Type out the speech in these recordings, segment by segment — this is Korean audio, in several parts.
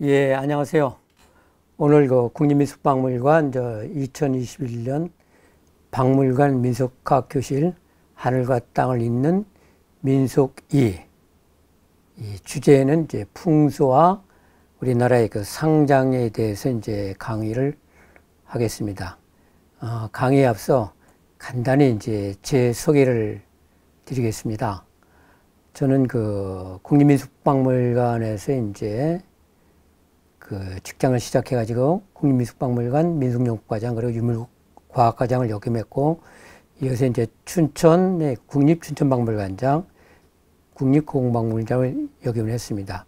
예, 안녕하세요. 오늘 그 국립민속박물관 저 2021년 박물관 민속학 교실 하늘과 땅을 잇는 민속 2. 이 주제는 이제 풍수와 우리나라의 그 상장에 대해서 이제 강의를 하겠습니다. 어, 강의에 앞서 간단히 이제 제 소개를 드리겠습니다. 저는 그 국립민속박물관에서 이제 그 직장을 시작해가지고 국립민속박물관 민속연구과장 그리고 유물과학과장을 역임했고 이것에 이제 춘천의 국립춘천박물관장 국립고공박물관장을 역임을 했습니다.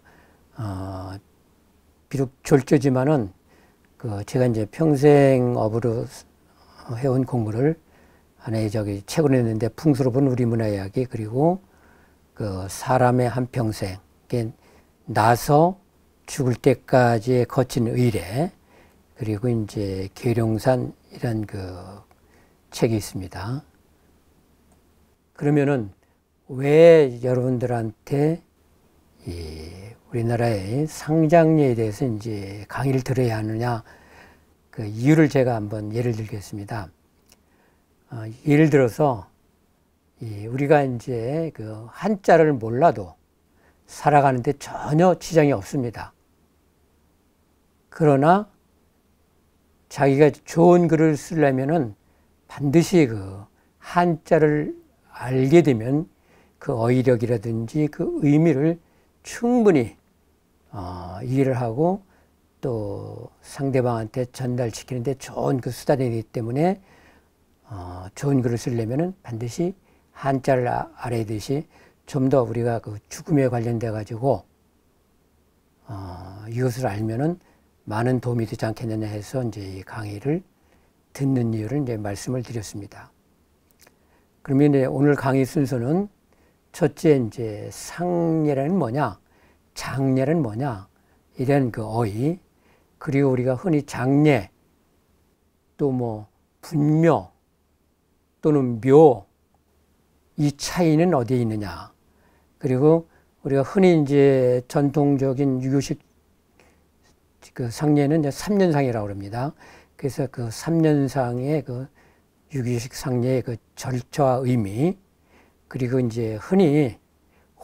어, 비록 졸조지만은 그 제가 이제 평생 업으로 해온 공부를 안에 저기 책을 냈는데 풍수로본 우리 문화 이야기 그리고 그 사람의 한 평생 나서 죽을 때까지 거친 의례 그리고 이제 계룡산 이런 그 책이 있습니다. 그러면은 왜 여러분들한테 이 우리나라의 상장례에 대해서 이제 강의를 들어야 하느냐 그 이유를 제가 한번 예를 들겠습니다. 어, 예를 들어서 이 우리가 이제 그 한자를 몰라도 살아가는데 전혀 지장이 없습니다. 그러나 자기가 좋은 글을 쓰려면은 반드시 그 한자를 알게 되면 그 어휘력이라든지 그 의미를 충분히 어, 이해를 하고 또 상대방한테 전달시키는데 좋은 그 수단이기 때문에 어, 좋은 글을 쓰려면 반드시 한자를 아, 알아야 되듯이 좀 더 우리가 그 죽음에 관련돼 가지고 어, 이것을 알면은 많은 도움이 되지 않겠느냐 해서 이제 이 강의를 듣는 이유를 이제 말씀을 드렸습니다. 그러면 이제 오늘 강의 순서는 첫째 이제 상례라는 뭐냐? 장례는 뭐냐? 이런 그 어휘. 그리고 우리가 흔히 장례, 또 뭐 분묘, 또는 묘, 이 차이는 어디에 있느냐. 그리고 우리가 흔히 이제 전통적인 유교식 그 상례는 이제 3년상이라고 합니다. 그래서 그 3년상의 그 유교식 상례의 그 절차와 의미, 그리고 이제 흔히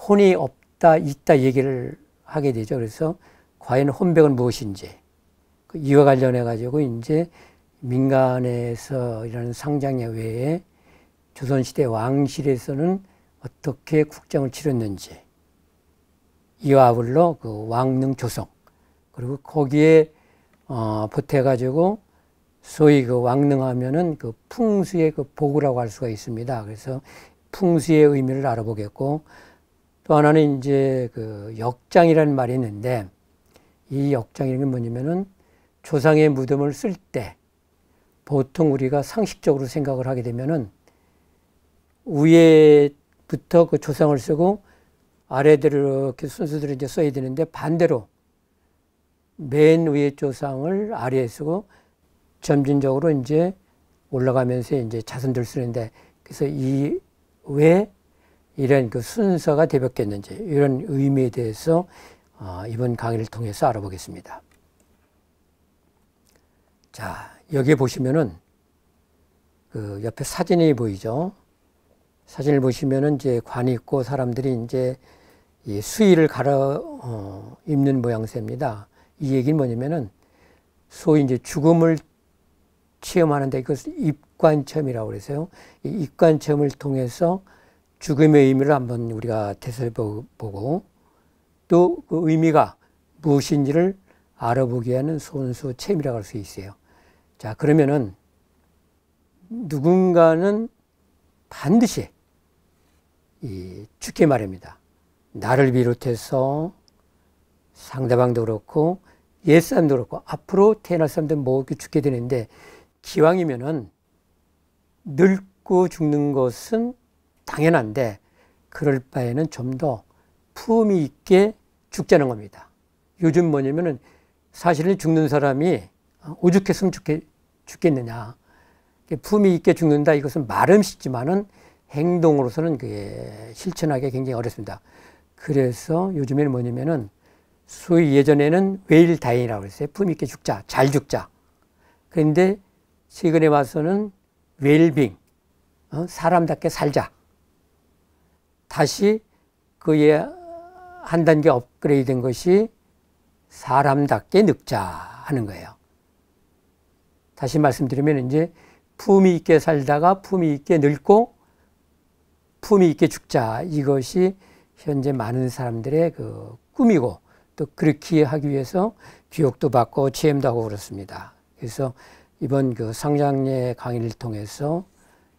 혼이 없다, 있다 얘기를 하게 되죠. 그래서 과연 혼백은 무엇인지 그 이와 관련해 가지고 이제 민간에서 이런 상장예 외에 조선시대 왕실에서는 어떻게 국정을 치렀는지 이와 불울러그 왕릉 조성 그리고 거기에 어, 보태가지고 소위 그 왕릉하면은 그 풍수의 그 보고라고 할 수가 있습니다. 그래서 풍수의 의미를 알아보겠고 또 하나는 이제 그 역장이라는 말이 있는데 이 역장이라는 게 뭐냐면은 조상의 무덤을 쓸 때 보통 우리가 상식적으로 생각을 하게 되면은 위에부터 그 조상을 쓰고 아래대로 이렇게 순서대로 이제 써야 되는데 반대로 맨 위에 조상을 아래에 쓰고 점진적으로 이제 올라가면서 이제 자손들 쓰는데 그래서 이왜 이런 그 순서가 되었겠는지 이런 의미에 대해서 어, 이번 강의를 통해서 알아보겠습니다. 자, 여기 보시면은 그 옆에 사진이 보이죠. 사진을 보시면은 이제 관이 있고 사람들이 이제 수의를 갈아 어, 입는 모양새입니다. 이 얘기는 뭐냐면은 소위 이제 죽음을 체험하는데 이것 입관체험이라고 그래서요. 이 입관체험을 통해서 죽음의 의미를 한번 우리가 되살펴보고 또 그 의미가 무엇인지를 알아보기 하는 손수 체미라고 할 수 있어요. 자, 그러면은 누군가는 반드시 이 죽게 말입니다. 나를 비롯해서 상대방도 그렇고 옛사람도 그렇고 앞으로 태어날 사람들 모두 죽게 되는데 기왕이면은 늙고 죽는 것은 당연한데 그럴 바에는 좀 더 품위 있게 죽자는 겁니다. 요즘 뭐냐면은 사실은 죽는 사람이 어, 오죽했으면 죽겠, 죽겠느냐. 품위 있게 죽는다 이것은 말은 쉽지만은 행동으로서는 그게 실천하기 굉장히 어렵습니다. 그래서 요즘에는 뭐냐면은 소위 예전에는 웨일 다인이라고 했어요. 품 있게 죽자, 잘 죽자. 그런데 최근에 와서는 웰빙, 어? 사람답게 살자. 다시 그의 한 단계 업그레이드 된 것이 사람답게 늙자 하는 거예요. 다시 말씀드리면 이제 품위 있게 살다가 품위 있게 늙고 품위 있게 죽자 이것이 현재 많은 사람들의 그 꿈이고 또 그렇게 하기 위해서 교육도 받고 체험도 하고 그렇습니다. 그래서 이번 그 성장례 강의를 통해서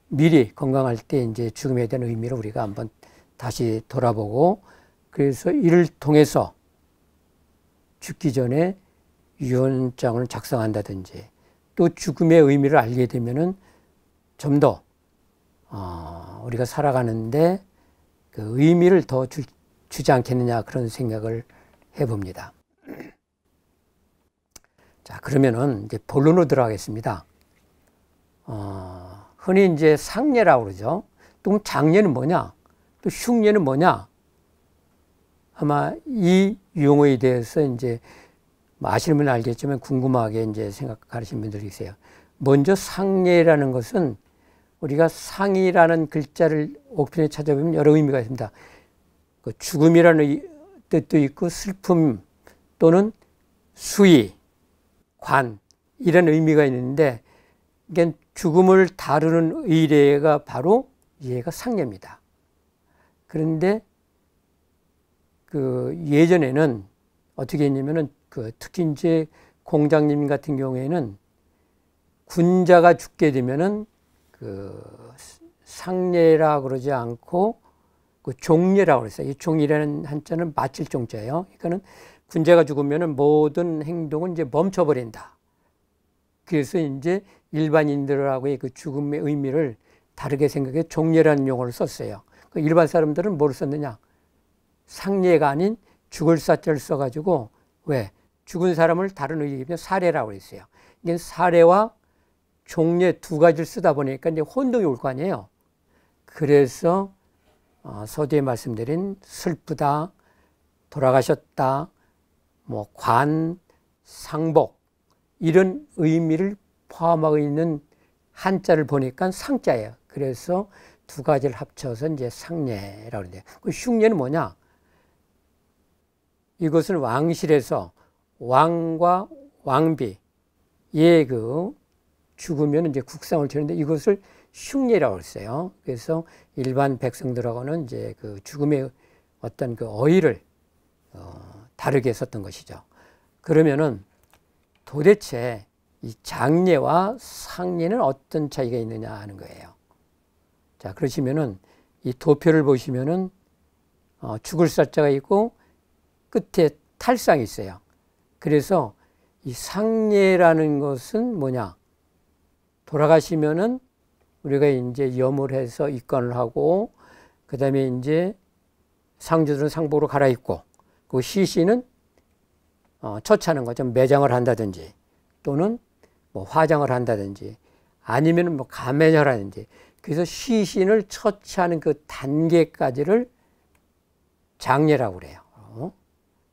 미리 건강할 때 이제 죽음에 대한 의미를 우리가 한번 다시 돌아보고 그래서 이를 통해서 죽기 전에 유언장을 작성한다든지 또 죽음의 의미를 알게 되면은 좀더 어, 우리가 살아가는데 그 의미를 더 주, 주지 않겠느냐 그런 생각을 해봅니다. 자 그러면은 이제 본론으로 들어가겠습니다. 어, 흔히 이제 상례라고 그러죠. 또 장례는 뭐냐? 또 흉내는 뭐냐? 아마 이 용어에 대해서 이제 아시는 분은 알겠지만 궁금하게 이제 생각하시는 분들이 계세요. 먼저 상례라는 것은 우리가 상이라는 글자를 옥편에 찾아보면 여러 의미가 있습니다. 그 죽음이라는 뜻도 있고 슬픔 또는 수위, 관 이런 의미가 있는데 이게 죽음을 다루는 의례가 바로 얘가 상례입니다. 그런데 그 예전에는 어떻게 했냐면은 그 특히 이제 공장님 같은 경우에는 군자가 죽게 되면은 그 상례라 그러지 않고 그 종례라고 그랬어요. 이 종이라는 한자는 마칠 종자예요. 그러니까는 군자가 죽으면은 모든 행동은 이제 멈춰버린다. 그래서 이제 일반인들하고의 그 죽음의 의미를 다르게 생각해 종례라는 용어를 썼어요. 그 일반 사람들은 뭘 썼느냐? 상례가 아닌 죽을 사자 써가지고 왜? 죽은 사람을 다른 의미로 사례라고 했어요. 이게 사례와 종례 두 가지를 쓰다 보니까 이제 혼동이 올 거 아니에요. 그래서 어, 서두에 말씀드린 슬프다, 돌아가셨다, 뭐 관, 상복 이런 의미를 포함하고 있는 한자를 보니까 상자예요. 그래서 두 가지를 합쳐서 이제 상례라고 하는데 그 흉례는 뭐냐? 이것은 왕실에서 왕과 왕비 예그 죽으면 이제 국상을 치는데 이것을 흉례라고 했어요. 그래서 일반 백성들하고는 이제 그 죽음의 어떤 그 어의를 어, 다르게 썼던 것이죠. 그러면은 도대체 이 장례와 상례는 어떤 차이가 있느냐 하는 거예요. 자, 그러시면은 이 도표를 보시면은 어, 죽을 사자가 있고 끝에 탈상이 있어요. 그래서 이 상례라는 것은 뭐냐? 돌아가시면은 우리가 이제 염을 해서 입관을 하고 그다음에 이제 상주들은 상복으로 갈아입고 그 시신은 어, 처차는 거죠. 매장을 한다든지 또는 뭐 화장을 한다든지 아니면 뭐 감매를 하든지 그래서 시신을 처치하는 그 단계까지를 장례라고 그래요.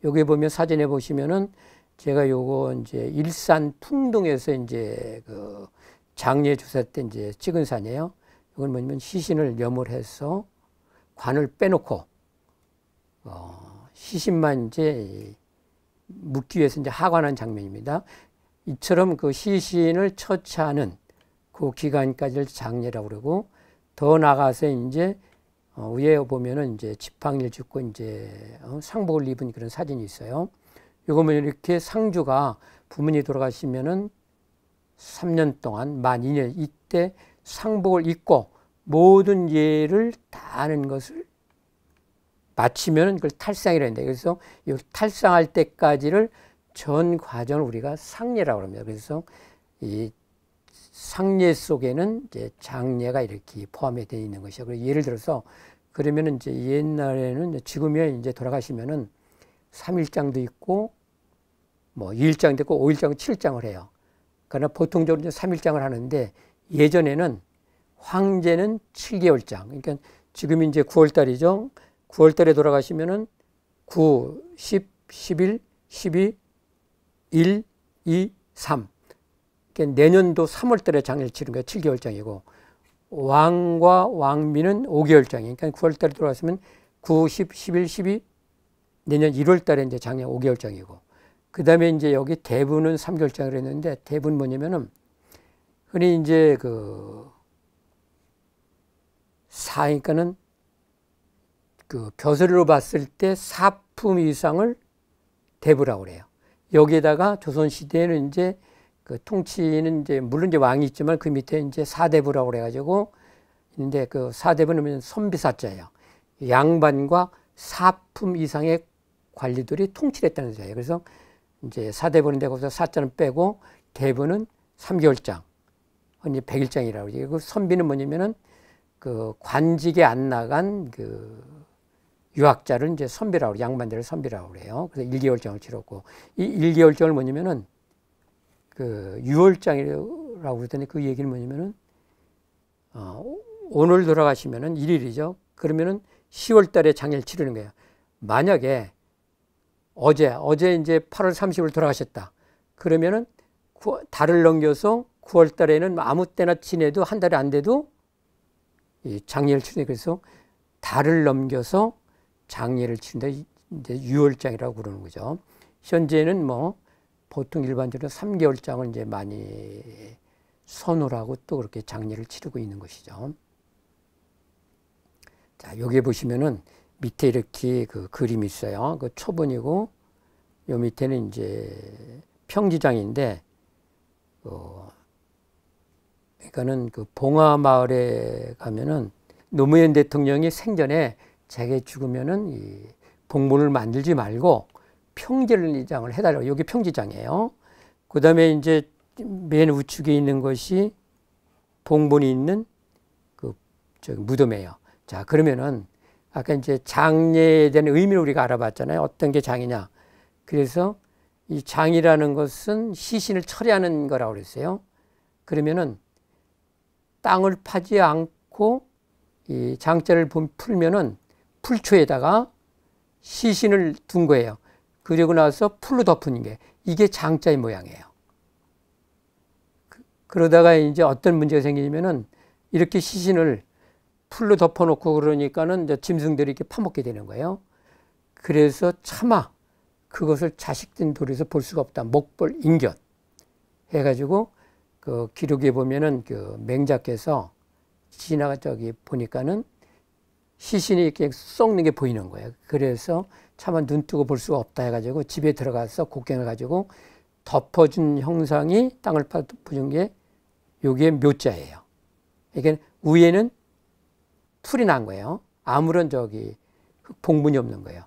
여기 보면 사진에 보시면은 제가 요거 이제 일산 풍동에서 이제 그 장례 주사 때 이제 찍은 산이에요. 이건 뭐냐면 시신을 염을해서 관을 빼놓고 어, 시신만 이제 묻기 위해서 이제 하관한 장면입니다. 이처럼 그 시신을 처치하는 그 기간까지를 장례라고 그러고 더 나가서 이제 어, 위에 보면은 이제 지팡이를 짚고 이제 어, 상복을 입은 그런 사진이 있어요. 요거 면 이렇게 상주가 부모님 돌아가시면은 3년 동안 만 2년 이때 상복을 입고 모든 예를 다 하는 것을 마치면 그걸 탈상이라 는데 그래서 이 탈상할 때까지를 전 과정을 우리가 상례라고 합니다. 그래서 이 상례 속에는 이제 장례가 이렇게 포함이 되어 있는 것이고 예를 들어서 그러면은 이제 옛날에는 지금이야 이제 돌아가시면은 3일장도 있고 뭐 2일장도 있고 5일장, 7일장을 해요. 그러나 보통적으로 3일장을 하는데 예전에는 황제는 7개월장. 그러니까 지금 이제 9월달이죠. 9월달에 돌아가시면은 9, 10, 11, 12, 1, 2, 3. 내년도 3월달에 장례를 치른 거예요. 7개월장이고 왕과 왕비는 5개월장이니까 그러니까 9월달에 들어왔으면 9, 10, 11, 12 내년 1월달에 이제 장례 5개월장이고 그 다음에 이제 여기 대부는 3개월장을 했는데 대부는 뭐냐면은 흔히 이제 그 사니까는 그 벼슬로 봤을 때 사품 이상을 대부라고 그래요. 여기에다가 조선시대에는 이제 그 통치는 이제 물론 이제 왕이 있지만 그 밑에 이제 사대부라고 그래가지고 있는데 그 사대부는 선비사자예요. 양반과 사품 이상의 관리들이 통치를 했다는 자예요. 그래서 이제 사대부는 되고서 사자는 빼고 대부는 3개월장, 아니 100일장이라고 그러죠그 선비는 뭐냐면은 그 관직에 안 나간 그 유학자를 이제 선비라고 양반들을 선비라고 그래요. 그래서 1개월장을 치렀고 이 1개월장을 뭐냐면은 그 유월장이라고 그랬더니 그 얘기는 뭐냐면은 어, 오늘 돌아가시면은 일일이죠 그러면은 10월 달에 장례를 치르는 거예요. 만약에 어제 어제 이제 8월 30일 돌아가셨다. 그러면은 달을 넘겨서 9월 달에는 아무 때나 지내도 한 달이 안 돼도 이 장례를 치르는 그래서 달을 넘겨서 장례를 치른다. 이제 유월장이라고 그러는 거죠. 현재는 뭐 보통 일반적으로 3개월장을 이제 많이 선호하고또 그렇게 장례를 치르고 있는 것이죠. 자, 여기 보시면은 밑에 이렇게 그 그림이 있어요. 그 초본이고 요 밑에는 이제 평지장인데 어, 그러는그 봉화 마을에 가면은 노무현 대통령이 생전에 자기 죽으면은 이 봉문을 만들지 말고 평지를 이장을 해달라고 여기 평지장이에요. 그 다음에 이제 맨 우측에 있는 것이 봉본이 있는 그저 무덤이에요. 자 그러면은 아까 이제 장례에 대한 의미를 우리가 알아봤잖아요. 어떤 게 장이냐. 그래서 이 장이라는 것은 시신을 처리하는 거라고 그랬어요. 그러면은 땅을 파지 않고 이 장자를 풀면은 풀초에다가 시신을 둔 거예요. 그리고 나서 풀로 덮은 게 이게 장자의 모양이에요. 그, 그러다가 이제 어떤 문제가 생기냐면은 이렇게 시신을 풀로 덮어놓고 그러니까는 짐승들이 이렇게 파먹게 되는 거예요. 그래서 차마 그것을 자식된 돌에서 볼 수가 없다. 목볼 인견 해가지고 그 기록에 보면은 그 맹자께서 지나가 저기 보니까는 시신이 이렇게 썩는 게 보이는 거예요. 그래서 차마 눈 뜨고 볼 수가 없다 해가지고 집에 들어가서 곡괭을 가지고 덮어준 형상이 땅을 덮부준게 여기에 묘자예요. 이게 위에는 풀이 난 거예요. 아무런 저기 봉분이 없는 거예요.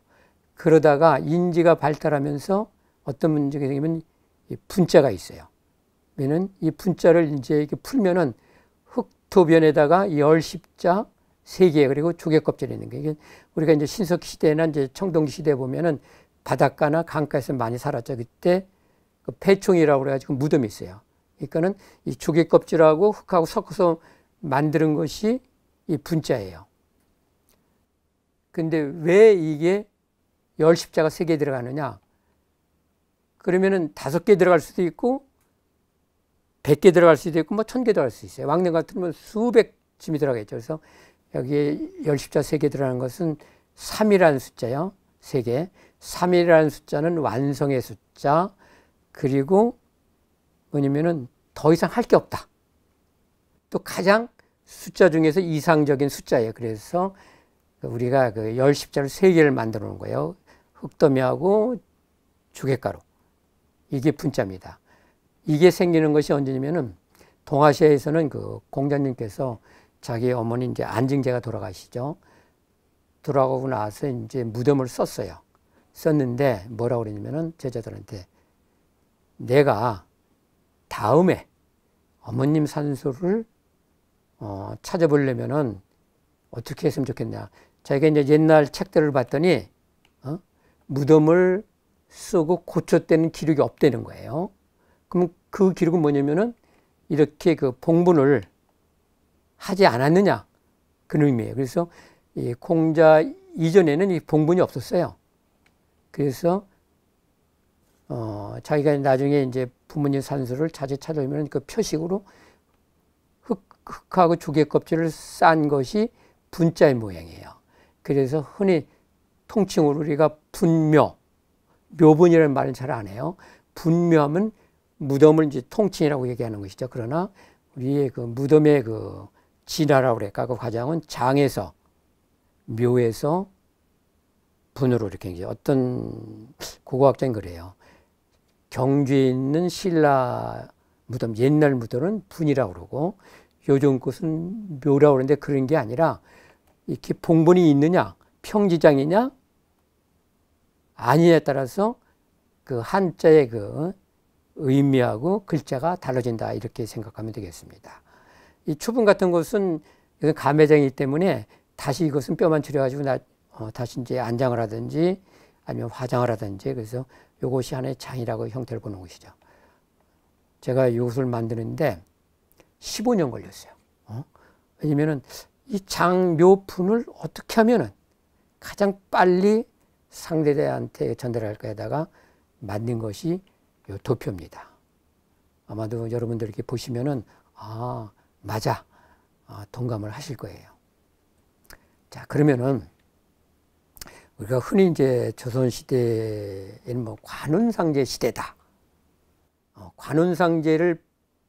그러다가 인지가 발달하면서 어떤 문제가 생기면 이 분자가 있어요. 그러면이 분자를 이제 이렇게 풀면은 흑토변에다가 열십자 세계 그리고 조개 껍질이 있는 게. 우리가 이제 신석 시대나 이제 청동 시대 보면은 바닷가나 강가에서 많이 살았죠. 그때 그폐총이라고 그래가지고 무덤이 있어요. 그러니까는 이 조개 껍질하고 흙하고 섞어서 만드는 것이 이 분자예요. 근데 왜 이게 열 십자가 세 개 들어가느냐? 그러면은 다섯 개 들어갈 수도 있고, 백 개 들어갈 수도 있고, 뭐 천 개 들어갈 수 있어요. 왕릉 같으면 수백 짐이 들어가겠죠. 그래서 여기에 열십자 세계들라는 것은 3이라는 숫자요. 세계. 3이라는 숫자는 완성의 숫자. 그리고 뭐냐면은 더 이상 할 게 없다. 또 가장 숫자 중에서 이상적인 숫자예요. 그래서 우리가 그 열십자를 세 개를 만들어 놓은 거예요. 흑더미하고 조개가루. 이게 분자입니다. 이게 생기는 것이 언제냐면은 동아시아에서는 그 공자님께서 자기 어머니 이제 안징제가 돌아가시죠. 돌아가고 나서 이제 무덤을 썼어요. 썼는데 뭐라고 그러냐면은 제자들한테 내가 다음에 어머님 산소를 어, 찾아보려면은 어떻게 했으면 좋겠냐. 자기가 이제 옛날 책들을 봤더니 어? 무덤을 쓰고 고쳤다는 기록이 없다는 거예요. 그럼 그 기록은 뭐냐면은 이렇게 그 봉분을 하지 않았느냐 그런 의미예요. 그래서 이 공자 이전에는 이 봉분이 없었어요. 그래서 어, 자기가 나중에 이제 부모님 산소를 자주 찾아오면 그 표식으로 흙, 흙하고 조개 껍질을 싼 것이 분자의 모양이에요. 그래서 흔히 통칭으로 우리가 분묘, 묘분이라는 말은 잘안 해요. 분묘하면 무덤을 이제 통칭이라고 얘기하는 것이죠. 그러나 우리의 그 무덤의 그 진화라고 그러그 과정은 장에서 묘에서 분으로 이렇게 이제 어떤 고고학자는 그래요. 경주에 있는 신라 무덤 옛날 무덤은 분이라고 그러고 요즘 곳은 묘라고 그러는데 그런 게 아니라 이렇게 봉분이 있느냐 평지장이냐 아니냐에 따라서 그 한자의 그 의미하고 글자가 달라진다 이렇게 생각하면 되겠습니다. 이 추분 같은 것은 감회장이기 때문에 다시 이것은 뼈만 줄여가지고 나, 어, 다시 이제 안장을 하든지 아니면 화장을 하든지 그래서 이것이 하나의 장이라고 형태를 보는 것이죠. 제가 이것을 만드는데 15년 걸렸어요. 어? 왜냐면은 이 장묘품을 어떻게 하면은 가장 빨리 상대한테 전달할거에다가 만든 것이 이 도표입니다. 아마도 여러분들 이렇게 보시면은 아 맞아 어, 동감을 하실 거예요. 자 그러면은 우리가 흔히 이제 조선 시대에는 뭐 관운상제 시대다. 어, 관운상제를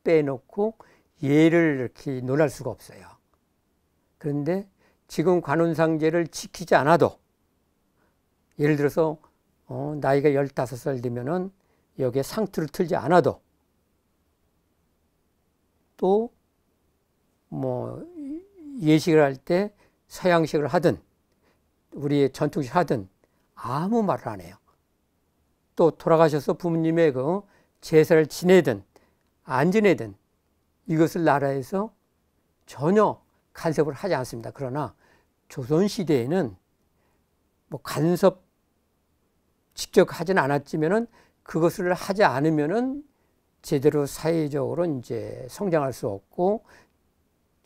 빼놓고 예를 이렇게 논할 수가 없어요. 그런데 지금 관운상제를 지키지 않아도 예를 들어서 어, 나이가 15살 되면은 여기에 상투를 틀지 않아도 또뭐 예식을 할 때 서양식을 하든 우리의 전통식 하든 아무 말을 안 해요. 또 돌아가셔서 부모님의 그 제사를 지내든 안 지내든 이것을 나라에서 전혀 간섭을 하지 않습니다. 그러나 조선시대에는 뭐 간섭 직접 하진 않았지만은 그것을 하지 않으면은 제대로 사회적으로 이제 성장할 수 없고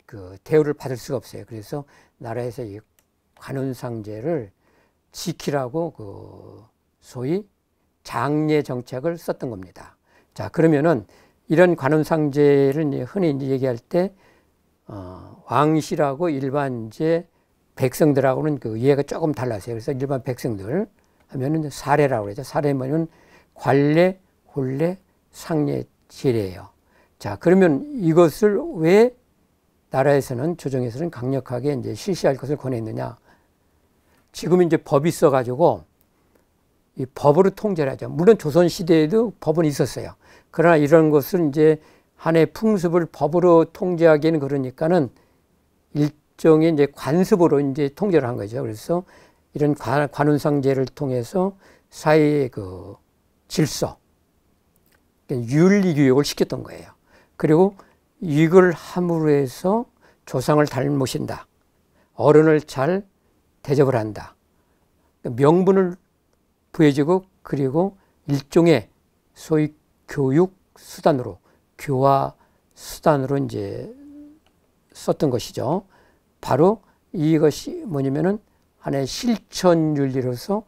그 대우를 받을 수가 없어요. 그래서 나라에서 이관운상제를 지키라고 그 소위 장례 정책을 썼던 겁니다. 자 그러면은 이런 관운상제를 흔히 이제 얘기할 때 어, 왕실하고 일반 이제 백성들하고는 그 이해가 조금 달라서요. 그래서 일반 백성들 하면은 사례라고 그러죠. 사례면은 관례, 혼례, 상례, 지례예요자 그러면 이것을 왜 나라에서는 조정에서는 강력하게 이제 실시할 것을 권했느냐. 지금 이제 법이 있어가지고 이 법으로 통제를 하죠. 물론 조선 시대에도 법은 있었어요. 그러나 이런 것은 이제 한해 풍습을 법으로 통제하기에는 그러니까는 일종의 이제 관습으로 이제 통제를 한 거죠. 그래서 이런 관운상제를 통해서 사회의 그 질서, 그러니까 윤리 교육을 시켰던 거예요. 그리고 이걸 함으로 해서 조상을 잘 모신다. 어른을 잘 대접을 한다. 명분을 부여주고 그리고 일종의 소위 교육 수단으로 교화 수단으로 이제 썼던 것이죠. 바로 이것이 뭐냐면은 하나의 실천 윤리로서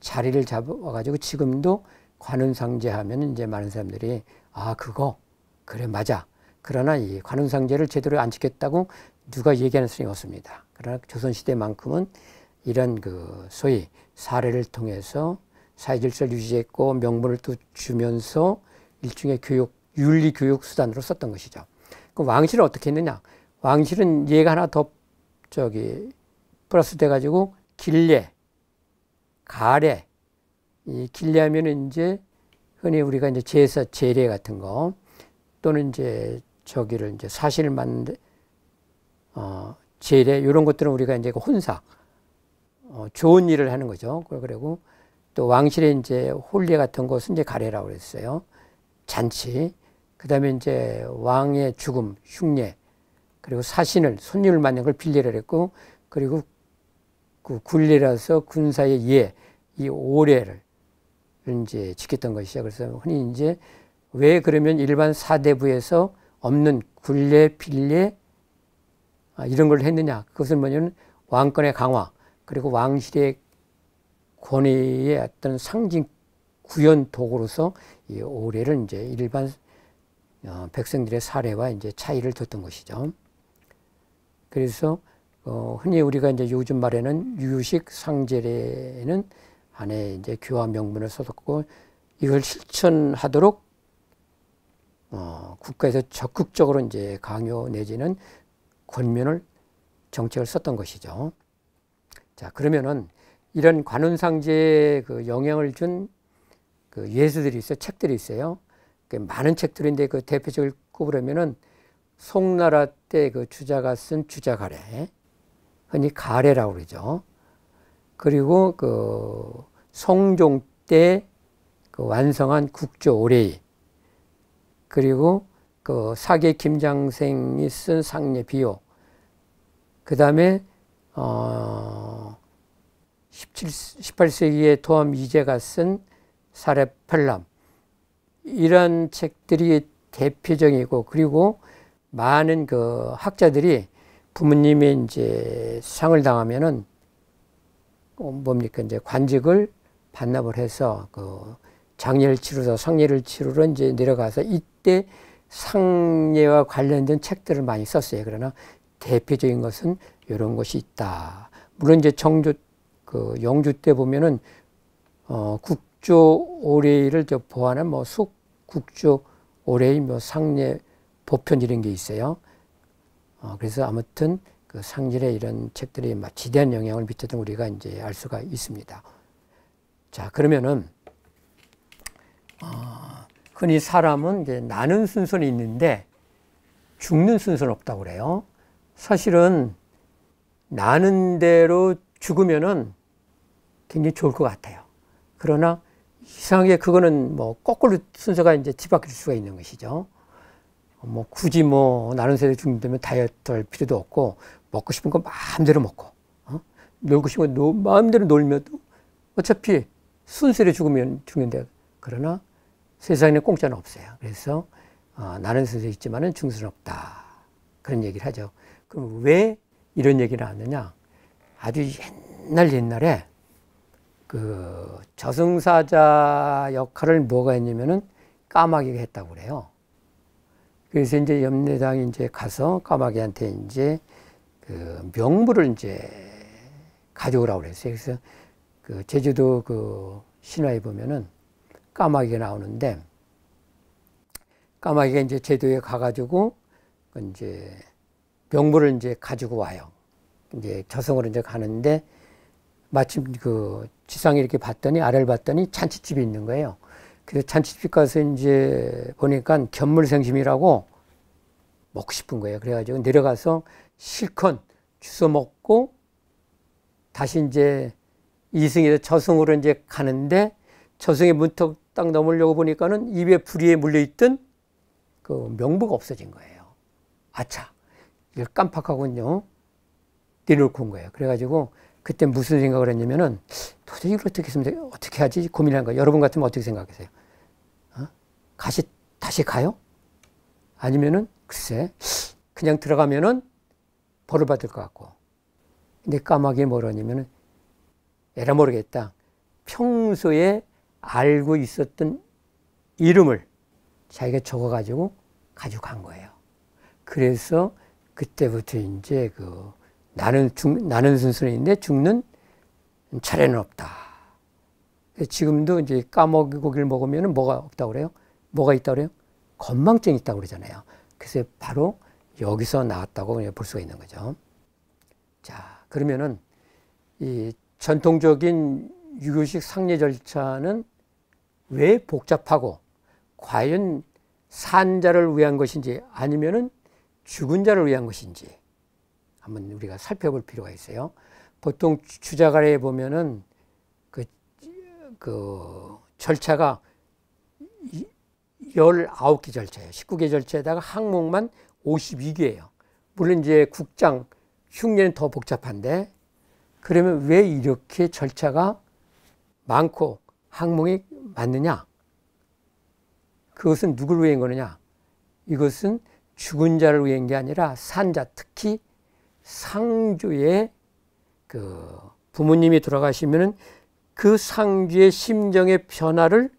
자리를 잡아가지고 지금도 관훈상제하면 이제 많은 사람들이 아 그거 그래 맞아 그러나 이관음상제를 제대로 안 지켰다고 누가 얘기하는 사람이 없습니다. 그러나 조선시대만큼은 이런 그 소위 사례를 통해서 사회 질서를 유지했고 명분을 또 주면서 일종의 교육 윤리 교육 수단으로 썼던 것이죠. 그 왕실은 어떻게 했느냐? 왕실은 얘가 하나 더 저기 플러스 돼 가지고 길례, 가례. 이 길례하면은 이제 흔히 우리가 이제 제사 제례 같은 거 또는 이제 저기를 이제 사실 을맞는데 어, 재래 이런 것들은 우리가 이제 그 혼사 어, 좋은 일을 하는 거죠. 그리고 또 왕실의 이제 홀리 같은 것은 이제 가래라고 그랬어요. 잔치. 그다음에 이제 왕의 죽음, 흉례. 그리고 사신을 손님을 맞는 걸 빌례를 했고 그리고 그 군례라서 군사의 예, 이오래를 이제 지켰던 것이죠. 그래서 흔히 이제 왜 그러면 일반 사대부에서 없는 굴레, 빌레 아, 이런 걸 했느냐? 그것은 뭐냐면 왕권의 강화 그리고 왕실의 권위의 어떤 상징 구현 도구로서 이 오래를 이제 일반 어, 백성들의 사례와 이제 차이를 뒀던 것이죠. 그래서 어, 흔히 우리가 이제 요즘 말에는 유식 상제례는 안에 이제 교화 명분을 써뒀고 이걸 실천하도록 어, 국가에서 적극적으로 이제 강요 내지는 권면을 정책을 썼던 것이죠. 자, 그러면은 이런 관훈상제에 그 영향을 준 그 예수들이 있어요. 책들이 있어요. 그 많은 책들인데 그 대표적을 꼽으려면은 송나라 때 그 주자가 쓴 주자가래. 흔히 가래라고 그러죠. 그리고 그 성종 때 그 완성한 국조 오레이. 그리고 그 사계 김장생이 쓴 상례 비호 그 다음에 어 17, 18세기에 도암 이재가 쓴사례팔람 이런 책들이 대표적이고 그리고 많은 그 학자들이 부모님이 이제 상을 당하면은 어, 뭡니까 이제 관직을 반납을 해서 그 장례를 치르서 상례를 치르러 이제 내려가서 이때 상례와 관련된 책들을 많이 썼어요. 그러나 대표적인 것은 이런 것이 있다. 물론 이제 정조 그 영조 때 보면은 어, 국조 오례를 저 보완한 뭐 숙국조 오례의 뭐 상례 보편 이런 게 있어요. 어, 그래서 아무튼 그 상질의 이런 책들이 지대한 영향을 미쳤던 우리가 이제 알 수가 있습니다. 자 그러면은 어, 흔히 사람은 이제 나는 순서는 있는데 죽는 순서는 없다고 그래요. 사실은 나는 대로 죽으면은 굉장히 좋을 것 같아요. 그러나 이상하게 그거는 뭐 거꾸로 순서가 이제 뒤바뀔 수가 있는 것이죠. 뭐 굳이 뭐 나는 세대 죽는다면 다이어트 할 필요도 없고 먹고 싶은 거 마음대로 먹고 어? 놀고 싶은 거 노, 마음대로 놀면 어차피 순서로 죽으면 죽는데 그러나 세상에는 공짜는 없어요. 그래서 어, 나는 선생 있지만은 중수는 없다. 그런 얘기를 하죠. 그럼 왜 이런 얘기를 하느냐? 아주 옛날 옛날에 그 저승사자 역할을 뭐가 했냐면은 까마귀가 했다고 그래요. 그래서 이제 염내당이 이제 가서 까마귀한테 이제 그 명부를 이제 가져오라고 그랬어요. 그래서 그 제주도 그 신화에 보면은 까마귀가 나오는데 까마귀가 이제 제도에 가가지고 이제 명물을 이제 가지고 와요. 이제 저승으로 이제 가는데 마침 그 지상에 이렇게 봤더니 아래를 봤더니 잔치집이 있는 거예요. 그래서 잔치집 가서 이제 보니까 견물생심이라고 먹고 싶은 거예요. 그래가지고 내려가서 실컷 주워 먹고 다시 이제 이승에서 저승으로 이제 가는데 저승에 문턱 딱 넘으려고 보니까는 입에 부리에 물려있던 그 명부가 없어진 거예요. 아차. 이걸 깜빡하군요 내놓고 온 거예요. 그래가지고 그때 무슨 생각을 했냐면은 도대체 이걸 어떻게 했 쓰면 어떻게 하지? 고민한 거예요. 여러분 같으면 어떻게 생각하세요? 어? 다시, 다시 가요? 아니면은 글쎄, 그냥 들어가면은 벌을 받을 것 같고. 근데 까마귀 뭐라냐면은 에라 모르겠다. 평소에 알고 있었던 이름을 자기가 적어가지고 가져간 거예요. 그래서 그때부터 이제 그 나는 죽, 나는 순순인데 죽는 차례는 없다. 지금도 이제 까먹이 고기를 먹으면 뭐가 없다 그래요? 뭐가 있다 그래요? 건망증있다 그러잖아요. 그래서 바로 여기서 나왔다고 볼 수가 있는 거죠. 자, 그러면은 이 전통적인 유교식 상례 절차는 왜 복잡하고 과연 산자를 위한 것인지 아니면은 죽은 자를 위한 것인지 한번 우리가 살펴볼 필요가 있어요. 보통 주자가래에 보면은 그, 그 절차가 19개 절차예요. 19개 절차에다가 항목만 52개예요. 물론 이제 국장 흉내는 더 복잡한데 그러면 왜 이렇게 절차가 많고 항목이 맞느냐? 그것은 누구를 위한 거느냐? 이것은 죽은 자를 위한 게 아니라 산자 특히 상주의 그 부모님이 돌아가시면은 그 상주의 심정의 변화를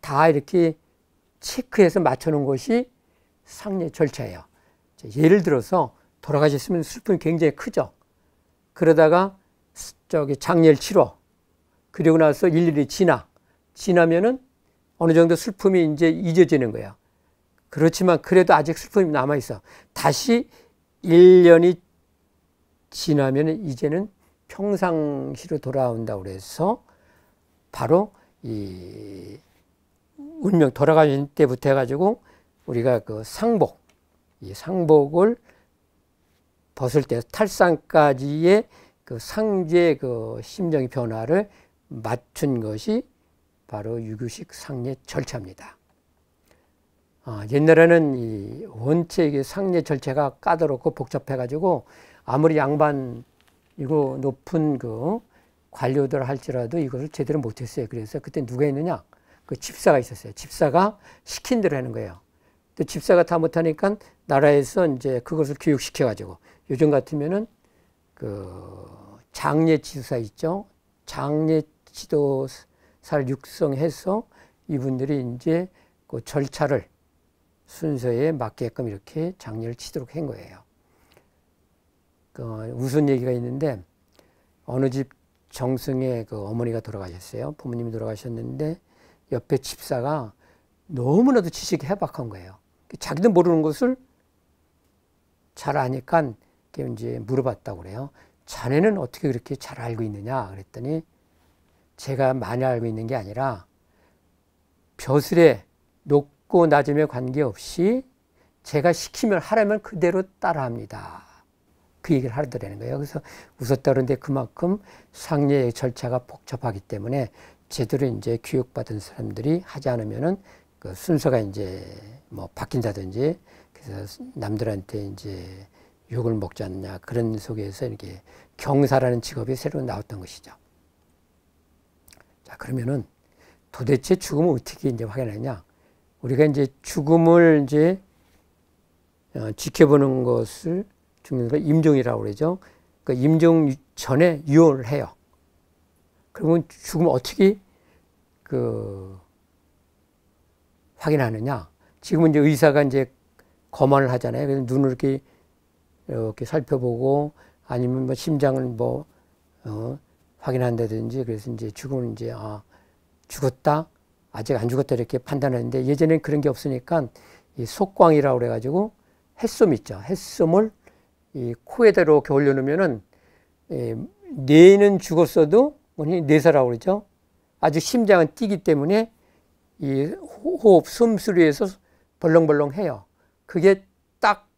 다 이렇게 체크해서 맞춰놓은 것이 상례 절차예요. 예를 들어서 돌아가셨으면 슬픔이 굉장히 크죠. 그러다가 저기 장례를 치러 그리고 나서 일일이 지나. 지나면은 어느 정도 슬픔이 이제 잊어지는 거야. 그렇지만 그래도 아직 슬픔이 남아있어. 다시 1년이 지나면 이제는 평상시로 돌아온다 그래서 바로 이 운명 돌아가신 때부터 해가지고 우리가 그 상복, 이 상복을 벗을 때 탈상까지의 그 상제 그 심정의 변화를 맞춘 것이 바로 유교식 상례 절차입니다. 아, 옛날에는 이 원체 이 상례 절차가 까다롭고 복잡해가지고 아무리 양반이고 높은 그 관료들 할지라도 이것을 제대로 못했어요. 그래서 그때 누가 있느냐? 그 집사가 있었어요. 집사가 시킨 대로 하는 거예요. 또 집사가 다 못하니까 나라에서 이제 그것을 교육시켜가지고 요즘 같으면은 그 장례 지사 있죠. 장례 지도사를 육성해서 이분들이 이제 그 절차를 순서에 맞게끔 이렇게 장례를 치도록 한 거예요. 그우스 얘기가 있는데 어느 집 정승의 그 어머니가 돌아가셨어요. 부모님이 돌아가셨는데 옆에 집사가 너무나도 지식이 해박한 거예요. 자기도 모르는 것을 잘 아니까 이제 물어봤다고 그래요. 자네는 어떻게 그렇게 잘 알고 있느냐 그랬더니 제가 많이 알고 있는 게 아니라 벼슬의 높고 낮음에 관계없이 제가 시키면 하려면 그대로 따라합니다. 그 얘기를 하더라는 거예요. 그래서 웃었다 그런데 그만큼 상례의 절차가 복잡하기 때문에 제대로 이제 교육받은 사람들이 하지 않으면은 그 순서가 이제 뭐 바뀐다든지 그래서 남들한테 이제 욕을 먹지 않느냐 그런 속에서 이렇게 경사라는 직업이 새로 나왔던 것이죠. 자, 그러면은 도대체 죽음을 어떻게 이제 확인하냐? 우리가 이제 죽음을 이제 어, 지켜보는 것을 중요한 걸 임종이라고 그러죠. 그 임종 전에 유언을 해요. 그러면 죽음을 어떻게 그 확인하느냐? 지금은 이제 의사가 이제 검안을 하잖아요. 그래서 눈을 이렇게 어, 이렇게 살펴보고 아니면 뭐 심장을 뭐 어, 확인한다든지 그래서 이제 죽으면 이제 아 죽었다 아직 안 죽었다 이렇게 판단하는데 예전엔 그런 게 없으니까 이 속광이라고 그래가지고 햇솜 있죠 햇솜을 이 코에다 이렇게 올려놓으면은 이 뇌는 죽었어도 뭐니 뇌사라고 그러죠 아주 심장은 뛰기 때문에 이 호흡 숨소리에서 벌렁벌렁 해요 그게 딱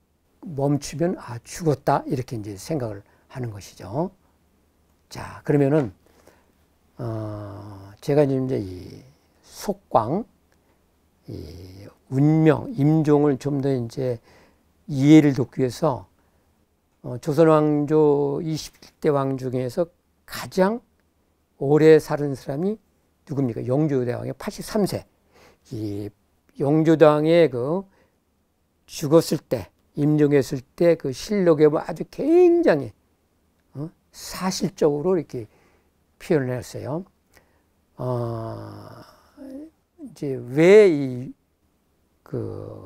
멈추면 아 죽었다 이렇게 이제 생각을 하는 것이죠. 자, 그러면은, 어, 제가 지금 이제 이 속광, 이 운명, 임종을 좀 더 이제 이해를 돕기 위해서 어, 조선왕조 21대 왕 중에서 가장 오래 살은 사람이 누굽니까? 영조대왕의 83세. 이 영조대왕의 그 죽었을 때, 임종했을 때 그 실록에 아주 굉장히 사실적으로 이렇게 표현을 했어요. 어, 이제 왜이그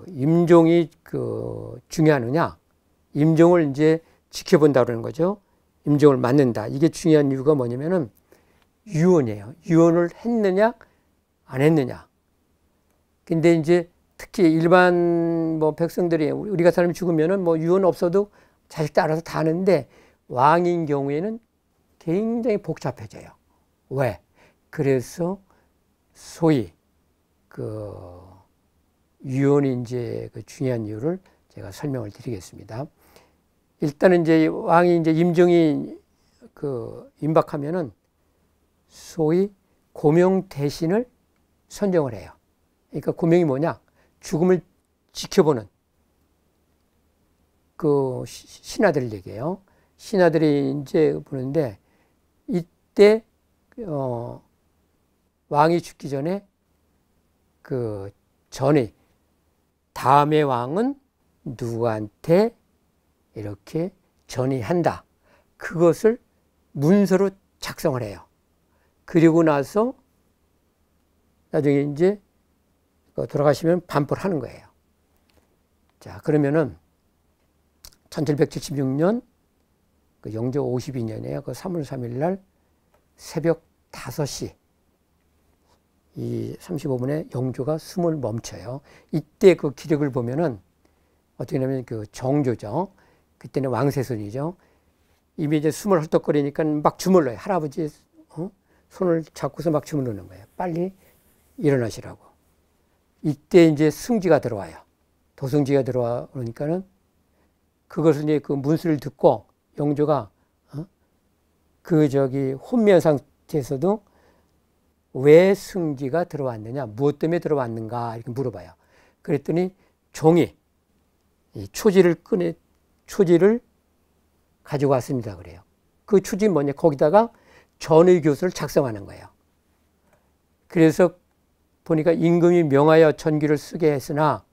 임종이 그 중요하느냐? 임종을 이제 지켜본다 그러는 거죠. 임종을 맞는다. 이게 중요한 이유가 뭐냐면은 유언이에요. 유언을 했느냐 안 했느냐. 근데 이제 특히 일반 뭐 백성들이 우리가 사람 죽으면은 뭐 유언 없어도 자식들 알아서 다 아는데 왕인 경우에는 굉장히 복잡해져요. 왜? 그래서 소위 그유언인제그 중요한 이유를 제가 설명을 드리겠습니다. 일단은 이제 왕이 이제 임종이 그 임박하면은 소위 고명 대신을 선정을 해요. 그러니까 고명이 뭐냐? 죽음을 지켜보는 그 신하들 얘기예요. 신하들이 이제 보는데 이때 어, 왕이 죽기 전에 그 전에 다음의 왕은 누구한테 이렇게 전이한다. 그것을 문서로 작성을 해요. 그리고 나서 나중에 이제 그 돌아가시면 반포를 하는 거예요. 자, 그러면은 1776년 그 영조 52년에 그 3월 3일 날 새벽 5시 이 35분에 영조가 숨을 멈춰요. 이때 그 기력을 보면은 어떻게 되냐면 그 정조죠. 그때는 왕세순이죠 이미 이제 숨을 헐떡거리니까 막 주물러요. 할아버지 어? 손을 잡고서 막 주물르는 거예요. 빨리 일어나시라고. 이때 이제 승지가 들어와요. 도승지가 들어와 그러니까는 그것을 이제 그 문수를 듣고 영조가 어? 그 저기 혼면 상태에서도 왜 승지가 들어왔느냐, 무엇 때문에 들어왔는가 이렇게 물어봐요. 그랬더니 종이 이 초지를 꺼내 초지를 가지고 왔습니다 그래요. 그 초지 뭐냐? 거기다가 전의 교수를 작성하는 거예요. 그래서 보니까 임금이 명하여 전기를 쓰게 했으나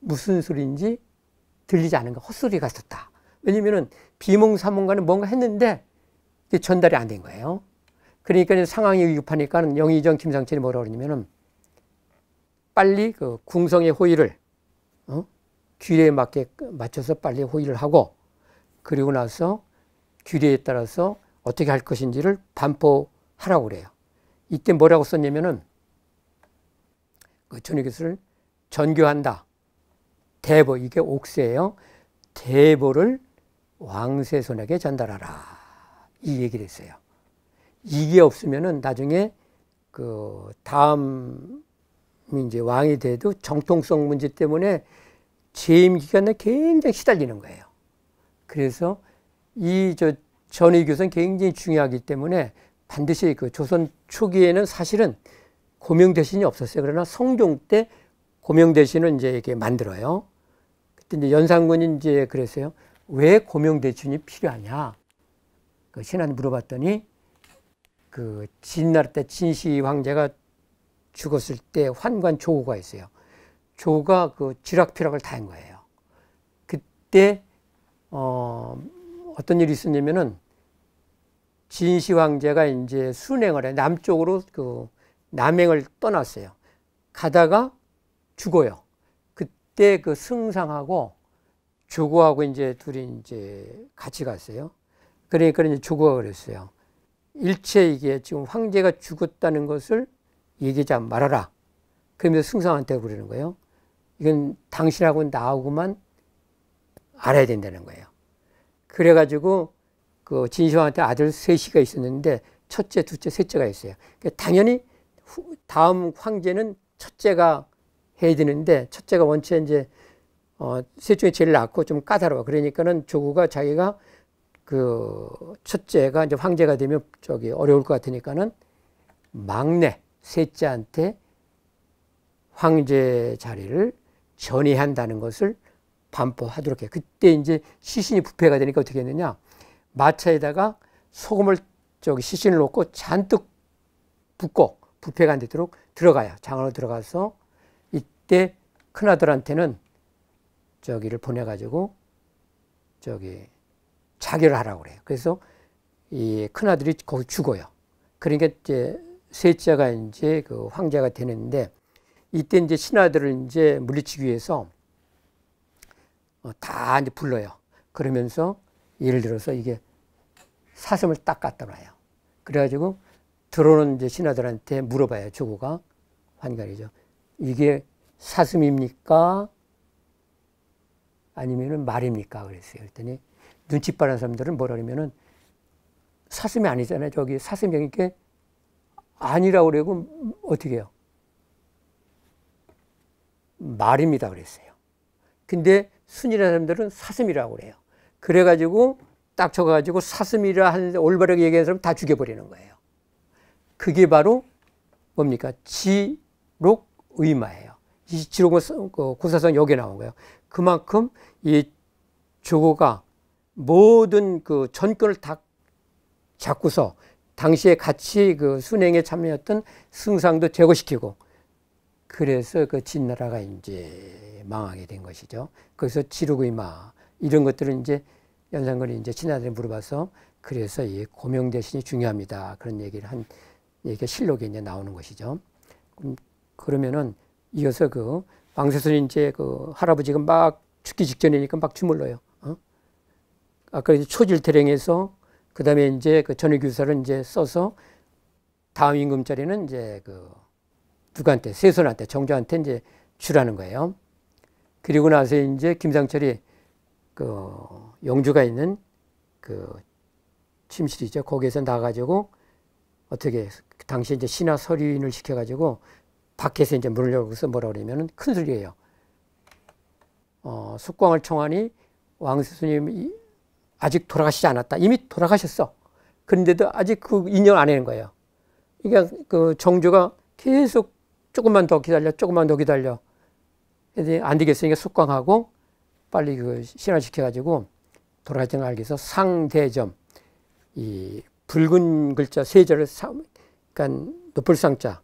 무슨 소리인지 들리지 않은 거 헛소리 같았다. 왜냐면은 비몽사몽간에 뭔가 했는데 이게 전달이 안 된 거예요. 그러니까 상황이 위급하니까 영의정 김상철이 뭐라 그러냐면 빨리 그 궁성의 호의를 어? 규례에 맞게 맞춰서 빨리 호의를 하고 그리고 나서 규례에 따라서 어떻게 할 것인지를 반포하라고 그래요. 이때 뭐라고 썼냐면은 그 전유교수를 전교한다. 대보 이게 옥세예요. 대보를 왕세손에게 전달하라. 이 얘기를 했어요. 이게 없으면은 나중에 그 다음 이제 왕이 돼도 정통성 문제 때문에 재임 기간에 굉장히 시달리는 거예요. 그래서 이 저 전의 교선 굉장히 중요하기 때문에 반드시 그 조선 초기에는 사실은 고명 대신이 없었어요. 그러나 성종 때 고명 대신을 이제 이렇게 만들어요. 그때 이제 연산군이 이제 그랬어요. 왜 고명대춘이 필요하냐? 그 신한테 물어봤더니 그 진나라 때 진시 황제가 죽었을 때 환관 조우가 있어요. 조우가 그 지락피락을 다 한 거예요. 그때 어 어떤 일이 있었냐면은 진시 황제가 이제 순행을 해 남쪽으로 그 남행을 떠났어요. 가다가 죽어요. 그때 그 승상하고 주구하고 이제 둘이 이제 같이 갔어요. 그러니까 이제 주구가 그랬어요. 일체 이게 지금 황제가 죽었다는 것을 얘기하 말아라. 그러면서 승상한테 그러는 거예요. 이건 당신하고 나하고만 알아야 된다는 거예요. 그래가지고 그 진시황한테 아들 셋이가 있었는데 첫째, 둘째, 셋째가 있어요. 그러니까 당연히 다음 황제는 첫째가 해야 되는데 첫째가 원체 이제 어, 셋 중에 제일 낮고 좀 까다로워. 그러니까는 조구가 자기가 그 첫째가 이제 황제가 되면 저기 어려울 것 같으니까는 막내 셋째한테 황제 자리를 전이한다는 것을 반포하도록 해. 그때 이제 시신이 부패가 되니까 어떻게 했느냐? 마차에다가 소금을 저기 시신을 놓고 잔뜩 붓고 부패가 안 되도록 들어가요. 장으로 들어가서 이때 큰아들한테는 저기를 보내가지고 저기 자결 하라고 그래요. 그래서 이 큰아들이 거기 죽어요. 그러니까 이제 셋째가 이제 그 황제가 되는데 이때 이제 신하들을 이제 물리치기 위해서 어, 다 이제 불러요. 그러면서 예를 들어서 이게 사슴을 딱 갖다 놔요. 그래가지고 들어오는 이제 신하들한테 물어봐요. 주고가 환관이죠. 이게 사슴입니까? 아니면 말입니까? 그랬어요. 그랬더니 눈치 빠른 사람들은 뭐라 그러면은 사슴이 아니잖아요. 저기 사슴이니 아니라고 그러고 어떻게 해요? 말입니다. 그랬어요. 근데 순이라는 사람들은 사슴이라고 그래요. 그래가지고 딱 쳐가지고 사슴이라 하는데 올바르게 얘기하는 사람 다 죽여버리는 거예요. 그게 바로 뭡니까? 지록의마예요. 이 지록은 그 고사성 여기에 나온 거예요. 그만큼 이 조고가 모든 그 전권을 다 잡고서 당시에 같이 그 순행에 참여했던 승상도 제거시키고 그래서 그 진나라가 이제 망하게 된 것이죠. 그래서 지루구이마 이런 것들을 이제 연산군이 이제 친나들에 물어봐서 그래서 이 고명 대신이 중요합니다. 그런 얘기를 한 얘기가 실록에 이제 나오는 것이죠. 그러면은 이어서 그 방세순이 이제 그 할아버지가 막 죽기 직전이니까 막 주물러요. 어? 아까 이제 초질태령에서 그 다음에 이제 그 전의교사를 이제 써서 다음 임금짜리는 이제 그 누구한테 세손한테 정조한테 이제 주라는 거예요. 그리고 나서 이제 김상철이 그 영주가 있는 그 침실이죠. 거기에서 나가지고 어떻게 당시 이제 신하 서류인을 시켜가지고 밖에서 이제 물을 열고서 뭐라 그러면큰 소리예요. 어, 숙광을 청하니 왕스님이 아직 돌아가시지 않았다. 이미 돌아가셨어. 그런데도 아직 그 인연 안 해는 거예요. 그러니까 그 정조가 계속 조금만 더 기다려, 조금만 더 기다려. 근데 안 되겠으니까 숙광하고 빨리 그 신화시켜가지고 돌아가지는 알기 서 상대점, 이 붉은 글자 세 절을, 그러니까 높을 상자,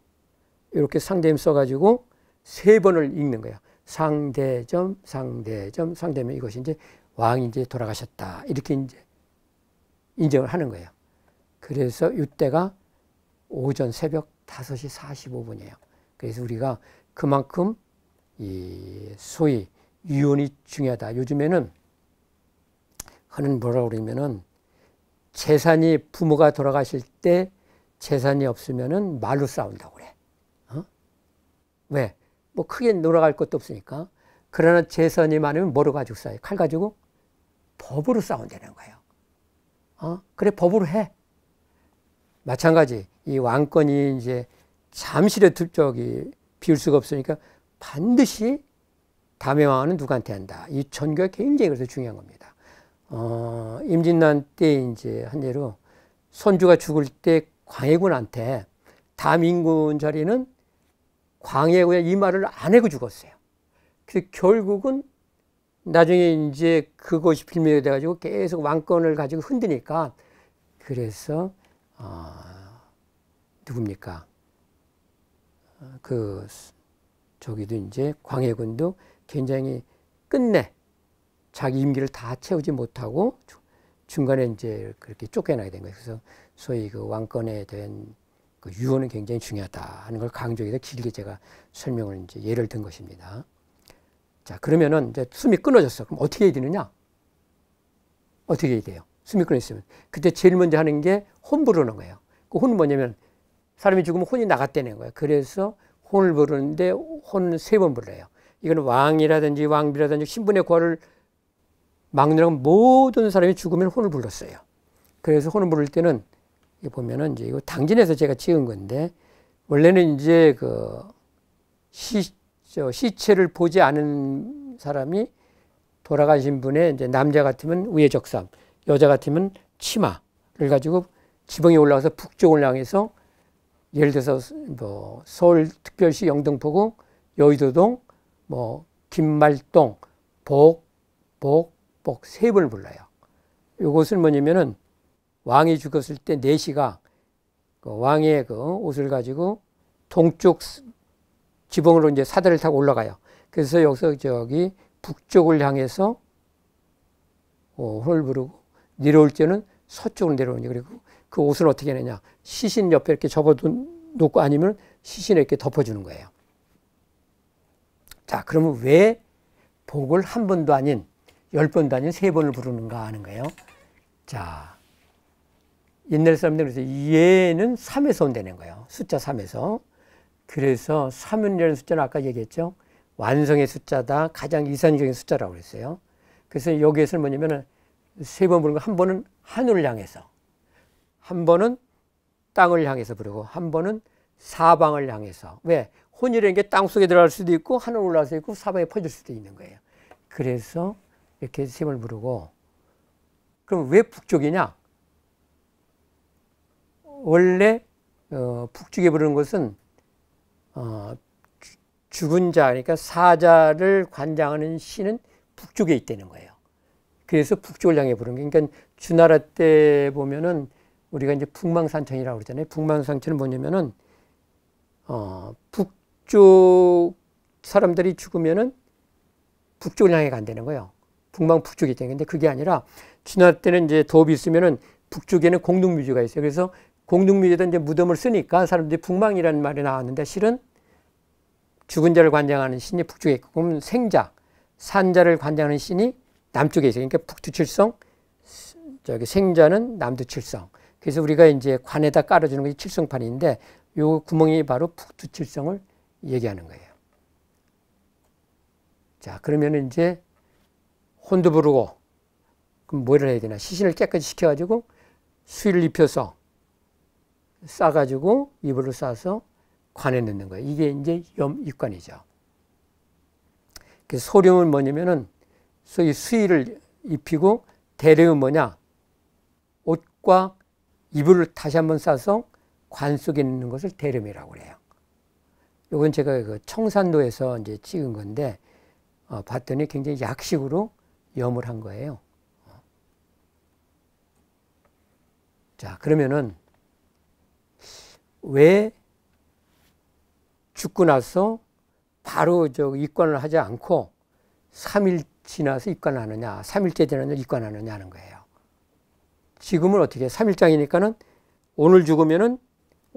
이렇게 상대음 써가지고 세 번을 읽는 거예요. 상대점, 상대점, 상대면 이것이 이제 왕이 이제 돌아가셨다. 이렇게 이제 인정을 하는 거예요. 그래서 이때가 오전 새벽 5시 45분이에요. 그래서 우리가 그만큼 이 소위 유언이 중요하다. 요즘에는 하는 뭐라고 그러면은 재산이 부모가 돌아가실 때 재산이 없으면은 말로 싸운다고 그래. 왜? 뭐 크게 놀아갈 것도 없으니까. 그러나 재선이 많으면 뭐로 가지고 싸요? 칼 가지고? 법으로 싸운다는 거예요. 어? 그래, 법으로 해. 마찬가지, 이 왕권이 이제 잠시라도 저기 비울 수가 없으니까 반드시 담의 왕은 누구한테 한다. 이 전교가 굉장히 그래서 중요한 겁니다. 어, 임진란 때 이제 한 예로 선주가 죽을 때 광해군한테 담인군 자리는 광해에 그이 말을 안해고 죽었어요. 그래서 결국은 나중에 이제 그것이 빌미가 돼가지고 계속 왕권을 가지고 흔드니까 그래서 어, 누굽니까 그 저기도 이제 광해군도 굉장히 끝내 자기 임기를 다 채우지 못하고 중간에 이제 그렇게 쫓겨나게 된 거예요. 그래서 소위 그 왕권에 대한 그 유언은 굉장히 중요하다 하는 걸 강조해서 길게 제가 설명을 이제 예를 든 것입니다. 자, 그러면은 이제 숨이 끊어졌어. 그럼 어떻게 해야 되느냐? 어떻게 해야 돼요? 숨이 끊어졌으면. 그때 제일 먼저 하는 게 혼 부르는 거예요. 그 혼은 뭐냐면 사람이 죽으면 혼이 나갔다는 거예요. 그래서 혼을 부르는데 혼은 세번 불러요. 이거는 왕이라든지 왕비라든지 신분의 과를 막느라고 모든 사람이 죽으면 혼을 불렀어요. 그래서 혼을 부를 때는 이 보면은 이제 이거 당진에서 제가 지은 건데 원래는 이제 그 시, 저 시체를 보지 않은 사람이 돌아가신 분의 이제 남자 같으면 위에 적삼 여자 같으면 치마를 가지고 지붕에 올라가서 북쪽을 향해서 예를 들어서 뭐 서울특별시 영등포구 여의도동 뭐 김말동 복 복 복 세 번을 불러요. 이것은 뭐냐면은 왕이 죽었을 때 내시가 네 그 왕의 그 옷을 가지고 동쪽 지붕으로 이제 사다를 리 타고 올라가요. 그래서 여기서 저기 북쪽을 향해서 혼을 어, 부르고 내려올 때는 서쪽으로 내려오니 그리고 그 옷을 어떻게 하느냐 시신 옆에 이렇게 접어놓고 아니면 시신에 이렇게 덮어주는 거예요. 자 그러면 왜 복을 한 번도 아닌 열 번도 아닌 세 번을 부르는가 하는 거예요. 자 옛날 사람들은 그래서 예는 3에서 온다는 거예요. 숫자 3에서. 그래서 3이라는 숫자는 아까 얘기했죠. 완성의 숫자다. 가장 이상적인 숫자라고 그랬어요. 그래서 여기에서 뭐냐면 세 번 부른 거한 번은 하늘을 향해서 한 번은 땅을 향해서 부르고 한 번은 사방을 향해서 왜? 혼이라는 게 땅속에 들어갈 수도 있고 하늘 올라서 있고 사방에 퍼질 수도 있는 거예요. 그래서 이렇게 세 번 부르고 그럼 왜 북쪽이냐? 원래 어, 북쪽에 부르는 것은 어, 죽은 자, 그러니까 사자를 관장하는 신은 북쪽에 있다는 거예요. 그래서 북쪽을 향해 부르는 게, 그러니까 주나라 때 보면은 우리가 이제 북망산천이라고 그러잖아요. 북망산천은 뭐냐면은 어, 북쪽 사람들이 죽으면은 북쪽을 향해 간다는 거예요. 북망 북쪽이 있는 건데 그게 아니라 주나라 때는 이제 더업이 있으면은 북쪽에는 공동묘지가 있어요. 그래서 공동묘지에다 이제 무덤을 쓰니까 사람들이 북망이라는 말이 나왔는데 실은 죽은 자를 관장하는 신이 북쪽에 있고 그럼 생자, 산자를 관장하는 신이 남쪽에 있어요. 그러니까 북두칠성, 저기 생자는 남두칠성. 그래서 우리가 이제 관에다 깔아주는 것이 칠성판인데 요 구멍이 바로 북두칠성을 얘기하는 거예요. 자, 그러면 이제 혼두 부르고 그럼 뭐를 해야 되나? 시신을 깨끗이 시켜가지고 수위를 입혀서 싸가지고 이불을 싸서 관에 넣는 거예요. 이게 이제 염입관이죠. 그 소룡은 뭐냐면은 소위 수의를 입히고 대령은 뭐냐 옷과 이불을 다시 한번 싸서 관 속에 있는 것을 대름이라고 그래요. 요건 제가 그 청산도에서 이제 찍은 건데 어, 봤더니 굉장히 약식으로 염을 한 거예요. 어. 자 그러면은 왜 죽고 나서 바로 저 입관을 하지 않고 3일 지나서 입관하느냐, 3일째 지나서 입관하느냐 하는 거예요. 지금은 어떻게 3일장이니까는 오늘 죽으면은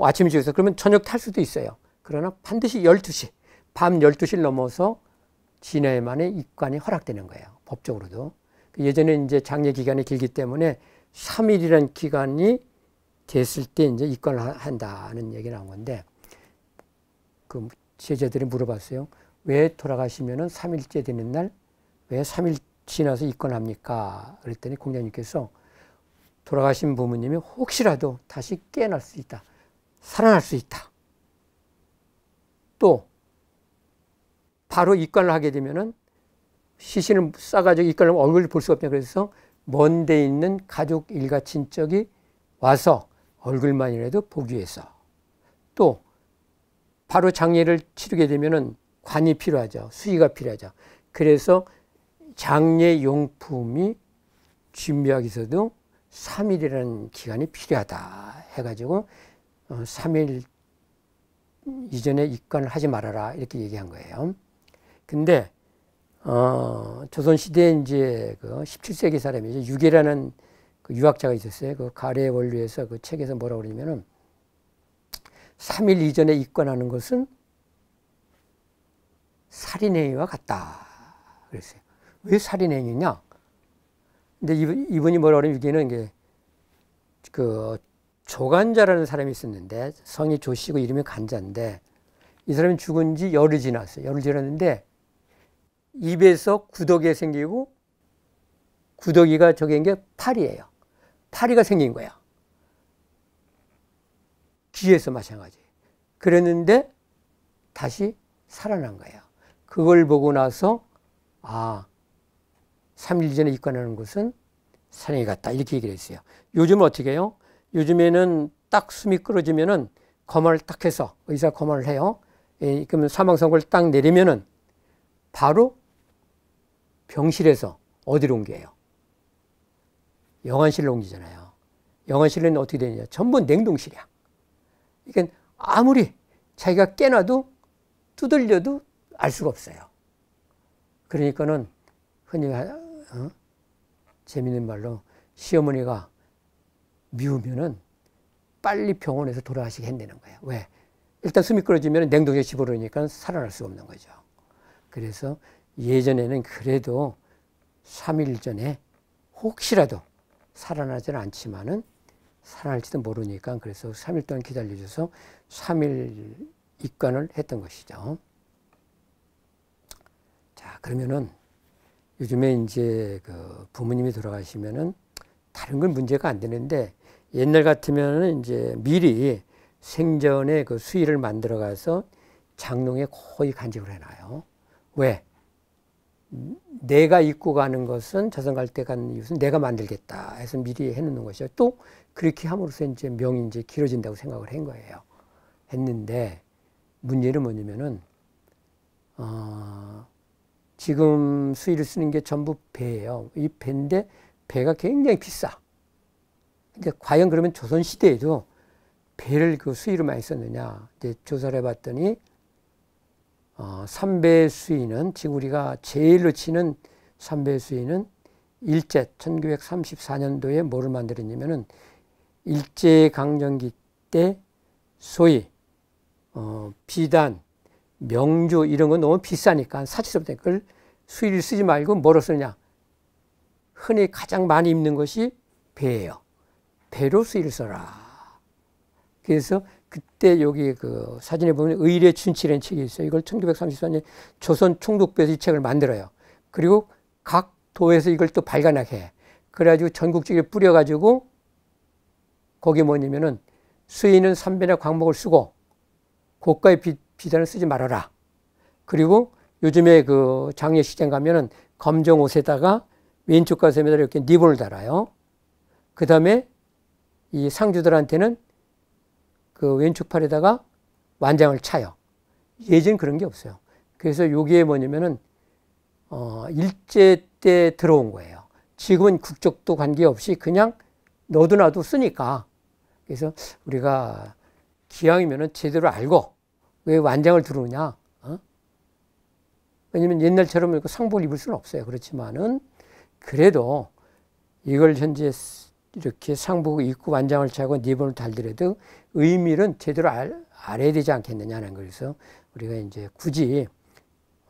아침 에 죽어서 그러면 저녁 탈 수도 있어요. 그러나 반드시 12시, 밤 12시를 넘어서 지내야만의 입관이 허락되는 거예요. 법적으로도. 그 예전에 이제 장례 기간이 길기 때문에 3일이라는 기간이 됐을 때 이제 입건을 한다는 얘기 나온 건데 그 제자들이 물어봤어요. 왜 돌아가시면은 3일째 되는 날 왜 3일 지나서 입건합니까? 그랬더니 공장님께서 돌아가신 부모님이 혹시라도 다시 깨어날 수 있다. 살아날 수 있다. 또 바로 입건을 하게 되면은 시신을 싸가지고 입건을 얼굴을 볼 수 없냐 그래서 먼데 있는 가족 일가 친척이 와서 얼굴만이라도 보기 위해서 또 바로 장례를 치르게 되면은 관이 필요하죠. 수의가 필요하죠. 그래서 장례 용품이 준비하기서도 3일이라는 기간이 필요하다 해가지고 3일 어, 이전에 입관을 하지 말아라 이렇게 얘기한 거예요. 근데 어, 조선시대 이제 그 17세기 사람이 이제 유계라는 그 유학자가 있었어요. 그가래 원리에서 그 책에서 뭐라 그러냐면은 3일 이전에 입건하는 것은 살인행위와 같다. 그랬어요. 왜 살인행위냐? 근데 이분, 이 뭐라 그러냐면 이게 그 조간자라는 사람이 있었는데 성이 조씨고 이름이 간자인데 이 사람이 죽은 지 열흘 지났어요. 열흘 지났는데 입에서 구더기 생기고 구더기가 저게 게 팔이에요. 파리가 생긴 거야. 뒤에서 마찬가지. 그랬는데 다시 살아난 거야. 그걸 보고 나서 아, 3일 전에 입관하는 것은 사랑이 같다. 이렇게 얘기를 했어요. 요즘 어떻게 해요? 요즘에는 딱 숨이 끊어지면은 검을 딱 해서 의사 검을 해요. 예, 그러면 사망 선고를 딱 내리면은 바로 병실에서 어디로 옮겨요? 영안실로 옮기잖아요. 영안실은 어떻게 되느냐. 전부 냉동실이야. 그러니까 아무리 자기가 깨놔도 두들려도 알 수가 없어요. 그러니까는 흔히 어? 재밌는 말로 시어머니가 미우면은 빨리 병원에서 돌아가시게 해다는 거예요. 왜? 일단 숨이 끊어지면 냉동실에 집어넣으니까 살아날 수가 없는 거죠. 그래서 예전에는 그래도 3일 전에 혹시라도 살아나지 않지만은 살아날지도 모르니까 그래서 3일 동안 기다려줘서 3일 입관을 했던 것이죠. 자, 그러면은 요즘에 이제 그 부모님이 돌아가시면은 다른 건 문제가 안 되는데 옛날 같으면은 이제 미리 생전에 그 수의를 만들어가서 장롱에 거의 간직을 해놔요. 왜? 내가 입고 가는 것은 자선 갈 때 가는 이웃은 내가 만들겠다 해서 미리 해놓는 것이죠. 또 그렇게 함으로써 이제 명이 이제 길어진다고 생각을 한 거예요. 했는데 문제는 뭐냐면은 어, 지금 수의를 쓰는 게 전부 배예요. 이 배인데 배가 굉장히 비싸. 근데 과연 그러면 조선 시대에도 배를 그 수의로 많이 썼느냐? 이제 조사를 해봤더니 어, 삼배 수위는 지금 우리가 제일로 치는 삼배 수위는 일제 1934년도에 뭐를 만들었냐면은 일제 강점기 때 소위 어, 비단 명주 이런 건 너무 비싸니까 사치스럽다 그걸 수위를 쓰지 말고 뭐로 쓰느냐 흔히 가장 많이 입는 것이 배예요 배로 수위를 써라 그래서 그때 여기 그 사진에 보면 의례 춘치라는 책이 있어요. 이걸 1934년 조선 총독부에서 이 책을 만들어요. 그리고 각 도에서 이걸 또 발간하게 해. 그래가지고 전국적으로 뿌려가지고 거기 뭐냐면은 수인은 삼배나 광목을 쓰고 고가의 비, 단을 쓰지 말아라. 그리고 요즘에 그 장례 시장 가면은 검정 옷에다가 왼쪽 가슴에다 이렇게 니본을 달아요. 그 다음에 이 상주들한테는 그 왼쪽 팔에다가 완장을 차요. 예전 그런 게 없어요. 그래서 여기 뭐냐면은 어, 일제 때 들어온 거예요. 지금은 국적도 관계없이 그냥 너도 나도 쓰니까. 그래서 우리가 기왕이면은 제대로 알고 왜 완장을 들어오냐. 어? 왜냐면 옛날처럼 상복을 입을 수는 없어요. 그렇지만은 그래도 이걸 현재 이렇게 상복 을 입고 완장을 차고 니 네 번을 달더라도 의미는 제대로 알, 아야 되지 않겠느냐는 거에서 우리가 이제 굳이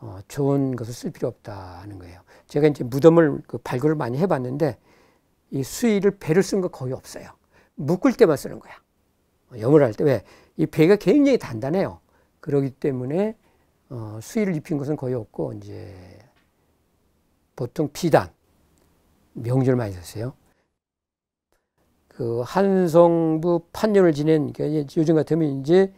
어, 좋은 것을 쓸 필요 없다는 거예요. 제가 이제 무덤을 그 발굴을 많이 해봤는데 이수위를 배를 쓴 거 거의 없어요. 묶을 때만 쓰는 거야. 염을 할 때. 왜? 이 배가 굉장히 단단해요. 그러기 때문에 어, 수위를 입힌 것은 거의 없고 이제 보통 비단, 명절 많이 썼어요. 그 한성부 판년을 지낸 요즘 같으면 이제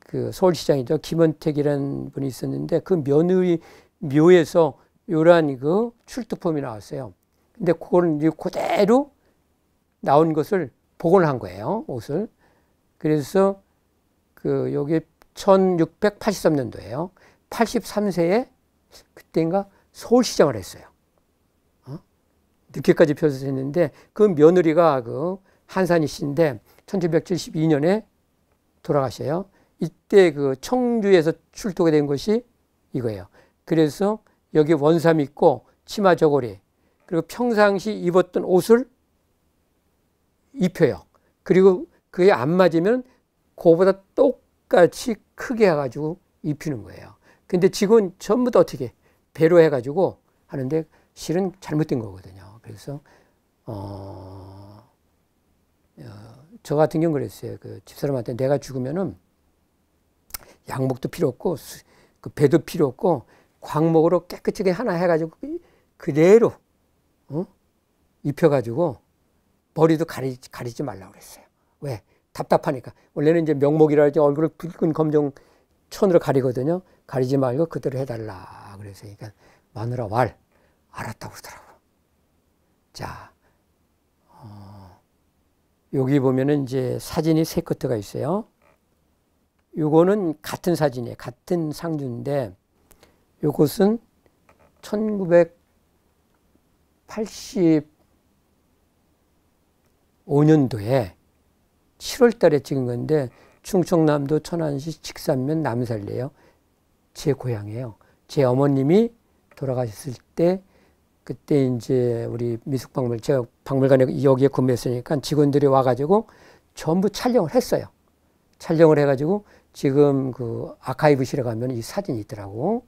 그 서울시장이죠 김원택이라는 분이 있었는데 그 며느리 묘에서 요란한그 출두품이 나왔어요. 근데 그거는 이제 그대로 나온 것을 복원한 거예요 옷을. 그래서 그 여기 1683년도에요. 83세에 그때인가 서울시장을 했어요. 어? 늦게까지 펴서 했는데 그 며느리가 그 한산이 신데 1772년에 돌아가셔요. 이때 그 청주에서 출토가 된 것이 이거예요. 그래서 여기 원삼 있고 치마 저고리 그리고 평상시 입었던 옷을 입혀요. 그리고 그게 안 맞으면 그보다 똑같이 크게 해가지고 입히는 거예요. 근데 지금 전부 다 어떻게 배로 해가지고 하는데 실은 잘못된 거거든요. 그래서 어. 어, 저 같은 경우 그랬어요. 그 집사람한테 내가 죽으면은 양목도 필요 없고 그 배도 필요 없고 광목으로 깨끗하게 하나 해가지고 그, 그대로 어? 입혀가지고 머리도 가리, 가리지 말라고 그랬어요. 왜? 답답하니까. 원래는 이제 명목이라 할제 얼굴을 붉은 검정 천으로 가리거든요. 가리지 말고 그대로 해달라. 그래서 그러니까 마누라 왈 알았다고 그러더라고. 자, 어... 여기 보면은 이제 사진이 세 커트가 있어요. 요거는 같은 사진이에요. 같은 상주인데 요것은 1985년도에 7월 달에 찍은 건데 충청남도 천안시 직산면 남살리요제 고향이에요. 제 어머님이 돌아가셨을 때 그때 이제 우리 미숙박물 제가 박물관에 여기에 구매했으니까 직원들이 와가지고 전부 촬영을 했어요. 촬영을 해가지고 지금 그 아카이브실에 가면 이 사진이 있더라고.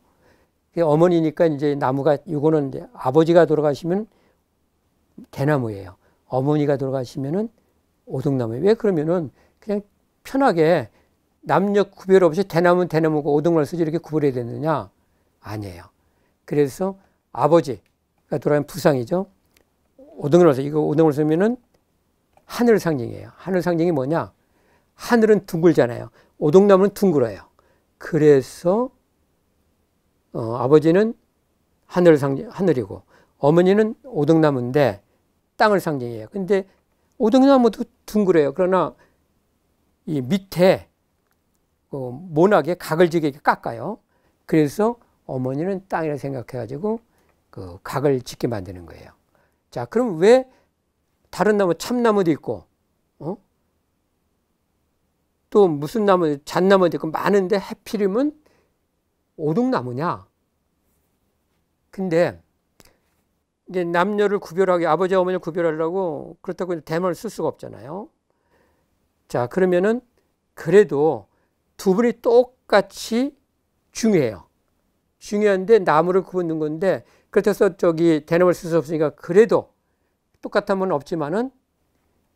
어머니니까 이제 나무가 이거는 이제 아버지가 돌아가시면 대나무예요. 어머니가 돌아가시면은 오동나무왜 그러면은 그냥 편하게 남녀 구별 없이 대나무 대나무고 오동을 쓰지 이렇게 구별해야 되느냐? 아니에요. 그래서 아버지가 돌아간 부상이죠. 오등로서 이거 오등을 쓰면은 하늘 상징이에요. 하늘 상징이 뭐냐? 하늘은 둥글잖아요. 오동나무는 둥글어요. 그래서 어, 아버지는 하늘 상징 하늘이고 어머니는 오동나무인데 땅을 상징해요. 근데 오동나무도 둥글어요 그러나 이 밑에 어, 모나게 각을 지게 깎아요. 그래서 어머니는 땅이라 생각해가지고 그 각을 짓게 만드는 거예요. 자, 그럼 왜 다른 나무 참나무도 있고, 어? 또 무슨 나무, 잣나무도 있고 많은데 해피림은 오동나무냐? 근데 이제 남녀를 구별하기, 아버지 어머니를 구별하려고 그렇다고 대문을 쓸 수가 없잖아요. 자, 그러면은 그래도 두 분이 똑같이 중요해요. 중요한데 나무를 구분는 건데 그렇다서 저기 대나무를 쓸 수 없으니까 그래도 똑같은 건 없지만은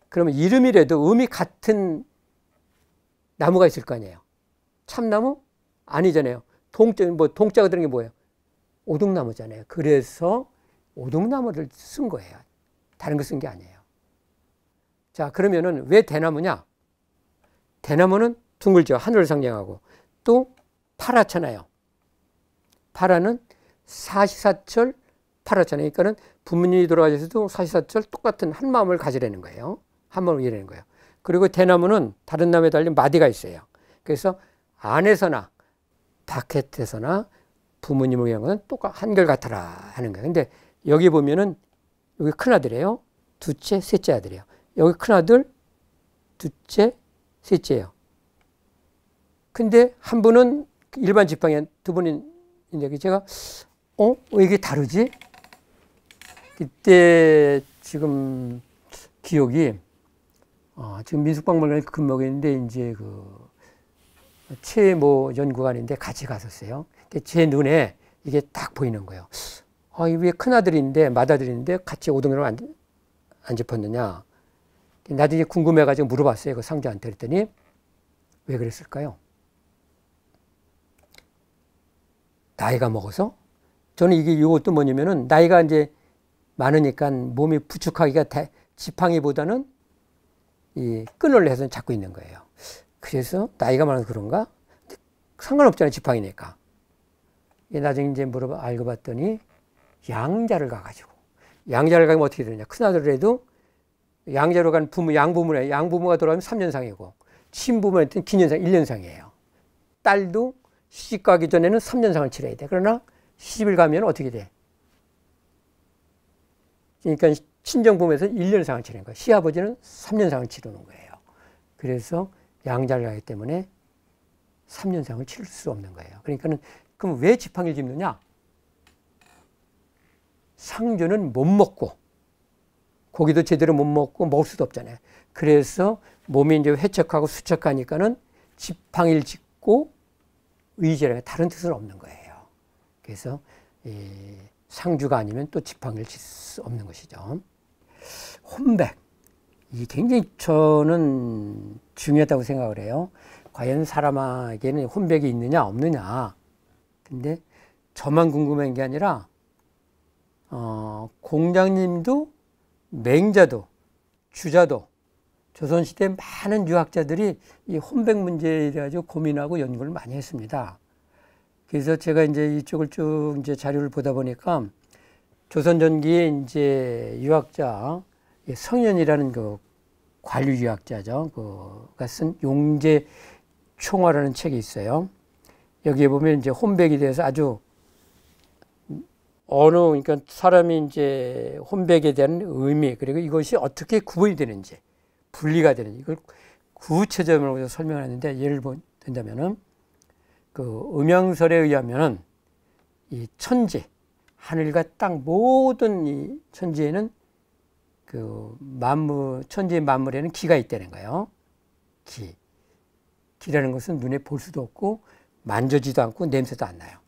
그러면 이름이라도 음이 같은 나무가 있을 거 아니에요. 참나무? 아니잖아요. 동자, 뭐 동자가 들는게 뭐예요? 오동나무잖아요. 그래서 오동나무를 쓴 거예요. 다른 거 쓴 게 아니에요. 자, 그러면은 왜 대나무냐? 대나무는 둥글죠. 하늘을 상징하고 또 파랗잖아요. 파라는 사시사철 팔았잖아요. 그러니까는 부모님이 돌아가셔서도 사시사철 똑같은 한 마음을 가지라는 거예요. 한 마음을 이해라는 거예요. 그리고 대나무는 다른 나무에 달린 마디가 있어요. 그래서 안에서나 바깥에서나 부모님을 위한 것은 똑같 한결같아라 하는 거예요. 근데 여기 보면은 여기 큰아들이에요. 두째, 셋째 아들이에요. 여기 큰아들, 두째, 셋째예요. 근데 한 분은 일반 지팡이, 두 분은 이제 제가 어? 왜 이게 다르지? 그때 지금 기억이 아, 지금 민속박물관에 근무했는데 이제 그 최모 연구관인데 같이 갔었어요. 제 눈에 이게 딱 보이는 거예요. 아, 왜 큰아들인데, 맏아들인데 같이 오동이로 안, 안 짚었느냐. 나중에 궁금해가지고 물어봤어요. 그 상자한테 그랬더니 왜 그랬을까요? 나이가 먹어서? 저는 이게 이것도 뭐냐면은 나이가 이제 많으니까 몸이 부축하기가 대, 지팡이보다는 이 끈을 해서 잡고 있는 거예요. 그래서 나이가 많아서 그런가? 상관없잖아요, 지팡이니까. 나중에 이제 물어봐 알고 봤더니 양자를 가가지고 양자를 가면 어떻게 되느냐? 큰 아들이라도 양자로 간 부모, 양부모래 양부모가 돌아가면 3년상이고 친부모한테는 기년상, 1년상이에요. 딸도 시집 가기 전에는 3년상을 치러야 돼. 그러나 시집을 가면 어떻게 돼? 그러니까 친정부모에서 1년 상을 치는 거예요. 시아버지는 3년 상을 치르는 거예요. 그래서 양자를 하기 때문에 3년 상을 치를 수 없는 거예요. 그러니까 그럼 왜 지팡이를 짚느냐? 상주는 못 먹고 고기도 제대로 못 먹고 먹을 수도 없잖아요. 그래서 몸이 이제 회척하고 수척하니까는 지팡이를 짚고 의지라는 다른 뜻은 없는 거예요. 그래서 이 예, 상주가 아니면 또 지팡이를 칠 수 없는 것이죠. 혼백. 이 굉장히 저는 중요하다고 생각을 해요. 과연 사람에게는 혼백이 있느냐 없느냐. 근데 저만 궁금한 게 아니라 어, 공장님도 맹자도 주자도 조선시대 많은 유학자들이 이 혼백 문제에 대해 가 고민하고 연구를 많이 했습니다. 그래서 제가 이제 이쪽을 쭉 이제 자료를 보다 보니까 조선전기의 이제 유학자 성현이라는 그 관료 유학자죠. 그가 쓴 용재 총화라는 책이 있어요. 여기에 보면 이제 혼백에 대해서 아주 어느 그러니까 사람이 이제 혼백에 대한 의미 그리고 이것이 어떻게 구분이 되는지 분리가 되는지 이걸 구체적으로 설명하는데 예를 든다면은 그 음양설에 의하면은 이 천지 하늘과 땅 모든 이 천지에는 그 만물 천지의 만물에는 기가 있다는 거예요. 기 기라는 것은 눈에 볼 수도 없고 만져지도 않고 냄새도 안 나요.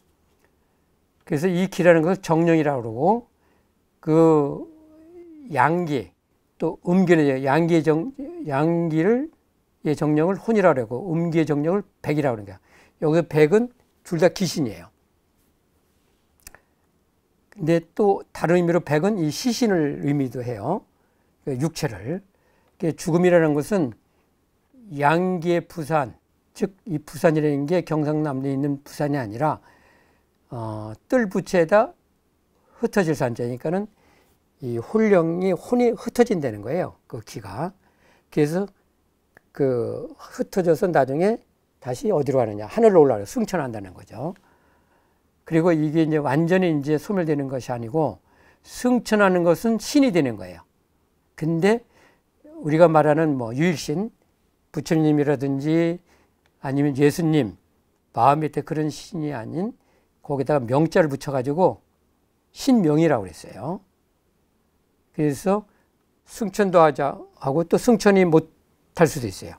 그래서 이 기라는 것을 정령이라고 그러고 그 양기 또 음기는 양기의 정 양기를 예 정령을 혼이라고 그러고 음기의 정령을 백이라고 그러는 거야. 여기 1 0은둘 다 기신이에요. 근데 또 다른 의미로 1은이 시신을 의미도 해요. 그 육체를. 죽음이라는 것은 양계 부산, 즉 이 부산이라는 게 경상남도에 있는 부산이 아니라 어, 뜰 부채에다 흩어질 산자니까는 이 혼령이 혼이 흩어진다는 거예요. 그 기가. 그래서 그 흩어져서 나중에 다시 어디로 가느냐? 하늘로 올라가요. 승천한다는 거죠. 그리고 이게 이제 완전히 이제 소멸되는 것이 아니고 승천하는 것은 신이 되는 거예요. 근데 우리가 말하는 뭐 유일신, 부처님이라든지 아니면 예수님, 마음 밑에 그런 신이 아닌 거기다가 명자를 붙여가지고 신명이라고 그랬어요. 그래서 승천도 하자 하고 또 승천이 못할 수도 있어요.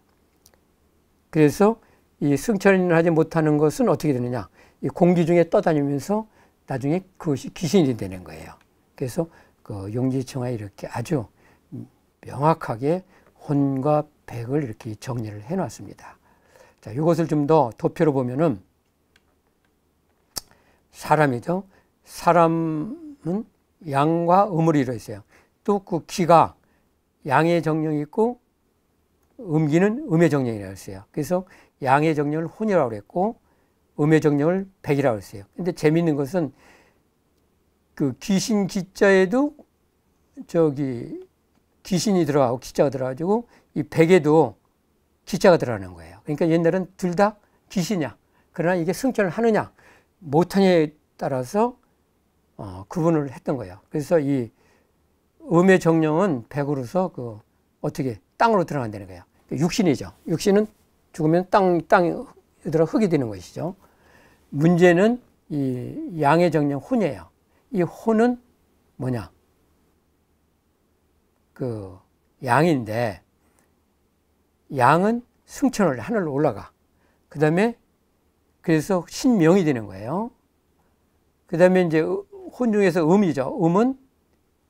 그래서 이 승천을 하지 못하는 것은 어떻게 되느냐? 이 공기 중에 떠다니면서 나중에 그것이 귀신이 되는 거예요. 그래서 그 용지청하 이렇게 아주 명확하게 혼과 백을 이렇게 정리를 해 놨습니다. 자, 이것을 좀 더 도표로 보면은 사람이죠. 사람은 양과 음으로 이루어 있요또 그 귀가 양의 정령이 있고 음기는 음의 정령이라고 했어요. 그래서 양의 정령을 혼이라고 그랬고 음의 정령을 백이라고 했어요. 근데 재밌는 것은 그 귀신 기자에도 저기 귀신이 들어가고 기자가 들어가지고 이 백에도 기자가 들어가는 거예요. 그러니까 옛날은 둘다 귀신이야. 그러나 이게 승천을 하느냐 못하냐에 따라서 어, 구분을 했던 거예요. 그래서 이 음의 정령은 백으로서 그 어떻게 땅으로 들어간다는 거예요. 육신이죠. 육신은 죽으면 땅, 땅이 들어 흙이 되는 것이죠. 문제는 이 양의 정령 혼이에요. 이 혼은 뭐냐? 그 양인데 양은 승천을 하늘로 올라가. 그 다음에 그래서 신명이 되는 거예요. 그 다음에 이제 혼 중에서 음이죠. 음은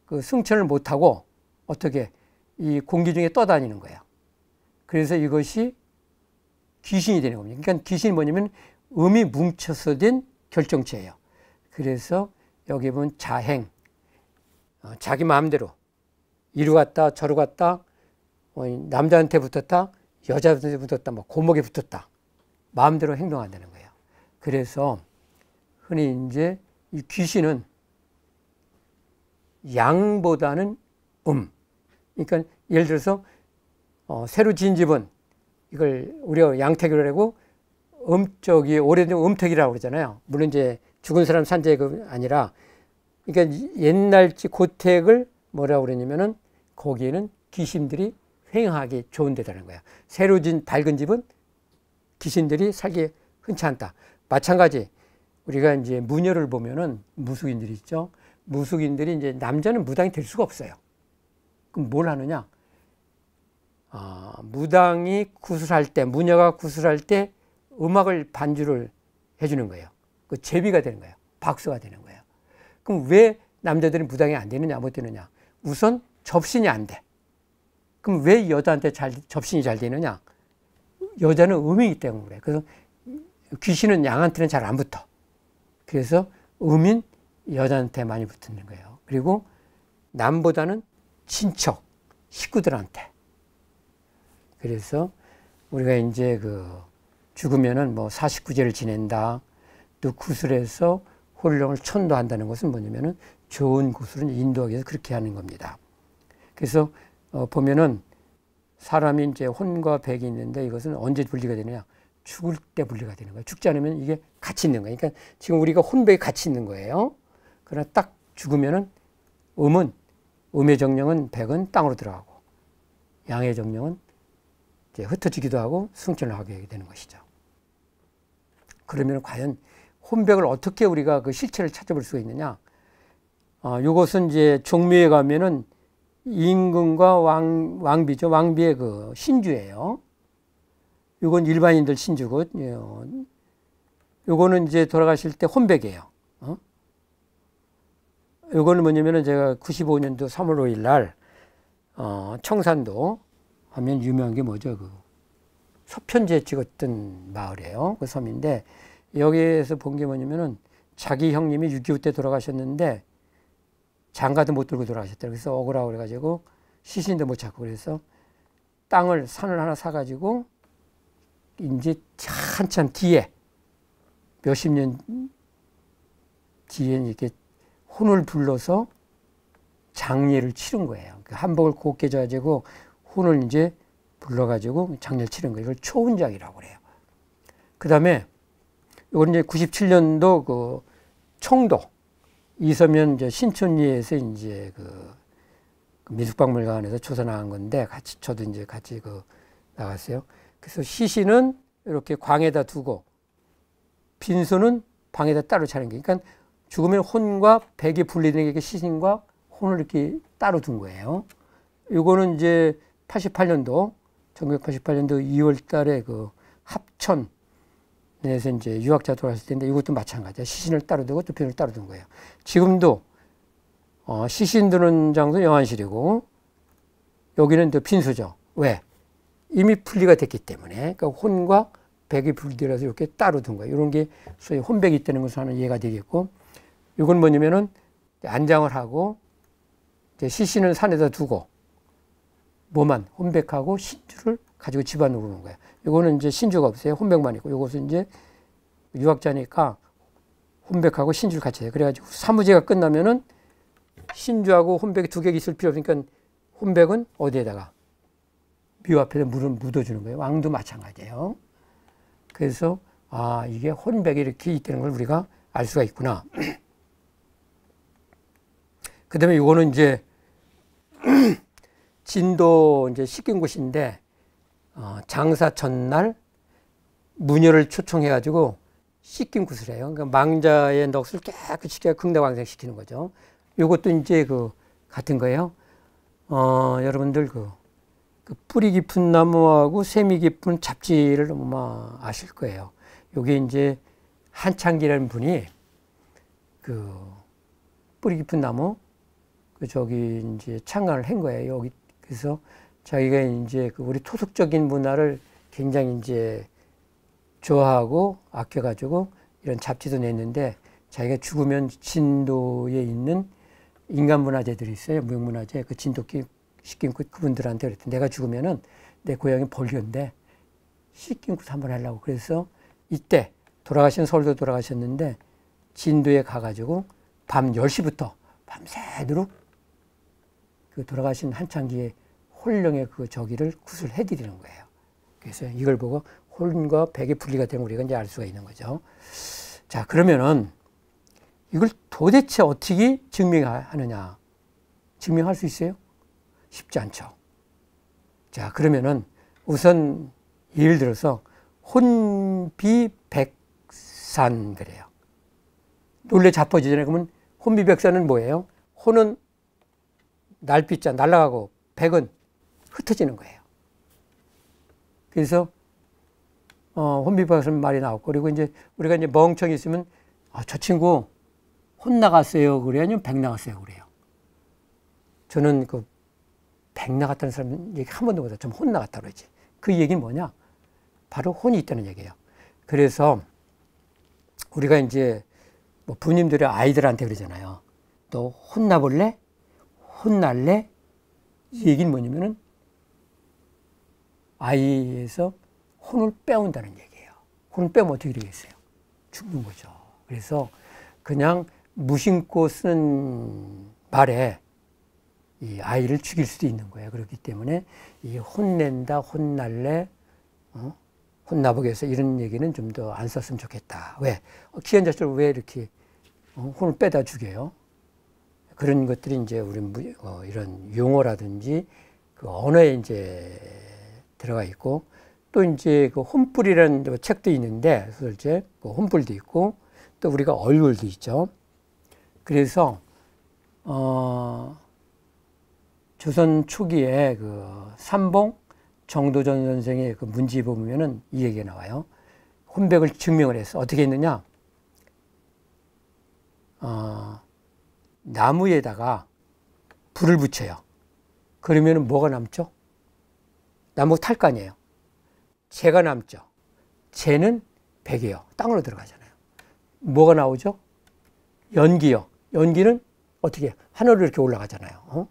그 승천을 못하고 어떻게 이 공기 중에 떠다니는 거예요. 그래서 이것이 귀신이 되는 겁니다. 그러니까 귀신이 뭐냐면 음이 뭉쳐서 된 결정체예요. 그래서 여기 보면 자행, 어, 자기 마음대로 이루 갔다 저루 갔다 뭐 남자한테 붙었다 여자한테 붙었다 뭐 고목에 붙었다 마음대로 행동한다는 거예요. 그래서 흔히 이제 이 귀신은 양보다는 음. 그러니까 예를 들어서 어, 새로 지은 집은 이걸 우리가 양택이라고 하고 음쪽이 오래된 음택이라고 그러잖아요. 물론 이제 죽은 사람 산재금 그 아니라 그러니까 옛날지 고택을 뭐라고 그러냐면은 거기에는 귀신들이 횡하기 좋은 데다는 거야. 새로 진 밝은 집은 귀신들이 살기 흔치 않다. 마찬가지 우리가 이제 무녀를 보면은 무속인들이 있죠. 무속인들이 이제 남자는 무당이 될 수가 없어요. 그럼 뭘 하느냐? 어, 무당이 구슬할 때 무녀가 구슬할 때 음악을 반주를 해주는 거예요. 그 제비가 되는 거예요. 박수가 되는 거예요. 그럼 왜 남자들이 무당이 안 되느냐 못 되느냐? 우선 접신이 안 돼. 그럼 왜 여자한테 잘 접신이 잘 되느냐? 여자는 음이기 때문에 그래. 그래서 귀신은 양한테는 잘 안 붙어. 그래서 음인 여자한테 많이 붙는 거예요. 그리고 남보다는 친척, 식구들한테 그래서 우리가 이제 그 죽으면은 뭐 49제를 지낸다. 또 구슬에서 혼령을 천도한다는 것은 뭐냐면은 좋은 구슬은 인도하기 위해서 그렇게 하는 겁니다. 그래서 어 보면은 사람이 이제 혼과 백이 있는데 이것은 언제 분리가 되느냐? 죽을 때 분리가 되는 거예요. 죽지 않으면 이게 같이 있는 거예요. 그러니까 지금 우리가 혼백이 같이 있는 거예요. 그러나 딱 죽으면은 음은 음의 정령은 백은 땅으로 들어가고 양의 정령은 이제 흩어지기도 하고 승천을 하게 되는 것이죠. 그러면 과연 혼백을 어떻게 우리가 그 실체를 찾아볼 수가 있느냐? 아, 이것은 이제 종묘에 가면은 임금과 왕, 왕비죠. 왕비의 그 신주예요. 이건 일반인들 신주고, 예, 어, 요거는 이제 돌아가실 때 혼백이에요. 어? 요거는 뭐냐면은 제가 95년도 3월 5일 날, 어, 청산도 하면 유명한 게 뭐죠? 그소편제 찍었던 마을이에요. 그 섬인데 여기에서 본 게 뭐냐면은 자기 형님이 6.25 때 돌아가셨는데 장가도 못 들고 돌아가셨대요. 그래서 억울하고 그래가지고 시신도 못 찾고 그래서 땅을 산을 하나 사가지고 이제 한참 뒤에 몇십 년 뒤에 이렇게 혼을 불러서 장례를 치른 거예요. 그 한복을 곱게 져가지고 혼을 이제 불러가지고 장례 치른 거예요. 이걸 초혼장이라고 그래요. 그 다음에 이건 이제 97년도 그 청도 이서면 이제 신촌리에서 이제 그, 그 미술박물관에서 조사 나 건데 같이 저도 이제 같이 그 나갔어요. 그래서 시신은 이렇게 광에다 두고 빈소는 방에다 따로 차는 게 그러니까 죽으면 혼과 백이 분리되는 게 시신과 혼을 이렇게 따로 둔 거예요. 이거는 이제 88년도 1988년도 2월 달에 그 합천 내에서 이제 유학자 돌아왔을 텐데 이것도 마찬가지야. 시신을 따로 두고 두편을 따로 둔 거예요. 지금도 어, 시신 두는 장소 영안실이고 여기는 또 빈소죠. 왜? 이미 분리가 됐기 때문에 그러니까 혼과 백이 분리돼서 이렇게 따로 둔 거예요. 이런 게 소위 혼백이 있다는 것을 하는 이해가 되겠고 이건 뭐냐면은 안장을 하고 시신을 산에다 두고 뭐만 혼백하고 신주를 가지고 집어넣는 거예 이거는 이제 신주가 없어요. 혼백만 있고 이것은 이제 유학자니까 혼백하고 신주를 같이 해 그래가지고 사무제가 끝나면은 신주하고 혼백이 두 개 있을 필요 없으니까 혼백은 어디에다가 묘 앞에다 물을 묻어주는 거예요. 왕도 마찬가지예요. 그래서 아 이게 혼백이 이렇게 있다는 걸 우리가 알 수가 있구나. 그다음에 이거는 이제 진도 이제 시킨 곳인데 어, 장사 전날 무녀를 초청해가지고 씻김 구슬해요 그러니까 망자의 넋을 깨끗이 극락왕생시키는 거죠. 이것도 이제 그 같은 거예요. 어, 여러분들 그, 그, 뿌리 깊은 나무하고 샘이 깊은 잡지를 아마 아실 거예요. 요게 이제 한창기라는 분이 그 뿌리 깊은 나무 그 저기 이제 창간을 한 거예요. 여기 그래서 자기가 이제 그 우리 토속적인 문화를 굉장히 이제 좋아하고 아껴가지고 이런 잡지도 냈는데 자기가 죽으면 진도에 있는 인간문화재들이 있어요. 무형문화재. 그 진도 시킨구 그 그분들한테 그랬더 내가 죽으면은 내 고향이 벌교인데 시킨구 한번 하려고. 그래서 이때 돌아가신 서울도 돌아가셨는데 진도에 가가지고 밤 10시부터 밤새도록 그 돌아가신 한창기에 혼령의 그 저기를 구슬해 드리는 거예요. 그래서 이걸 보고 혼과 백의 분리가 된 우리가 이제 알 수가 있는 거죠. 자, 그러면은 이걸 도대체 어떻게 증명하느냐? 증명할 수 있어요? 쉽지 않죠. 자, 그러면은 우선 예를 들어서 혼비백산 그래요. 원래 자포지전에 그러면 혼비백산은 뭐예요? 혼은 날빛자 날아가고 백은 흩어지는 거예요. 그래서 어, 혼비박스님 말이 나왔고 그리고 이제 우리가 이제 멍청이 있으면 아, 저 친구 혼 나갔어요 그래요 아니면 백 나갔어요 그래요. 저는 그백 나갔다는 사람 얘기 한 번도 못해 좀혼 나갔다 그러지. 그 얘기는 뭐냐? 바로 혼이 있다는 얘기예요. 그래서 우리가 이제 뭐 부님들의 아이들한테 그러잖아요. 너 혼나볼래? 혼날래? 이 얘기는 뭐냐면은 아이에서 혼을 빼온다는 얘기예요. 혼을 빼면 어떻게 되겠어요? 죽는 거죠. 그래서 그냥 무심코 쓰는 말에 이 아이를 죽일 수도 있는 거예요. 그렇기 때문에 이 혼낸다, 혼날래, 어? 혼나보게해 이런 얘기는 좀 더 안 썼으면 좋겠다. 왜? 어, 기현자식왜 이렇게 어? 혼을 빼다 죽여요? 그런 것들이 이제 우리 어, 이런 용어라든지 그 언어의 이제 들어가 있고 또 이제 그 혼뿔이라는 뭐 책도 있는데 소설책 그 혼뿔도 있고 또 우리가 얼굴도 있죠. 그래서 어 조선 초기에 그 삼봉 정도전 선생의 그 문지 보면은 이 얘기가 나와요. 혼백을 증명을 해서 어떻게 했느냐? 어, 나무에다가 불을 붙여요. 그러면 뭐가 남죠? 나무 탈 거 아니에요. 재가 남죠. 재는 백이요. 땅으로 들어가잖아요. 뭐가 나오죠? 연기요. 연기는 어떻게 하늘로 이렇게 올라가잖아요. 어?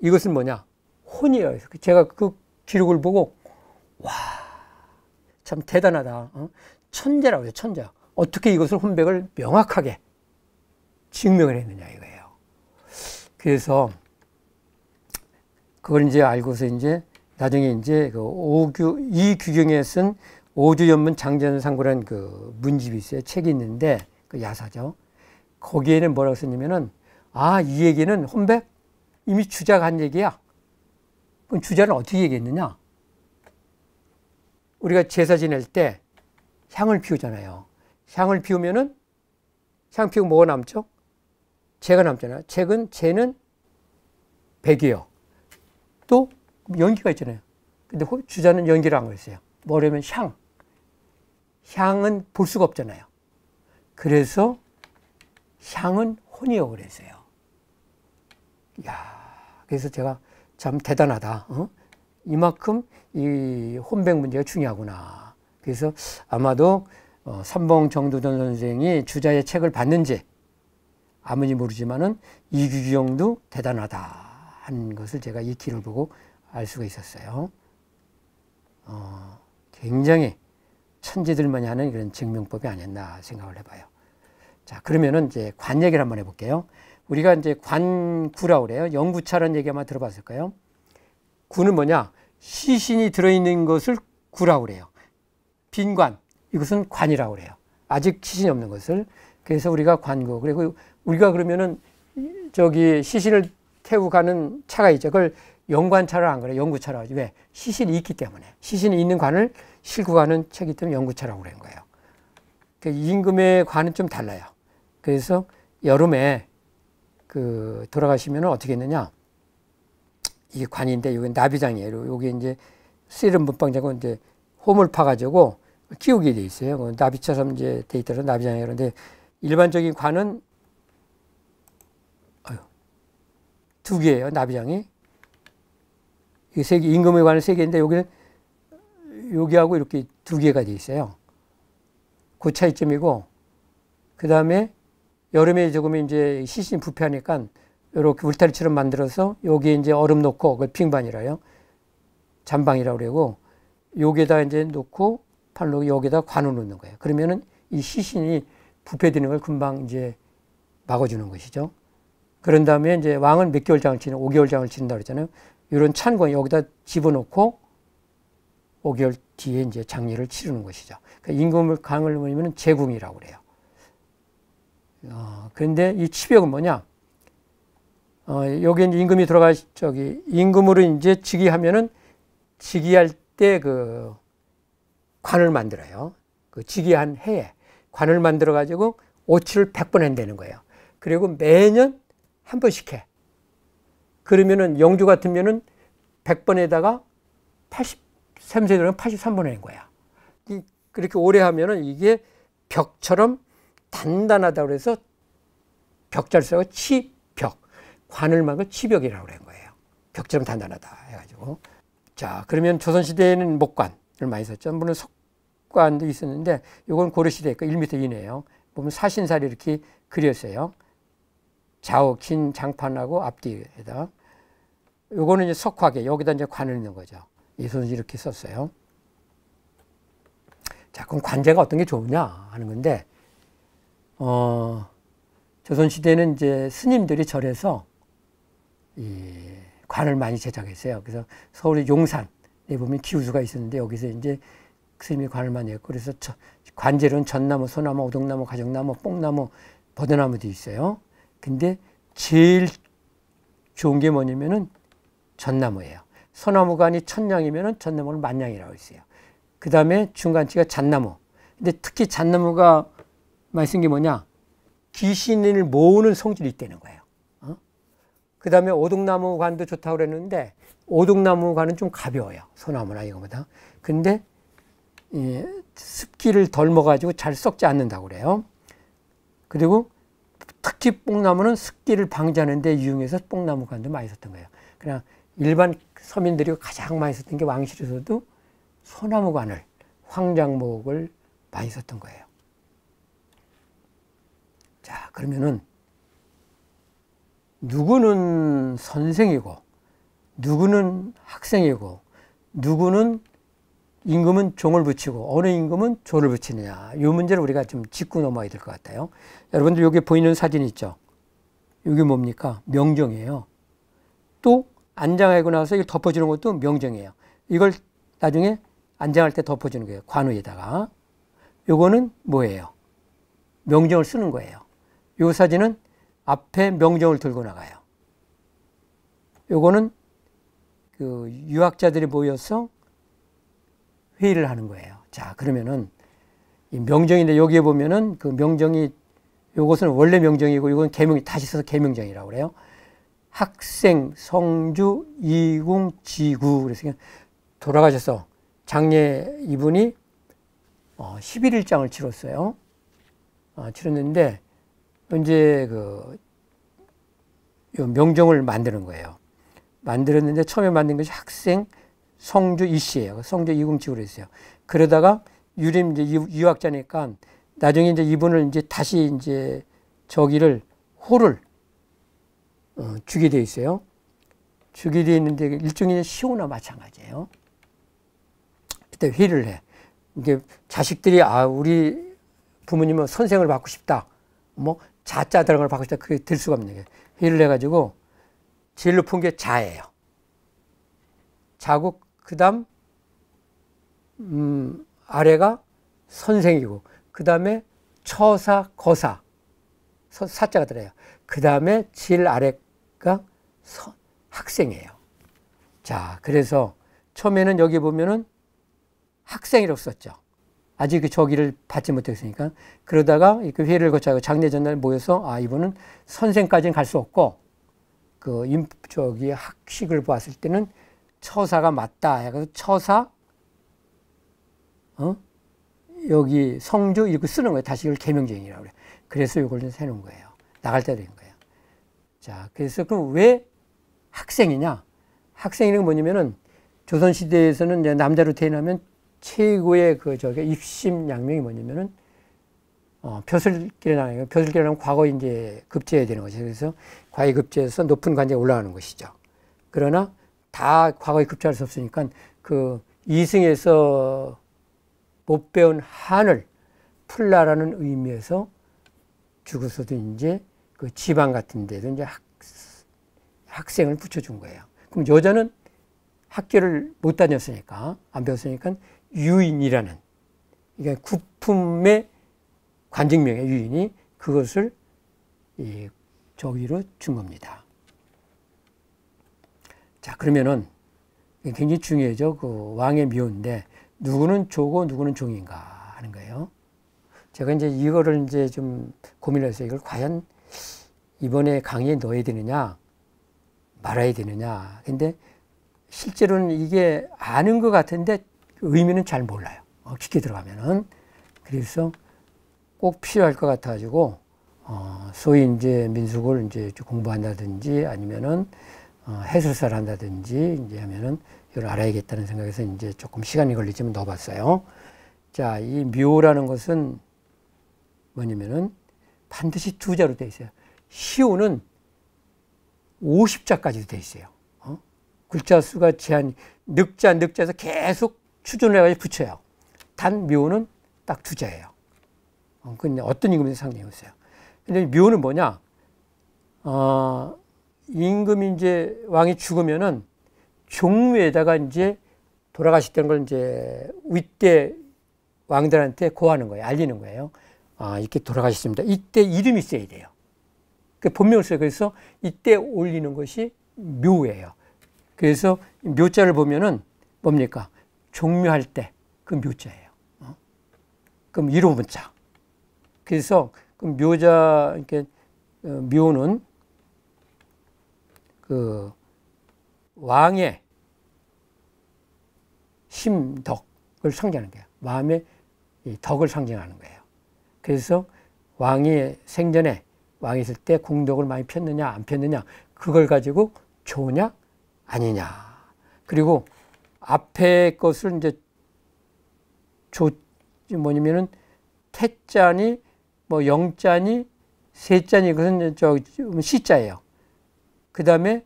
이것은 뭐냐? 혼이에요. 제가 그 기록을 보고 와, 참 대단하다. 어? 천재라고 해요. 천재. 어떻게 이것을 혼백을 명확하게 증명을 했느냐 이거예요. 그래서 그걸 이제 알고서 이제 나중에 이제 그 오규 이 규경에 쓴 오주 연문 장전상고라는 그 문집이 있어요. 책이 있는데 그 야사죠. 거기에는 뭐라고 썼냐면은 아이 얘기는 혼백 이미 주자가 한 얘기야. 그럼 주자는 어떻게 얘기했느냐? 우리가 제사 지낼 때 향을 피우잖아요. 향을 피우면은 향 피우고 뭐가 남죠? 재가 남잖아요. 재은 재는 백이요. 또 연기가 있잖아요. 근데 주자는 연기를 안 걸었어요. 뭐냐면 향. 향은 볼 수가 없잖아요. 그래서 향은 혼이요 그랬어요. 야, 그래서 제가 참 대단하다. 어? 이만큼 이 혼백 문제가 중요하구나. 그래서 아마도 어, 삼봉 정두전 선생이 주자의 책을 봤는지 아무리 모르지만은 이규경도 대단하다 한 것을 제가 이 길을 보고 알 수가 있었어요. 어, 굉장히 천재들만이 하는 그런 증명법이 아니었나 생각을 해봐요. 자, 그러면은 이제 관 얘기를 한번 해볼게요. 우리가 이제 관구라고 그래요. 영구차라는 얘기 아마 들어봤을 까요 구는 뭐냐? 시신이 들어있는 것을 구라고 그래요. 빈관, 이것은 관이라고 그래요. 아직 시신이 없는 것을. 그래서 우리가 관구. 그리고 우리가 그러면은 저기 시신을 태우고 가는 차가 있죠. 그걸 연관차를 안 그래 연구차라고 하지 왜 시신이 있기 때문에 시신이 있는 관을 실고가는 책이기 때문에 연구차라고 그런 거예요. 그 임금의 관은 좀 달라요. 그래서 여름에 그 돌아가시면 어떻게 했느냐 이게 관인데 여기 나비장이에요. 여기 이제 쓰이름 문방장고 이제 홈을 파가지고 키우게돼 있어요. 그 나비처럼 이제 돼있더라 나비장이 그런데 일반적인 관은 두 개예요. 나비장이 이세 개, 임금에 관한 세 개인데 여기는 여기하고 이렇게 두 개가 돼 있어요. 그 차이점이고 그 다음에 여름에 조금 이제 시신 부패하니까 이렇게 울타리처럼 만들어서 여기에 이제 얼음 놓고 그걸 빙반이라요. 잔방이라고 그러고 여기에다 이제 놓고 팔로 여기다 관을 놓는 거예요. 그러면은 이 시신이 부패되는 걸 금방 이제 막아주는 것이죠. 그런 다음에 이제 왕은 몇 개월 장을 치는, 5개월 장을 치는다 그랬잖아요. 이런 찬 공기 여기다 집어넣고 5개월 뒤에 이제 장례를 치르는 것이죠. 그러니까 임금을 강을 보면 제궁이라고 그래요. 어, 그런데 이 치벽은 뭐냐? 어, 여기 임금이 들어가 저기 임금으로 이제 즉위하면은 즉위할 때 그 관을 만들어요. 그 즉위한 해에 관을 만들어 가지고 오치를 100번 한다는 거예요. 그리고 매년 한 번씩 해. 그러면은 영주 같으면은 100번에다가 83세들은 83번 낸 거야. 그렇게 오래 하면은 이게 벽처럼 단단하다고 그서 벽잘써가 치벽, 관을 막은 치벽이라고 그런 거예요. 벽처럼 단단하다 해가지고. 자, 그러면 조선시대에는 목관을 많이 썼죠. 물론 속관도 있었는데 이건 고려시대니 1m 이내요. 보면 사신살이 렇게 그렸어요. 좌우 긴 장판하고 앞뒤에다. 요거는 이제 석화계 여기다 이제 관을 넣는 거죠. 이손신 이렇게 썼어요. 자, 그럼 관제가 어떤 게 좋으냐 하는 건데 어, 조선 시대는 이제 스님들이 절에서 이 관을 많이 제작했어요. 그래서 서울의 용산에 보면 기우수가 있었는데 여기서 이제 스님이 관을 많이 했고 그래서 관제로는 전나무, 소나무, 오동나무, 가정나무, 뽕나무, 버드나무도 있어요. 근데 제일 좋은 게 뭐냐면은 전나무예요. 소나무간이 천냥이면 전나무를 만냥이라고 있어요. 그 다음에 중간치가 잣나무. 근데 특히 잣나무가 말씀이 뭐냐? 귀신을 모으는 성질이 있다는 거예요. 어? 그 다음에 오동나무관도 좋다고 그랬는데 오동나무관은 좀 가벼워요. 소나무나 이거보다. 근데 예, 습기를 덜 먹어가지고 잘 썩지 않는다고 그래요. 그리고 특히 뽕나무는 습기를 방지하는데 유용해서 뽕나무관도 많이 썼던 거예요. 그냥 일반 서민들이 가장 많이 썼던 게 왕실에서도 소나무 관을, 황장목을 많이 썼던 거예요. 자, 그러면은 누구는 선생이고, 누구는 학생이고, 누구는 임금은 종을 붙이고 어느 임금은 조를 붙이느냐 이 문제를 우리가 좀 짚고 넘어야 될 것 같아요. 여러분들 여기 보이는 사진 있죠? 이게 뭡니까? 명정이에요. 또 안장하고 나서 이걸 덮어주는 것도 명정이에요. 이걸 나중에 안장할 때 덮어주는 거예요. 관우에다가. 요거는 뭐예요? 명정을 쓰는 거예요. 요 사진은 앞에 명정을 들고 나가요. 요거는 그 유학자들이 모여서 회의를 하는 거예요. 자, 그러면은 명정인데 여기에 보면은 그 명정이 요것은 원래 명정이고 이건 개명이 다시 써서 개명정이라고 그래요. 학생 성주 이궁지구 그래서 그냥 돌아가셔서 장례 이분이 어, 11일장을 치렀어요. 아, 치렀는데 이제 그 명정을 만드는 거예요. 만들었는데 처음에 만든 것이 학생 성주 이씨예요. 그 성주 이궁지구로 했어요. 그러다가 유림 이제 유학자니까 나중에 이제 이분을 이제 다시 이제 저기를 호를 어, 주게 되어 있어요. 주게 되어 있는데 일종의 시호나 마찬가지예요. 그때 회의를 해. 이게 자식들이 아 우리 부모님은 선생을 받고 싶다. 뭐 자자 들어걸 받고 싶다. 그게 될 수가 없는 게 회의를 해가지고 제일 높은 게 자예요. 자고 그다음 음, 아래가 선생이고 그 다음에 처사 거사 사자가 들어요. 그 다음에 질 아래가 학생이에요. 자, 그래서 처음에는 여기 보면은 학생이라고 썼죠. 아직 그 저기를 받지 못했으니까. 그러다가 그 회의를 거쳐서 장례 전날 모여서 아, 이분은 선생까지는 갈 수 없고 그 임, 저기 학식을 보았을 때는 처사가 맞다. 그래서 처사, 어? 여기 성주 이렇게 쓰는 거예요. 다시 이걸 개명쟁이라고 그래 그래서 이걸 세놓 거예요. 나갈 때된 거예요. 자, 그래서 그럼 왜 학생이냐? 학생이란게 뭐냐면은 조선시대에서는 이제 남자로 태어나면 최고의 그 저게 입심양명이 뭐냐면은 어, 벼슬길에 나가요. 벼슬길에 나면 과거 이제 급제해야 되는 것이죠. 그래서 과거 급제에서 높은 관제에 올라가는 것이죠. 그러나 다 과거에 급제할 수 없으니까 그 이승에서 못 배운 한을 풀라라는 의미에서 죽어서도 이제 그 지방 같은 데도 이제 학, 학생을 붙여준 거예요. 그럼 여자는 학교를 못 다녔으니까, 안 배웠으니까 유인이라는, 이게 구품의 관직명의 유인이 그것을 이 저기로 준 겁니다. 자, 그러면은 굉장히 중요해죠. 그 왕의 묘인데 누구는 조고 누구는 종인가 하는 거예요. 제가 이제 이거를 이제 좀 고민해서 이걸 과연 이번에 강의에 넣어야 되느냐 말아야 되느냐. 근데 실제로는 이게 아는 것 같은데 의미는 잘 몰라요. 어, 깊게 들어가면은. 그래서 꼭 필요할 것 같아가지고, 어, 소위 이제 민숙을 이제 공부한다든지 아니면은 어, 해설사를 한다든지 이제 하면은 이걸 알아야겠다는 생각에서 이제 조금 시간이 걸리지만 넣어봤어요. 자, 이 묘라는 것은 뭐냐면은 반드시 두 자로 되어 있어요. 시오는 50자까지도 되어 있어요. 어? 글자 수가 제한, 늑자, 늑자에서 계속 추준을 해가지고 붙여요. 단 묘는 딱 두 자예요. 어, 근데 어떤 임금인지 상당히 있어요. 근데 묘는 뭐냐? 어, 임금 이제 왕이 죽으면은 종묘에다가 이제 돌아가셨던 걸 이제 윗대 왕들한테 고하는 거예요. 알리는 거예요. 아, 이렇게 돌아가셨습니다. 이때 이름이 써야 돼요. 그 본명을 써요. 그래서 이때 올리는 것이 묘예요. 그래서 묘자를 보면은 뭡니까? 종묘할 때 그 묘자예요. 어? 그럼 이로 문자. 그래서 그 묘자 이렇게 어, 묘는 그 왕의 심덕을 상징하는 거예요. 마음의 덕을 상징하는 거예요. 그래서 왕이 생전에 왕이 있을 때 공덕을 많이 폈느냐 안 폈느냐 그걸 가지고 좋으냐 아니냐 그리고 앞에 것을 이제 조 뭐냐면은 태자니 뭐 영자니 세자니 그것은 저 시자예요. 뭐 그 다음에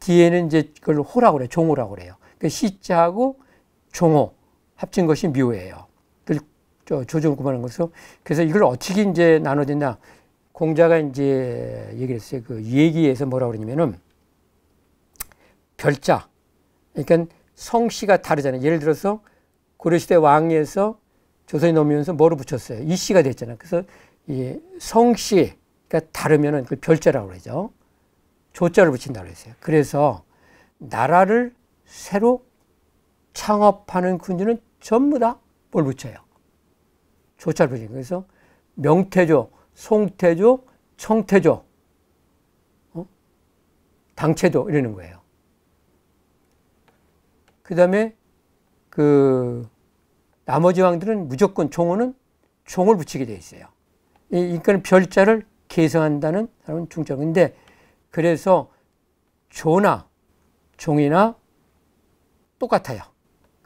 뒤에는 이제 그걸 호라고 그래요. 종호라고 그래요. 그 시자하고 종호 합친 것이 묘예요. 조정을 구하는 것이죠. 그래서 이걸 어떻게 이제 나눠진다. 공자가 이제 얘기를 했어요. 그 얘기에서 뭐라고 그러냐면은 별자. 그러니까 성씨가 다르잖아요. 예를 들어서 고려시대 왕위에서 조선이 넘으면서 뭐로 붙였어요? 이씨가 됐잖아요. 그래서 이 성씨, 가 그러니까 다르면은 그 별자라고 그러죠. 조자를 붙인다고 랬어요 그래서 나라를 새로 창업하는 군주는 전부 다 뭘 붙여요? 조찰 부신 그래서 명태조, 송태조, 청태조, 어? 당체조 이러는 거예요. 그 다음에 그 나머지 왕들은 무조건 종호는 종을 붙이게 돼 있어요. 그러니까 별자를 계승한다는 사람은 중적. 인데 그래서 조나 종이나 똑같아요.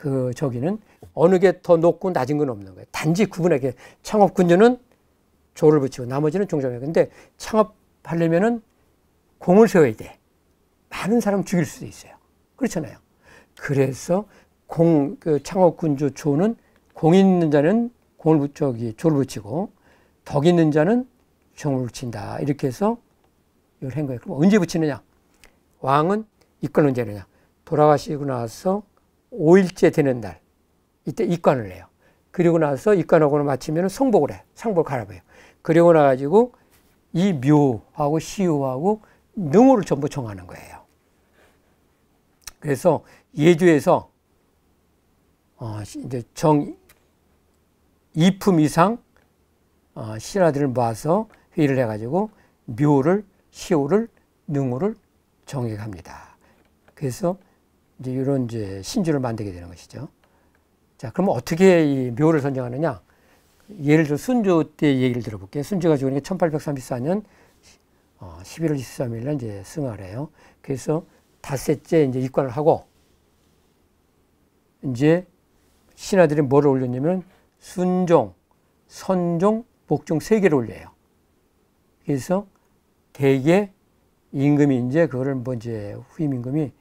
그 저기는 어느 게 더 높고 낮은 건 없는 거예요. 단지 구분하게 창업 군주는 조를 붙이고 나머지는 종점이요 근데 창업하려면은 공을 세워야 돼. 많은 사람 죽일 수도 있어요. 그렇잖아요. 그래서 공, 그 창업 군주 조는 공 있는 자는 공을 저기 조를 붙이고 덕 있는 자는 종을 붙인다. 이렇게 해서 이걸 한 거예요. 그럼 언제 붙이느냐? 왕은 이끄는 자느냐? 돌아가시고 나서 5일째 되는 날 이때 입관을 해요. 그리고 나서 입관하고는 마치면 성복을 해. 상복 갈아봐요. 그리고 나가지고 이 묘하고 시효하고 능호를 전부 정하는 거예요. 그래서 예주에서 어, 이제 정 2품 이상 어, 신하들을 모아서 회의를 해가지고 묘를 시효를 능호를 정해갑니다. 그래서 이제 이런 이제 신주를 만들게 되는 것이죠. 자, 그러면 어떻게 이 묘를 선정하느냐? 예를 들어 순조 때 얘기를 들어볼게요. 순조가 죽은 게 1834년 11월 23일 날 이제 승하를 해요. 그래서 다섯째 이제 입관을 하고 이제 신하들이 뭐 올렸냐면 순종, 선종, 복종 세 개를 올려요. 그래서 대개 임금이 이제 그거를 뭐 이제 후임 임금이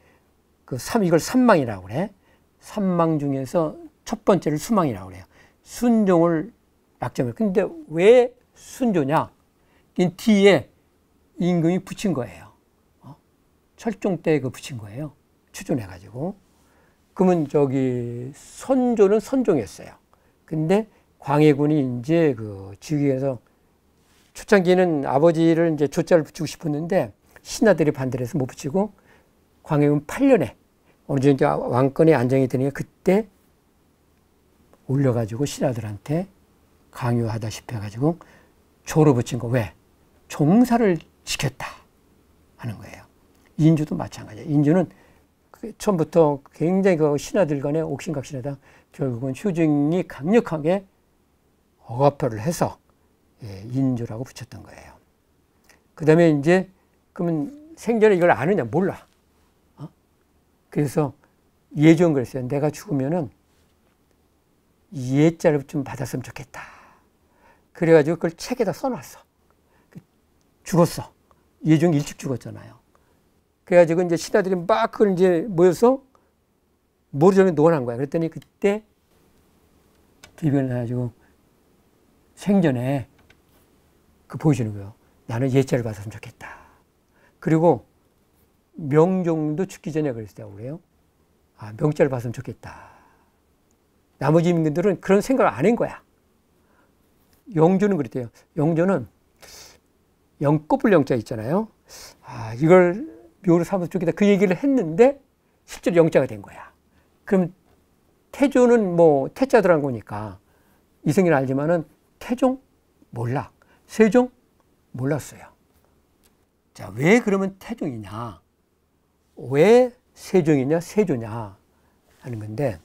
그 3, 이걸 삼망이라고 그래. 삼망 중에서 첫 번째를 수망이라고 그래요. 순종을 낙점해. 근데 왜 순조냐? 뒤에 임금이 붙인 거예요. 어? 철종 때그 붙인 거예요. 추존해가지고. 그러면 저기 선조는 선종이었어요. 근데 광해군이 이제 그 즉위해서 초창기에는 아버지를 이제 조자를 붙이고 싶었는데 신하들이 반대 해서 못 붙이고 광해군 8년에 어느 정도 왕권이 안정이 되니까 그때 올려가지고 신하들한테 강요하다시피 해가지고 조로 붙인 거 왜? 종사를 지켰다 하는 거예요. 인주도 마찬가지예요. 인주는 처음부터 굉장히 그 신하들 간의 옥신각신하다 결국은 휴증이 강력하게 억압표를 해서 예, 인조라고 붙였던 거예요. 그 다음에 이제 그러면 생전에 이걸 아느냐 몰라. 그래서 예전 그랬어요. 내가 죽으면은 예자를 좀 받았으면 좋겠다. 그래가지고 그걸 책에다 써놨어. 그 죽었어. 예종 일찍 죽었잖아요. 그래가지고 이제 신하들이 막 그걸 이제 모여서 모르전에 논한 거야. 그랬더니 그때 비변을 해가지고 생전에 그보이시는 거예요. 나는 예자를 받았으면 좋겠다. 그리고 명종도 죽기 전에 그랬다고 그래요. 아, 명자 봤으면 좋겠다. 나머지 인민들은 그런 생각을 안 한 거야. 영조는 그랬대요. 영조는 영꺼불 영자 있잖아요. 아, 이걸 묘로 삼아서 좋겠다. 그 얘기를 했는데 실제로 영자가 된 거야. 그럼 태조는 뭐 태자 들어 거니까 이승기 알지만은 태종 몰라. 세종 몰랐어요. 자, 왜 그러면 태종이냐? 왜 세종이냐 세조냐 하는 건데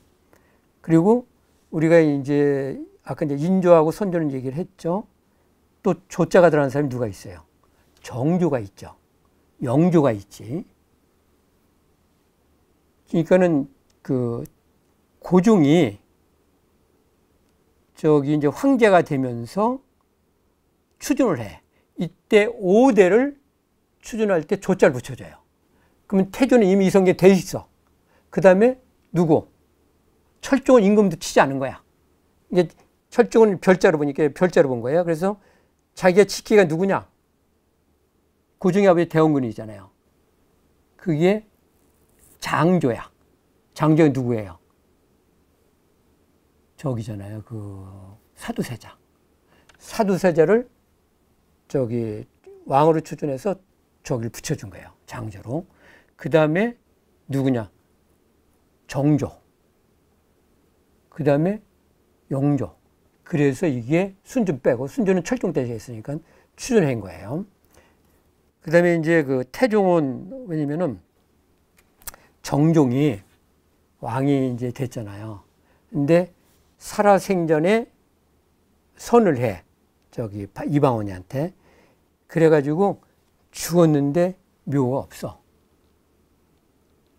그리고 우리가 이제 아까 이제 인조하고 선조는 얘기를 했죠. 또 조자가 들어간 사람이 누가 있어요? 정조가 있죠. 영조가 있지. 그러니까는 그 고종이 저기 이제 황제가 되면서 추준을 해. 이때 5대를 추준할 때 조자를 붙여줘요. 그러면 태조는 이미 이성계 돼 있어. 그 다음에 누구? 철종은 임금도 치지 않은 거야. 이제 철종은 별자로 보니까 별자로 본 거예요. 그래서 자기가 치기가 누구냐? 고종의 아버지 대원군이잖아요. 그게 장조야. 장조는 누구예요? 저기잖아요. 그 사두세자. 사두세자를 저기 왕으로 추준해서 저기를 붙여준 거예요. 장조로. 그 다음에 누구냐? 정조. 그 다음에 영조. 그래서 이게 순주 빼고 순주는 철종대제 있으니까 추전한 거예요. 그 다음에 이제 그 태종은 왜냐면은 정종이 왕이 이제 됐잖아요. 근데 살아생전에 선을 해. 저기 이방원이한테. 그래가지고 죽었는데 묘가 없어.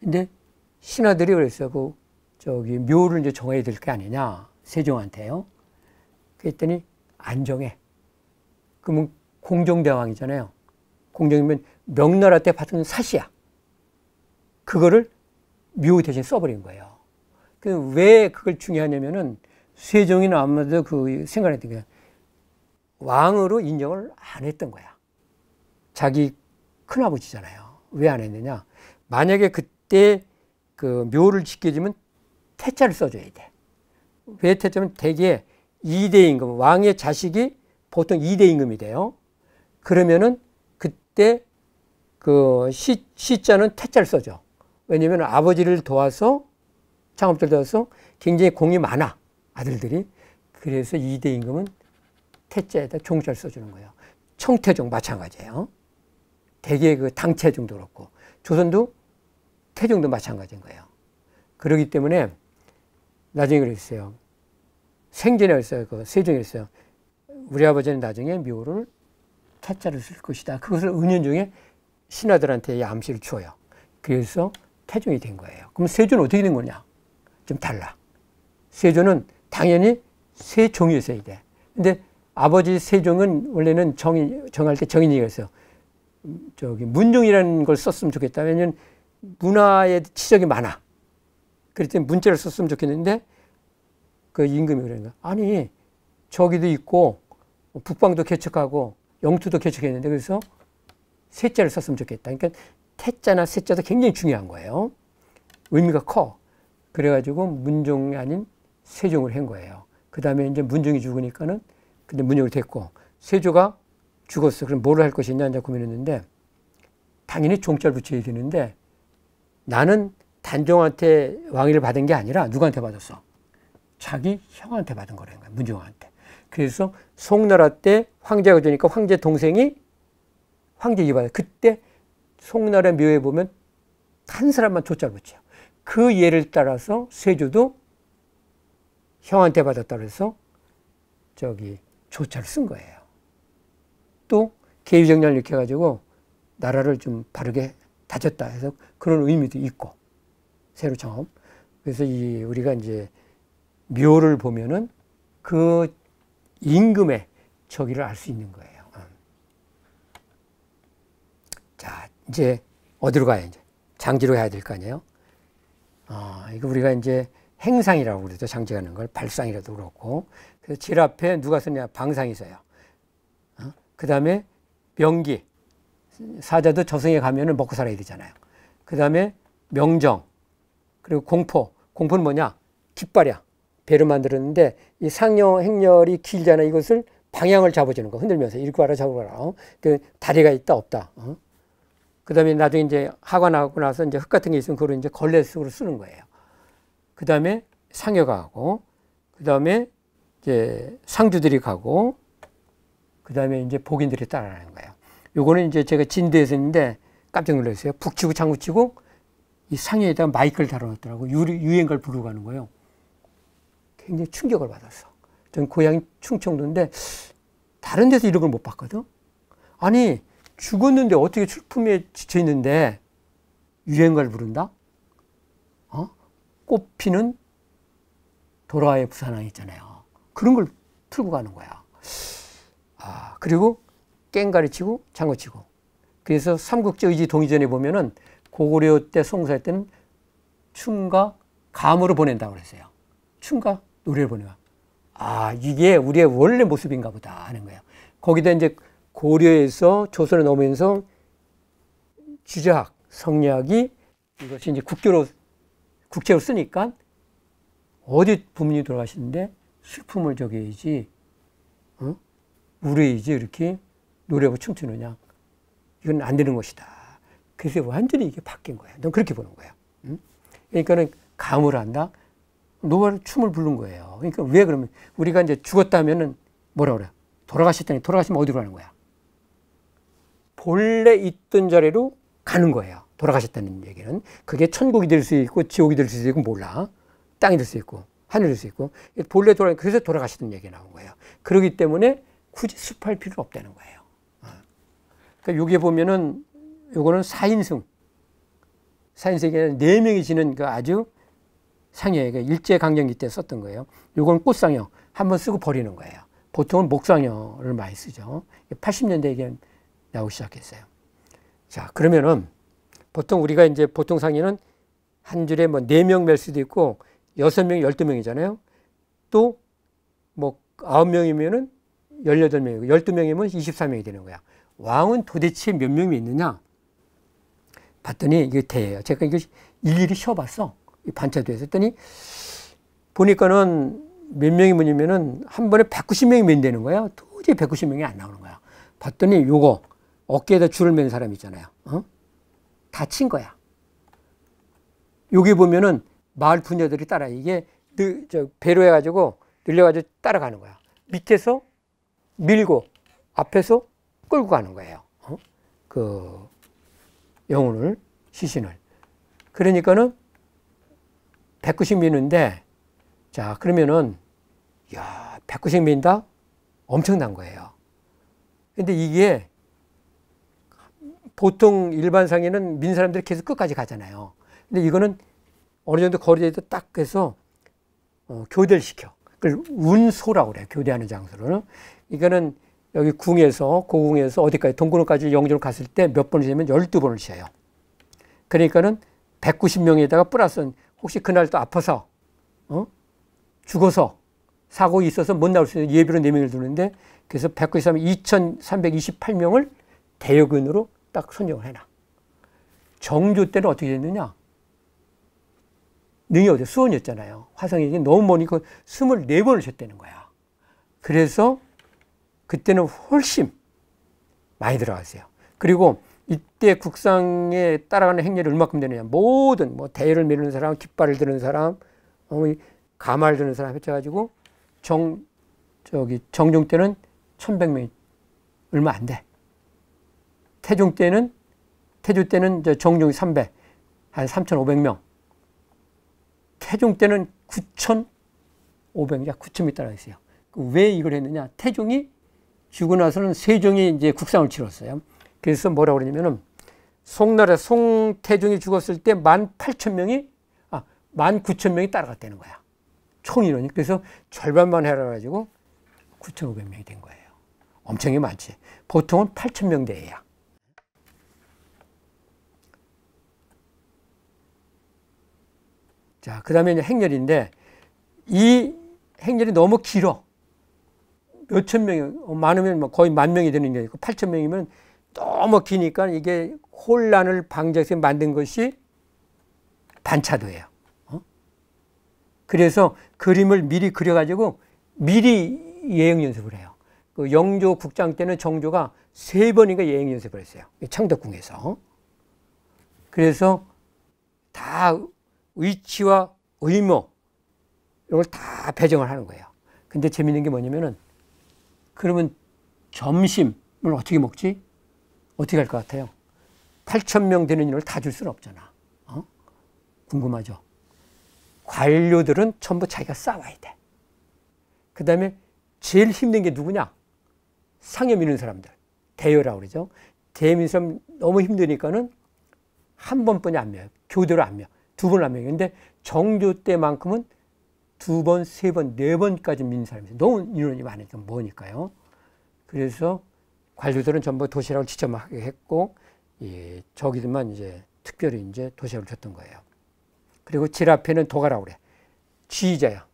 근데 신하들이 그래서 그 저기 묘를 이제 정해야 될 게 아니냐 세종한테요. 그랬더니 안 정해. 그러면 공정대왕이잖아요. 공정이면 명나라 때 받은 사시야. 그거를 묘 대신 써버린 거예요. 그왜 그걸 중요하냐면은 세종이 아무래도 그 생각했던 게 왕으로 인정을 안 했던 거야. 자기 큰아버지잖아요. 왜 안 했느냐? 만약에 그 때그 묘를 지켜주면 태자를 써줘야 돼. 왜 태자면 대개 2대 임금, 왕의 자식이 보통 2대 임금이 돼요. 그러면은 그때 그 시, 시자는 태자를 써줘. 왜냐면 아버지를 도와서 창업자를 도와서 굉장히 공이 많아. 아들들이. 그래서 2대 임금은 태자에다 종자를 써주는 거예요. 청태종 마찬가지예요. 대개 그 당체종도 그렇고 조선도 태종도 마찬가지인 거예요. 그러기 때문에 나중에 그랬어요. 생전에 그어요그세종에그어요 우리 아버지는 나중에 묘를 타자를 쓸 것이다. 그것을 은연 중에 신하들한테 암시를 줘요. 그래서 태종이 된 거예요. 그럼 세조는 어떻게 된 거냐? 좀 달라. 세조는 당연히 세종이 었어야 돼. 근데 아버지 세종은 원래는 정인, 정할 때 정인이었어요. 음, 저기 문종이라는 걸 썼으면 좋겠다. 왜냐면 문화의 지적이 많아. 그랬더니 문자를 썼으면 좋겠는데 그 임금이 그랬나? 아니 저기도 있고 북방도 개척하고 영토도 개척했는데 그래서 셋자를 썼으면 좋겠다. 그러니까 태자나 셋자도 굉장히 중요한 거예요. 의미가 커. 그래가지고 문종이 아닌 세종을 한 거예요. 그 다음에 이제 문종이 죽으니까는 근데 문종이 됐고 세조가 죽었어. 그럼 뭐를 할 것이냐 이제 고민했는데 당연히 종자를 붙여야 되는데 나는 단종한테 왕위를 받은 게 아니라 누구한테 받았어? 자기 형한테 받은 거라는 거야. 문종한테. 그래서 송나라 때 황제가 되니까 황제 동생이 황제 이발. 그때 송나라 묘에 보면 한 사람만 초자를 붙여. 그 예를 따라서 세조도 형한테 받았다 그래서 저기 조차를 쓴 거예요. 또계유정년 이렇게 해가지고 나라를 좀 바르게 다쳤다 해서 그런 의미도 있고 새로 창업. 그래서 이 우리가 이제 묘를 보면은 그 임금의 저기를 알 수 있는 거예요. 어. 자, 이제 어디로 가야 이제 장지로 가야 될 거 아니에요? 아, 이거 우리가 이제 행상이라고 그러죠. 장지하는 걸 발상이라도 그렇고. 그래서 질 앞에 누가 쓰냐? 방상이 써요. 어? 그다음에 명기. 사자도 저승에 가면은 먹고 살아야 되잖아요. 그 다음에 명정, 그리고 공포. 공포는 뭐냐? 깃발이야. 배를 만들었는데 이 상여 행렬이 길잖아. 이것을 방향을 잡아주는 거. 흔들면서 이렇게 와라 저렇라 어? 그 다리가 있다 없다. 어? 그 다음에 나중에 이제 하관 나고 나서 이제 흙 같은 게 있으면 그걸 이제 걸레 속으로 쓰는 거예요. 그 다음에 상여가 하고, 그 다음에 이제 상주들이 가고, 그 다음에 이제 복인들이 따라가는 거예요. 요거는 이제 제가 진대에서 했는데 깜짝 놀랐어요. 북 치고 장구 치고 이 상에다가 마이크를 달아놨더라고. 유행걸 부르고 가는 거예요. 굉장히 충격을 받았어. 전 고향이 충청도인데 다른 데서 이런 걸 못 봤거든. 아니 죽었는데 어떻게 출품에 지쳐 있는데 유행걸 부른다? 어? 꽃피는 도라의 부산항 있잖아요. 그런 걸 풀고 가는 거야. 아 그리고 깽가르 치고 장구 치고. 그래서 삼국지 의지 동의전에 보면은 고구려 때 송사할 때는 춤과 감으로 보낸다고 그랬어요. 춤과 노래를 보내요. 아, 이게 우리의 원래 모습인가 보다 하는 거예요. 거기다 이제 고려에서 조선에 넘으면서 주자학 성리학이 이것이 이제 국교로, 국제로 쓰니까 어디 부모님 돌아가시는데 슬픔을 저기야지, 어? 우려이지, 이렇게 노래하고 춤추느냐 이건 안 되는 것이다. 그래서 완전히 이게 바뀐 거야. 넌 그렇게 보는 거야. 응? 그러니까는 감을 한다. 노래를 춤을 부른 거예요. 그러니까 왜 그러면 우리가 이제 죽었다면은 뭐라 그래? 돌아가셨더니 돌아가시면 어디로 가는 거야? 본래 있던 자리로 가는 거예요. 돌아가셨다는 얘기는 그게 천국이 될 수 있고 지옥이 될 수 있고 몰라. 땅이 될 수 있고 하늘이 될 수 있고 본래 돌아 그래서 돌아가시는 얘기 가 나온 거예요. 그렇기 때문에 굳이 습할 필요 없다는 거예요. 그러니까 여기에 보면은 요거는 4인승. 4인승이 4명이 지는 그 아주 상여, 그 일제강점기 때 썼던 거예요. 요건 꽃상여. 한 번 쓰고 버리는 거예요. 보통은 목상여를 많이 쓰죠. 80년대에 이게 나오기 시작했어요. 자, 그러면은 보통 우리가 이제 보통 상여는 한 줄에 뭐 4명 멜 수도 있고 6명, 12명이잖아요. 또 뭐 9명이면은 18명이고 12명이면 24명이 되는 거야. 왕은 도대체 몇 명이 있느냐? 봤더니 이게 대예요. 제가 이거 일일이 쉬어봤어. 반차도에서 더니 보니까는 몇 명이 뭐냐면은 한 번에 190명이 면 되는 거예 도저히 190명이 안 나오는 거야. 봤더니 요거 어깨에다 줄을 맨 사람 있잖아요. 어? 다친 거야. 여기 보면은 마을 부녀들이 따라 이게 늘, 저 배로 해가지고 늘려가지고 따라가는 거야. 밑에서 밀고 앞에서 끌고 가는 거예요. 어? 그 영혼을 시신을. 그러니까는 190 미는데 자 그러면은 야190 민다 엄청난 거예요. 근데 이게 보통 일반 상에는 민 사람들이 계속 끝까지 가잖아요. 근데 이거는 어느 정도 거리에서 딱 해서 어, 교대를 시켜. 그걸 운소라고 그래요. 교대하는 장소로는. 이거는 여기 궁에서 고궁에서 어디까지 동굴까지 영주로 갔을 때 몇 번을 쉬냐면 12번을 쉬어요. 그러니까는 190명에다가 플러스 혹시 그날 또 아파서 어? 죽어서 사고 있어서 못 나올 수 있는 예비로 4명을 두는데 그래서 193 2328명을 대여근으로 딱 선정을 해놔. 정조 때는 어떻게 됐느냐? 능이 어디 수원이었잖아요. 화성이 너무 머니까 24번을 쳤다는 거야. 그래서 그때는 훨씬 많이 들어가세요. 그리고 이때 국상에 따라가는 행렬이 얼마큼 되느냐. 모든 뭐 대열을 밀는 사람, 깃발을 드는 사람, 가마를 드는 사람 해쳐가지고 정, 저기 정종 때는 1100명이 얼마 안 돼. 태종 때는 태조 때는 정종이 300, 한 3,500명. 태종 때는 9,500, 약 9,000이 따라있어요. 그 왜 이걸 했느냐? 태종이 죽고 나서는 세종이 이제 국상을 치렀어요. 그래서 뭐라고 그러냐면은 송나라 송태종이 죽었을 때1 8 0명이 아, 1 9 0명이 따라갔다는 거야. 총 인원이. 그래서 절반만 해라 가지고 9,500명이 된 거예요. 엄청나 많지. 보통은 8 0명대야 자, 그 다음에 행렬인데, 이 행렬이 너무 길어. 몇천 명이 많으면 뭐 거의 만 명이 되는 거예요. 8천 명이면 너무 기니까 이게 혼란을 방지해서 만든 것이 반차도예요. 어? 그래서 그림을 미리 그려가지고 미리 예행 연습을 해요. 그 영조 국장 때는 정조가 세 번인가 예행 연습을 했어요. 창덕궁에서. 그래서 다 위치와 의무 이걸 다 배정을 하는 거예요. 근데 재밌는 게 뭐냐면은 그러면 점심을 어떻게 먹지? 어떻게 할 것 같아요? 8천 명 되는 인원을 다 줄 수는 없잖아. 어? 궁금하죠? 관료들은 전부 자기가 싸워야 돼. 그 다음에 제일 힘든 게 누구냐? 상여 미는 사람들. 대여라고 그러죠. 대민 사람 너무 힘드니까는 한 번뿐이 안 매요. 교대로 안 매요. 두번안 매요. 근데 정조 때만큼은 두 번, 세 번, 네 번까지 민 사람이 너무 인원이 많으니까 뭐니까요. 그래서 관료들은 전부 도시락을 직접 하게 했고 예, 저기들만 이제 특별히 이제 도시락을 줬던 거예요. 그리고 질 앞에는 도가라 그래. 지휘자야.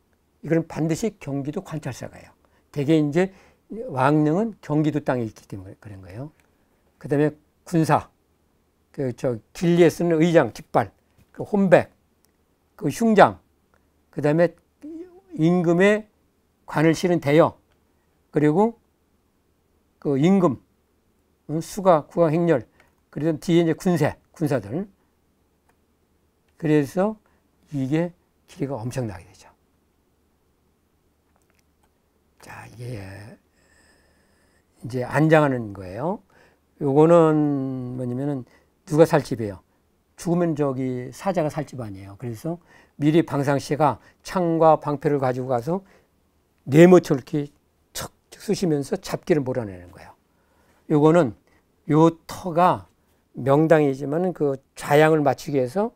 이거 반드시 경기도 관찰사가요. 대개 이제 왕릉은 경기도 땅에 있기 때문에 그런 거예요. 그 다음에 군사, 그 저 길리에 쓰는 의장, 깃발, 그 혼백, 그 흉장, 그 다음에 임금의 관을 실은 대여 그리고 그 임금 어, 수가 국하 행렬 그리고 뒤에 이제 군세 군사들 그래서 이게 길이가 엄청나게 되죠. 자 이게 이제 안장하는 거예요. 요거는 뭐냐면은 누가 살 집이에요. 죽으면 저기 사자가 살 집 아니에요. 그래서 미리 방상 씨가 창과 방패를 가지고 가서 네모처럼 이렇게 척 쑤시면서 잡기를 몰아내는 거예요. 요거는 요 터가 명당이지만 그 좌양을 맞추기 위해서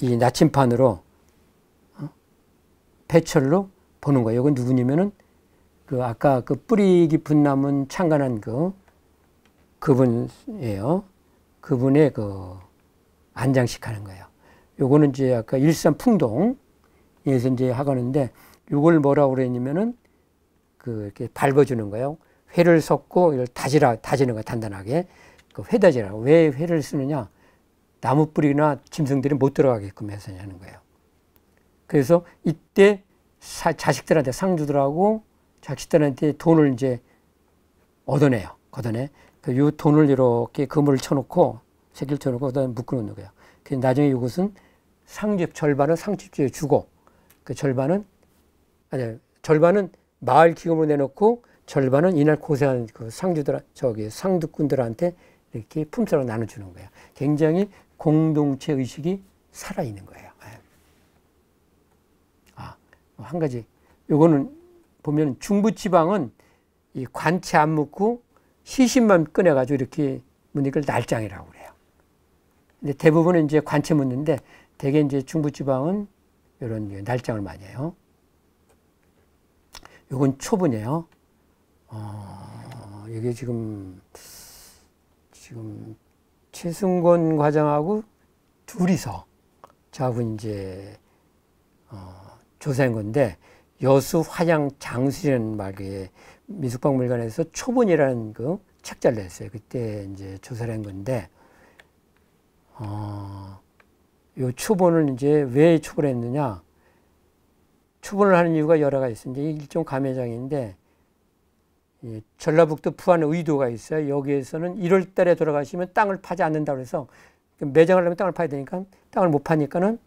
이 나침판으로 어? 배철로 보는 거예요. 이건 누구냐면은 그 아까 그 뿌리 깊은 나무 창간한 그 그분이에요. 그분의 그 안장식 하는 거예요. 요거는 이제 아까 일산 풍동에서 이제 하가는데 요걸 뭐라고 그랬냐면은 그 이렇게 밟아주는 거예요. 회를 섞고 이걸 다지라 다지는 거 단단하게 그 회다지라. 왜 회를 쓰느냐? 나무 뿌리나 짐승들이 못 들어가게끔 해서 하는 거예요. 그래서 이때 사, 자식들한테 상 주더라고 자식들한테 돈을 이제 얻어내요. 걷어내. 그요 돈을 이렇게 그물을 쳐놓고 새끼를 쳐놓고 그다음에 묶어놓는 거예요. 그 나중에 이것은 상집 절반은 상집주에 주고 그 절반은 아니 절반은 마을 기금으로 내놓고 절반은 이날 고생한 그 상주들 저기 상득꾼들한테 이렇게 품삯로 나눠주는 거예요. 굉장히 공동체 의식이 살아 있는 거예요. 예. 아, 뭐 한 가지 요거는 보면 중부지방은 이 관치 안 묻고 시신만 꺼내가지고 이렇게 문는걸날짱이라고 그래요. 근데 대부분은 이제 관치 묻는데 대개 이제 중부지방은 이런 날장을 많이 해요. 이건 초분이에요. 어, 이게 지금 지금 최승권 과장하고 둘이서 저고 이제 어, 조사한 건데 여수 화양 장수라는 말에 미숙박물관에서 초본이라는 그 책자를 냈어요. 그때 이제 조사를 한 건데 어, 요 추본을 이제 왜 추본했느냐? 추본을 하는 이유가 여러 가지 있습니다. 일종 감회장인데 예, 전라북도 부안에 의도가 있어요. 여기에서는 1월 달에 돌아가시면 땅을 파지 않는다고 해서 그 매장을 하면 땅을 파야 되니까 땅을 못 파니까는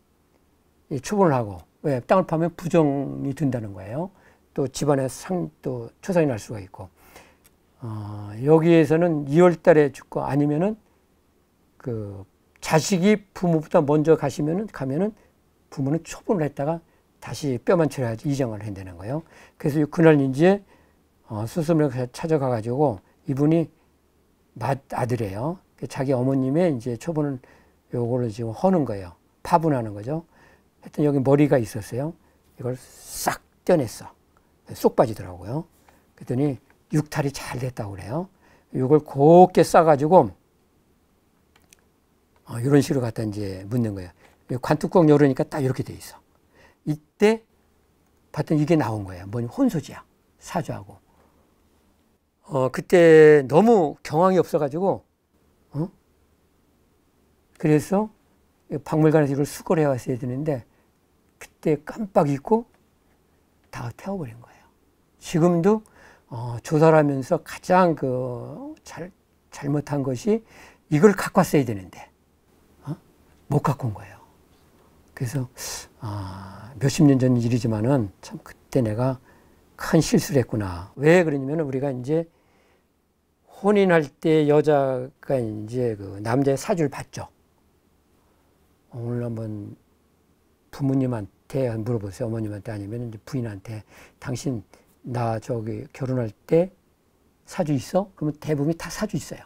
추본을 하고 왜 예, 땅을 파면 부정이 든다는 거예요. 또 집안에 상또 초상이 날 수가 있고 어, 여기에서는 2월 달에 죽고 아니면은 그 자식이 부모보다 먼저 가시면은 가면은 부모는 초분을 했다가 다시 뼈만 쳐야지 이장을 해내는 거예요. 그래서 그날 이제 어, 수습을 찾아가 가지고 이분이 맏 아들이에요. 그 자기 어머님의 이제 초분을 요거를 지금 허는 거예요. 파분하는 거죠. 하여튼 여기 머리가 있었어요. 이걸 싹 떼냈어. 쏙 빠지더라고요. 그랬더니 육탈이 잘 됐다고 그래요. 이걸 곱게 싸가지고 어, 이런 식으로 갖다 이제 묻는 거야. 관뚜껑 열으니까 딱 이렇게 돼 있어. 이때 봤더니 이게 나온 거야. 뭐냐 혼소지야. 사주하고. 어, 그때 너무 경황이 없어가지고, 어? 그래서 박물관에서 이걸 수거를 해왔어야 되는데, 그때 깜빡 잊고 다 태워버린 거예요. 지금도 어, 조사를 하면서 가장 그 잘, 잘못한 것이 이걸 갖고 왔어야 되는데, 못 갖고 온 거예요. 그래서 아, 몇십 년 전 일이지만은 참 그때 내가 큰 실수를 했구나. 왜 그러냐면 우리가 이제 혼인할 때 여자가 이제 그 남자의 사주를 봤죠. 오늘 한번 부모님한테 물어보세요. 어머님한테 아니면 이제 부인한테 당신 나 저기 결혼할 때 사주 있어? 그러면 대부분이 다 사주 있어요.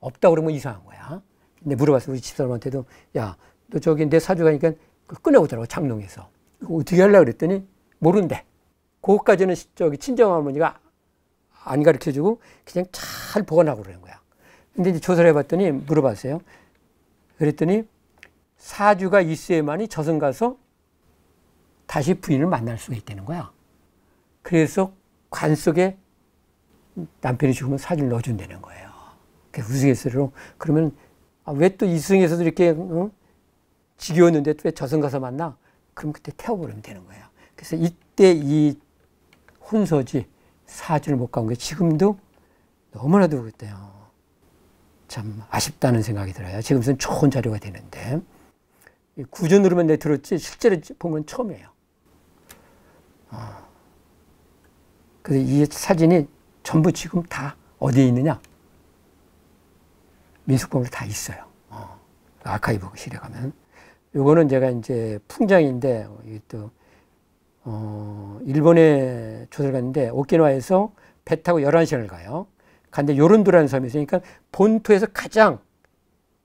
없다 그러면 이상한 거야. 근데 네, 물어봤어요. 우리 집사람한테도. 야, 너 저기 내 사주가니까 끊어오더라고, 장롱에서. 어떻게 하려고 그랬더니 모른대. 그것까지는 저기 친정 할머니가 안 가르쳐 주고 그냥 잘 보관하고 그러는 거야. 근데 이제 조사를 해봤더니 물어봤어요. 그랬더니 사주가 있어야만이 저승 가서 다시 부인을 만날 수가 있다는 거야. 그래서 관 속에 남편이 죽으면 사주를 넣어준다는 거예요. 그래서 우승의소리로 그러면 아, 왜 또 이승에서도 이렇게 응? 어? 지겨웠는데 왜 저승 가서 만나? 그럼 그때 태워버리면 되는 거야. 그래서 이때 이 혼서지 사주를 못 가온 게 지금도 너무나도 그때요. 참 아쉽다는 생각이 들어요. 지금 무 좋은 자료가 되는데 구전으로만 내 들었지 실제로 보면 처음이에요. 아. 그래서 이 사진이 전부 지금 다 어디에 있느냐? 민속법으다 있어요. 어. 아카이브실에 가면. 요거는 제가 이제 풍장인데, 이게 또, 어, 일본에 조사를 갔는데, 오키나와에서 배 타고 11시간을 가요. 간데 요런도라는 섬이 있으니까 그러니까 본토에서 가장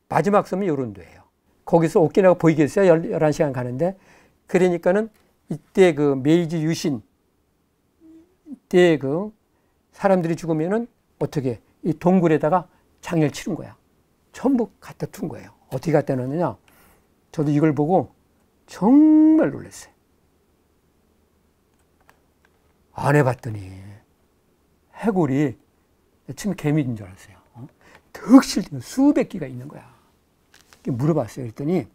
마지막 섬이 요런도예요. 거기서 오키나와 보이겠어요? 11시간 가는데. 그러니까는 이때 그 메이지 유신 때 그 사람들이 죽으면은 어떻게 이 동굴에다가 장례를 치른 거야. 전부 갖다 둔 거예요. 어떻게 갖다 놓느냐? 저도 이걸 보고 정말 놀랐어요. 안 해봤더니 해골이 처음 개미인 줄 알았어요. 어? 득실 수백 개가 있는 거야. 물어봤어요. 그랬더니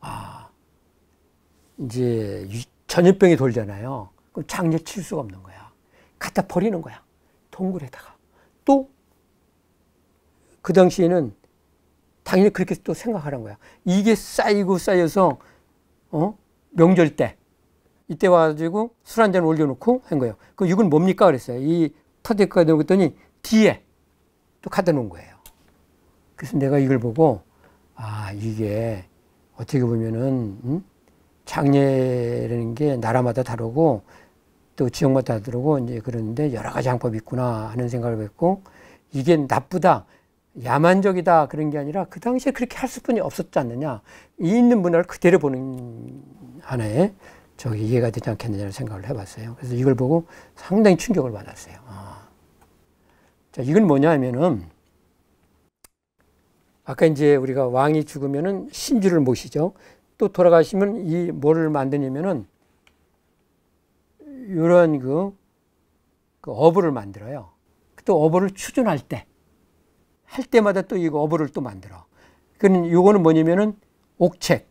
아 이제 전염병이 돌잖아요. 그럼 장례 칠 수가 없는 거야. 갖다 버리는 거야. 동굴에다가. 그 당시에는 당연히 그렇게 또 생각하는 거야. 이게 쌓이고 쌓여서 어? 명절 때 이때 와가지고 술 한 잔 올려놓고 한 거예요. 그 이건 뭡니까 그랬어요. 이 터득가 넣었더니 뒤에 또 갖다 놓은 거예요. 그래서 내가 이걸 보고 아 이게 어떻게 보면은 음? 장례라는 게 나라마다 다르고 또 지역마다 다르고 이제 그런데 여러 가지 방법이 있구나 하는 생각을 했고 이게 나쁘다 야만적이다 그런 게 아니라 그 당시에 그렇게 할 수뿐이 없었지 않느냐 이 있는 문화를 그대로 보는 하나의 저기 이해가 되지 않겠느냐를 생각을 해봤어요. 그래서 이걸 보고 상당히 충격을 받았어요. 아. 자, 이건 뭐냐면은 아까 이제 우리가 왕이 죽으면은 신주를 모시죠. 또 돌아가시면 이 뭐를 만드냐면은 이런 그, 그 어부를 만들어요. 그 또 어부를 추존할 때할 때마다 또 이거 어부를 또 만들어. 그는 요거는 뭐냐면은 옥책.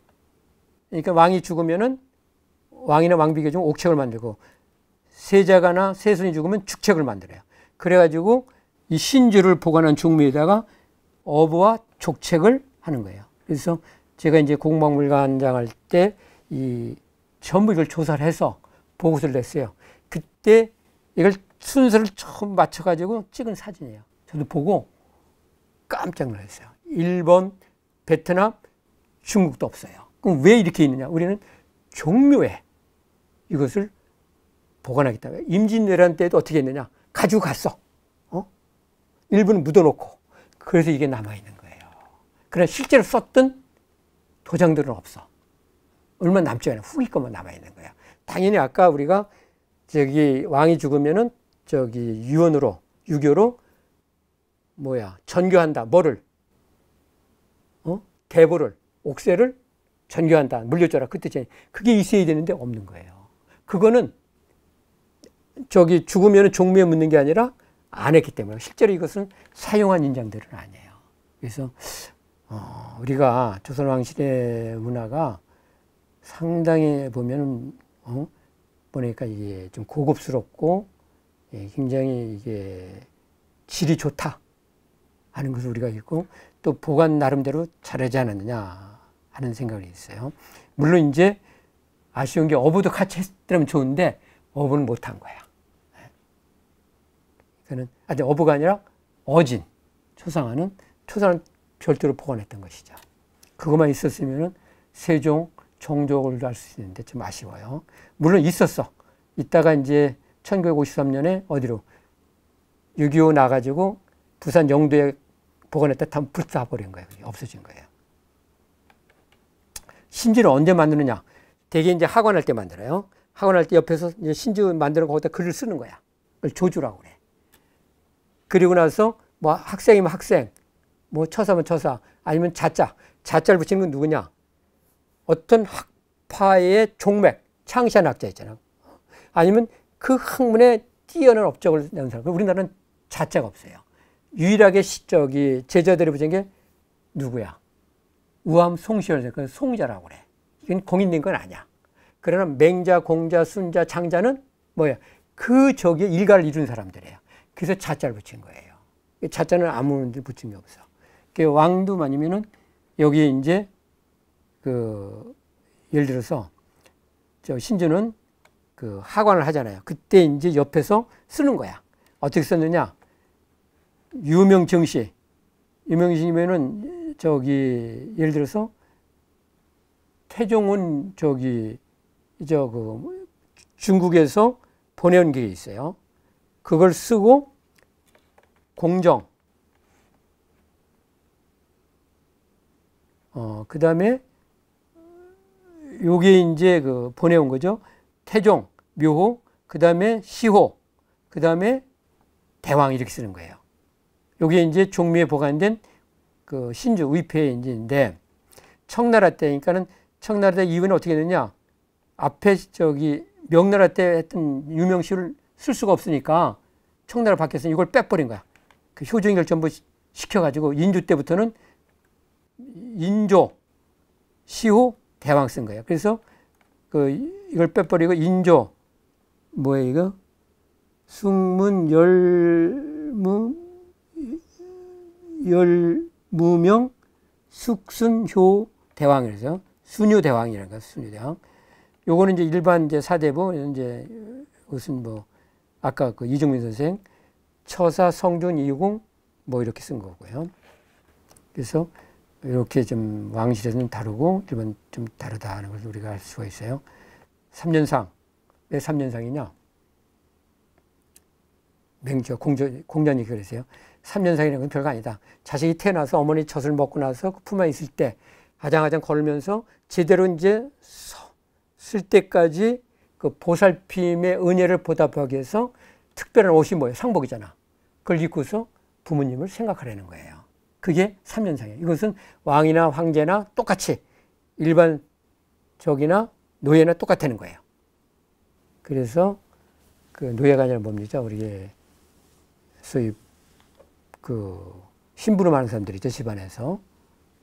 그러니까 왕이 죽으면은 왕이나 왕비가 좀 옥책을 만들고 세자가나 세손이 죽으면 축책을 만들어요. 그래가지고 이 신주를 보관한 중묘에다가 어부와 족책을 하는 거예요. 그래서 제가 이제 공방물관장 할 때 이 전부 이걸 조사를 해서 보고서를 냈어요. 그때 이걸 순서를 처음 맞춰가지고 찍은 사진이에요. 저도 보고 깜짝 놀랐어요. 일본, 베트남, 중국도 없어요. 그럼 왜 이렇게 있느냐? 우리는 종묘에 이것을 보관하겠다. 임진왜란 때도 어떻게 했느냐? 가지고 갔어. 어? 일부는 묻어놓고. 그래서 이게 남아있는 거예요. 그러나 실제로 썼던 도장들은 없어. 얼마 남지 않아. 후기 것만 남아있는 거야. 당연히 아까 우리가 저기 왕이 죽으면은 저기 유언으로, 유교로 뭐야 전교한다 뭐를 어? 대보를 옥새를 전교한다 물려줘라 그 뜻이 그게 있어야 되는데 없는 거예요. 그거는 저기 죽으면 종묘에 묻는 게 아니라 안 했기 때문에 실제로 이것은 사용한 인장들은 아니에요. 그래서 어, 우리가 조선 왕실의 문화가 상당히 보면 어, 보니까 이게 좀 고급스럽고 예, 굉장히 이게 질이 좋다. 하는 것을 우리가 읽고 또 보관 나름대로 잘하지 않았느냐 하는 생각이 있어요. 물론 이제 아쉬운 게 어부도 같이 했으면 좋은데 어부는 못한 거야. 네. 그는 아니 어부가 아니라 어진 초상화는 초상은 별도로 보관했던 것이죠. 그것만 있었으면은 세종 종족을 알수 있는데 좀 아쉬워요. 물론 있었어. 있다가 이제 1953년에 어디로 6.25 나가지고 부산 영도에 복원했다 타면 불타버린 거예요. 없어진 거예요. 신지는 언제 만드느냐? 대개 이제 학원할 때 만들어요. 학원할 때 옆에서 신지 만들어 거기다 글을 쓰는 거야. 그걸 조주라고 그래. 그리고 나서 뭐 학생이면 학생, 뭐 처사면 처사, 아니면 자자. 자자를 붙이는 건 누구냐? 어떤 학파의 종맥, 창시한 학자 있잖아. 아니면 그 학문에 뛰어난 업적을 낸 사람. 우리나라는 자자가 없어요. 유일하게 시적이 제자들이 붙인 게 누구야? 우암 송시원그 송자라고 그래. 이건 공인된 건 아니야. 그러나 맹자, 공자, 순자, 장자는 뭐야? 그저기 일가를 이룬 사람들이에요. 그래서 자자를 붙인 거예요. 자자는 아무 데 붙인 게 없어. 그 왕도 아니면은 여기 이제 그 예를 들어서 저 신주는 그 하관을 하잖아요. 그때 이제 옆에서 쓰는 거야. 어떻게 썼느냐? 유명정 씨, 유명정이면은 저기 예를 들어서 태종은 저기 저그 중국에서 보내온 게 있어요. 그걸 쓰고 공정. 어, 그 다음에 요게 이제 그 보내온 거죠. 태종, 묘호, 그 다음에 시호, 그 다음에 대왕 이렇게 쓰는 거예요. 여기에 이제 종묘에 보관된 그 신주 의패 인지인데 청나라 때니까는 청나라 때 이유는 어떻게 되느냐 앞에 저기 명나라 때 했던 유명시를 쓸 수가 없으니까 청나라 밖에서 이걸 빼버린 거야. 그 효정이를 전부 시켜가지고 인조 때부터는 인조, 시호, 대왕 쓴 거예요. 그래서 그 이걸 빼버리고 인조 뭐예요 이거? 숭문 열문 열무명 숙순효 대왕이라서 순유 대왕이라는 거 순유 대왕. 요거는 이제 일반 이제 사대부 이제 무슨 뭐 아까 그 이중민 선생 처사 성준 이공 뭐 이렇게 쓴 거고요. 그래서 이렇게 좀 왕실에서는 다르고 일반 좀 다르다 하는 걸 우리가 알 수가 있어요. 3년상. 왜 3년상이냐? 맹조 공전 공전이 그랬어요. 3년상이라는건 별거 아니다. 자식이 태어나서 어머니 젖을 먹고 나서 그 품에 있을 때 아장아장 걸으면서 제대로 이제 쓸 때까지 그 보살핌의 은혜를 보답하기 위해서 특별한 옷이 뭐예요? 상복이잖아. 그걸 입고서 부모님을 생각하라는 거예요. 그게 3년상이에요 이것은 왕이나 황제나 똑같이 일반적이나 노예나 똑같다는 거예요. 그래서 그 노예가 아니라 뭡니까? 우리 의 예, 소위 그 신부름하는 사람들이 있죠 집안에서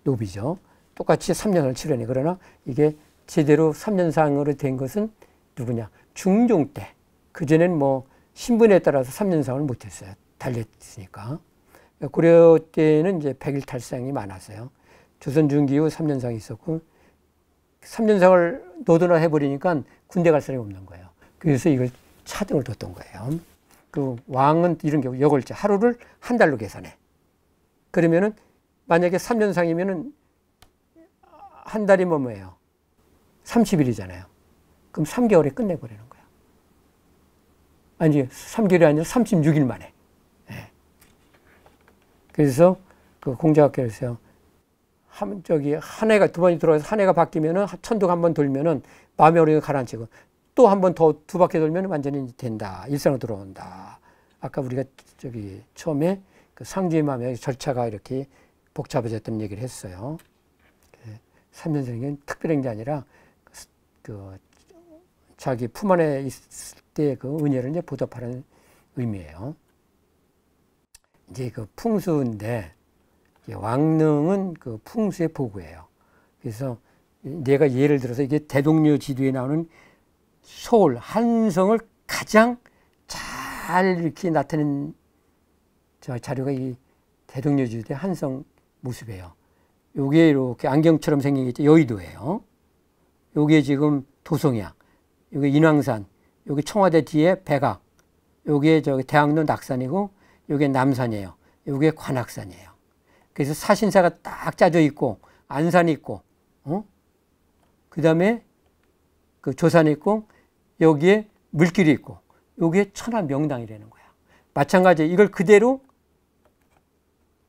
노비죠. 똑같이 3년을 치르니 그러나 이게 제대로 3년상으로 된 것은 누구냐 중종 때 그전엔 뭐 신분에 따라서 3년상을 못했어요 달렸으니까 고려 때는 이제 백일 탈상이 많았어요 조선 중기 후 3년상이 있었고 3년상을 노도나 해버리니까 군대 갈 사람이 없는 거예요 그래서 이걸 차등을 뒀던 거예요 그 왕은 이런 경우 여골제 하루를 한 달로 계산해. 그러면은 만약에 3년상이면은 한 달이 뭐 뭐예요? 30일이잖아요. 그럼 3개월에 끝내버리는 거야. 아니, 3개월이 아니라 36일 만에. 네. 그래서 그 공자학교에서 요 한, 저기, 한 해가, 두 번이 들어와서한 해가 바뀌면은 천둥 한 번 돌면은 마음이 어리가 가라앉히고 또한번더두 바퀴 돌면 완전히 된다. 일상으로 들어온다. 아까 우리가 저기 처음에 그 상주의 마음의 절차가 이렇게 복잡해졌던 얘기를 했어요. 3년생은 예, 특별한 게 아니라 그 자기 품 안에 있을 때 그 은혜를 이제 보답하는 의미예요. 이제 그 풍수인데 왕릉은 그 풍수의 보고예요. 그래서 내가 예를 들어서 이게 대동료 지도에 나오는 서울 한성을 가장 잘 이렇게 나타낸 저 자료가 이 대동여주대 한성 모습이에요. 요게 이렇게 안경처럼 생긴 게 있죠. 여의도예요. 요게 지금 도성이야. 요게 인왕산. 요게 청와대 뒤에 백악. 요게 저기 대학로 낙산이고 요게 남산이에요. 요게 관악산이에요. 그래서 사신사가 딱 짜져 있고 안산 있고 어? 그다음에 그조산 있고 여기에 물길이 있고 여기에 천하 명당이 되는 거야. 마찬가지 이걸 그대로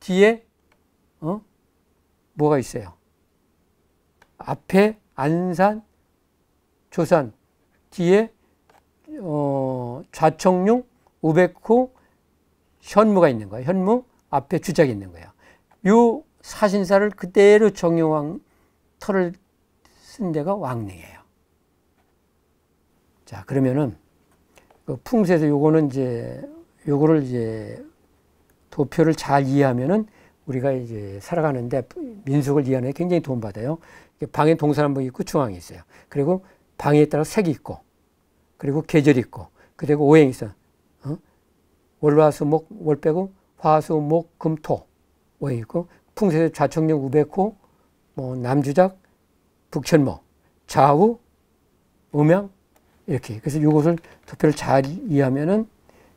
뒤에 어? 뭐가 있어요? 앞에 안산, 조산, 뒤에 어, 좌청룡, 우백호, 현무가 있는 거예요 현무 앞에 주작이 있는 거예요이 사신사를 그대로 정용왕 터를 쓴 데가 왕릉이에요. 자, 그러면은 그 풍세에서 요거는 이제 요거를 이제 도표를 잘 이해하면은 우리가 이제 살아가는데 민속을 이해하는 데 굉장히 도움받아요. 방에 동서남북이 있고 중앙에 있어요. 그리고 방에 따라 색이 있고 그리고 계절이 있고 그리고 오행이 있어. 어? 월화수목 월 빼고 화수목 금토 오행 있고 풍세 좌청룡 우백호 뭐 남주작 북천목 좌우 음양 이렇게. 그래서 이것을 투표를 잘 이해하면은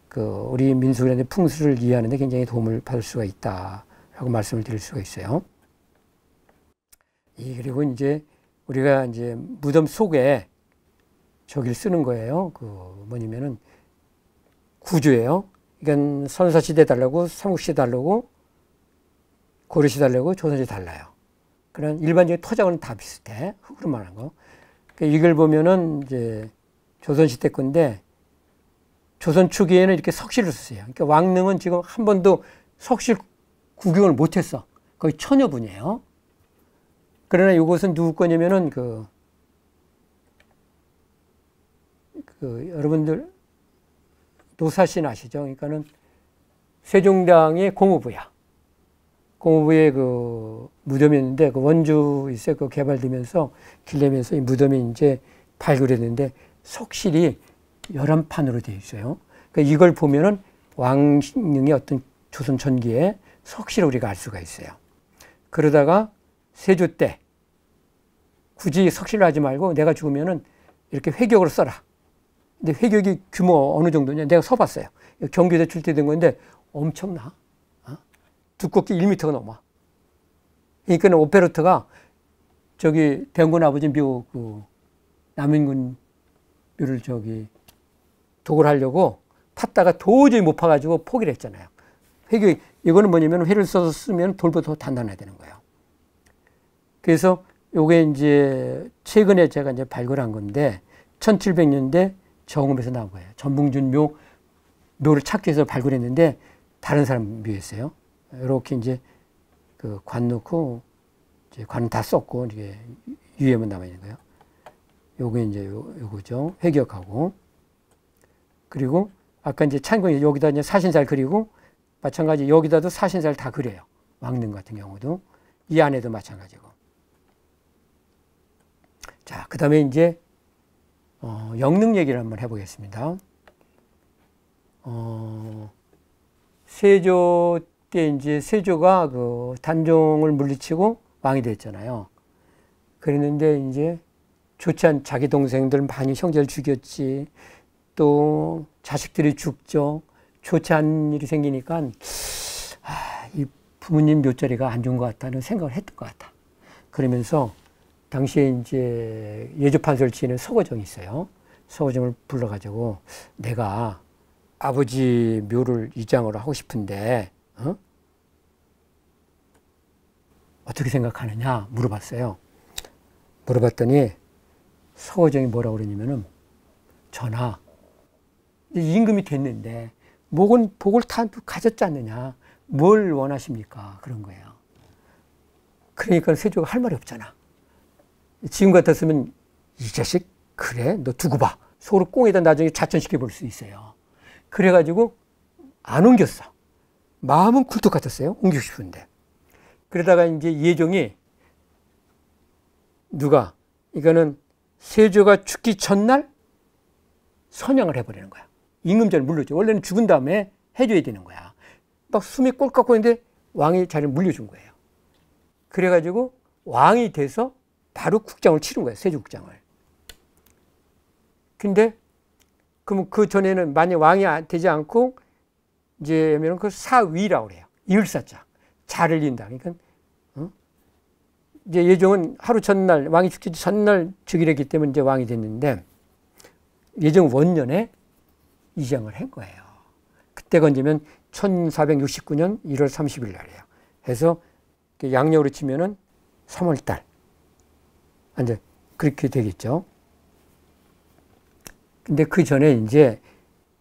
그 우리 민속이라는 풍수를 이해하는 데 굉장히 도움을 받을 수가 있다라고 말씀을 드릴 수가 있어요. 이 그리고 이제 우리가 이제 무덤 속에 저기를 쓰는 거예요. 그 뭐냐면은 구조예요. 그러 선사시대 달라고 삼국시대 달라고 고려시 달라고 조선시대 달라요. 그런 일반적인 토장은 다 비슷해. 흙으로 말한 거. 그러니까 이걸 보면은 이제 조선시대 건데 조선 초기에는 이렇게 석실을 썼어요. 그러니까 왕릉은 지금 한 번도 석실 구경을 못했어. 거의 처녀분이에요. 그러나 이것은 누구 거냐면은 그, 그 여러분들 노사신 아시죠? 그러니까는 세종당의 공무부야. 공무부의 그 무덤이었는데 그 원주에서 그 개발되면서 길내면서 이 무덤이 이제 발굴했는데 석실이 열한판으로 되어 있어요. 그러니까 이걸 보면은 왕릉의 어떤 조선 전기의 속실 우리가 알 수가 있어요. 그러다가 세조 때 굳이 석실로 하지 말고 내가 죽으면은 이렇게 회격으로 써라. 근데 회격이 규모 어느 정도냐? 내가 써봤어요. 경기대 출퇴된 건데 엄청나. 어? 두껍게 1m가 넘어. 그러니까 오페르트가 저기 대군 아버지 미국 그 남인군 묘를 저기 독을 하려고 팠다가 도저히 못 파가지고 포기를 했잖아요. 회교 이거는 뭐냐면 회를 써서 쓰면 돌보다 단단해야 되는 거예요. 그래서 요게 이제 최근에 제가 이제 발굴한 건데 1700년대 정읍에서 나온 거예요. 전봉준 묘 묘를 찾기 위해서 발굴했는데 다른 사람 묘였어요. 이렇게 이제 그관놓고 이제 관은 다 썼고 이게 유해만 남아 있는 거예요. 요게 이제 요, 요거죠. 회격하고. 그리고 아까 이제 찬공이 여기다 이제 사신살 그리고 마찬가지 여기다도 사신살 다 그려요. 왕릉 같은 경우도. 이 안에도 마찬가지고. 자, 그 다음에 이제, 어, 영릉 얘기를 한번 해보겠습니다. 어, 세조 때 이제 세조가 그 단종을 물리치고 왕이 됐잖아요. 그랬는데 이제 좋지 않 자기 동생들 많이 형제를 죽였지 또 자식들이 죽죠 좋지 않은 일이 생기니까 아, 이 부모님 묘자리가 안 좋은 것 같다는 생각을 했던 것 같다 그러면서 당시에 이제 예조판 설지는 서거정이 있어요 서거정을 불러가지고 내가 아버지 묘를 이장으로 하고 싶은데 어? 어떻게 생각하느냐 물어봤어요 물어봤더니 서호정이 뭐라고 그러냐면은 전하 임금이 됐는데 목은 복을 다 가졌지 않느냐 뭘 원하십니까 그런 거예요. 그러니까 세조가 할 말이 없잖아. 지금 같았으면 이 자식 그래 너 두고 봐속로 꽁에다 나중에 자천시켜 볼 수 있어요. 그래가지고 안 옮겼어. 마음은 굴뚝 같았어요. 옮기고 싶은데. 그러다가 이제 예종이 누가 이거는 세조가 죽기 전날 선양을 해버리는 거야. 임금전을 물려줘. 원래는 죽은 다음에 해줘야 되는 거야. 막 숨이 꼴깍 고는데 왕이 자리를 물려준 거예요. 그래가지고 왕이 돼서 바로 국장을 치른 거예 세조 국장을. 근데 그러그 전에는 만약 왕이 아, 되지 않고 이제 면그 사위라고 그래요. 이사자 자를 인다. 그러니까 이제 예정은 하루 전날 왕이 죽기 전날 즉위했기 때문에 이제 왕이 됐는데 예정 원년에 이장을 한 거예요. 그때 건지면 1469년 1월 30일 날이에요. 해서 양력으로 치면은 3월 달. 이제 그렇게 되겠죠. 근데 그 전에 이제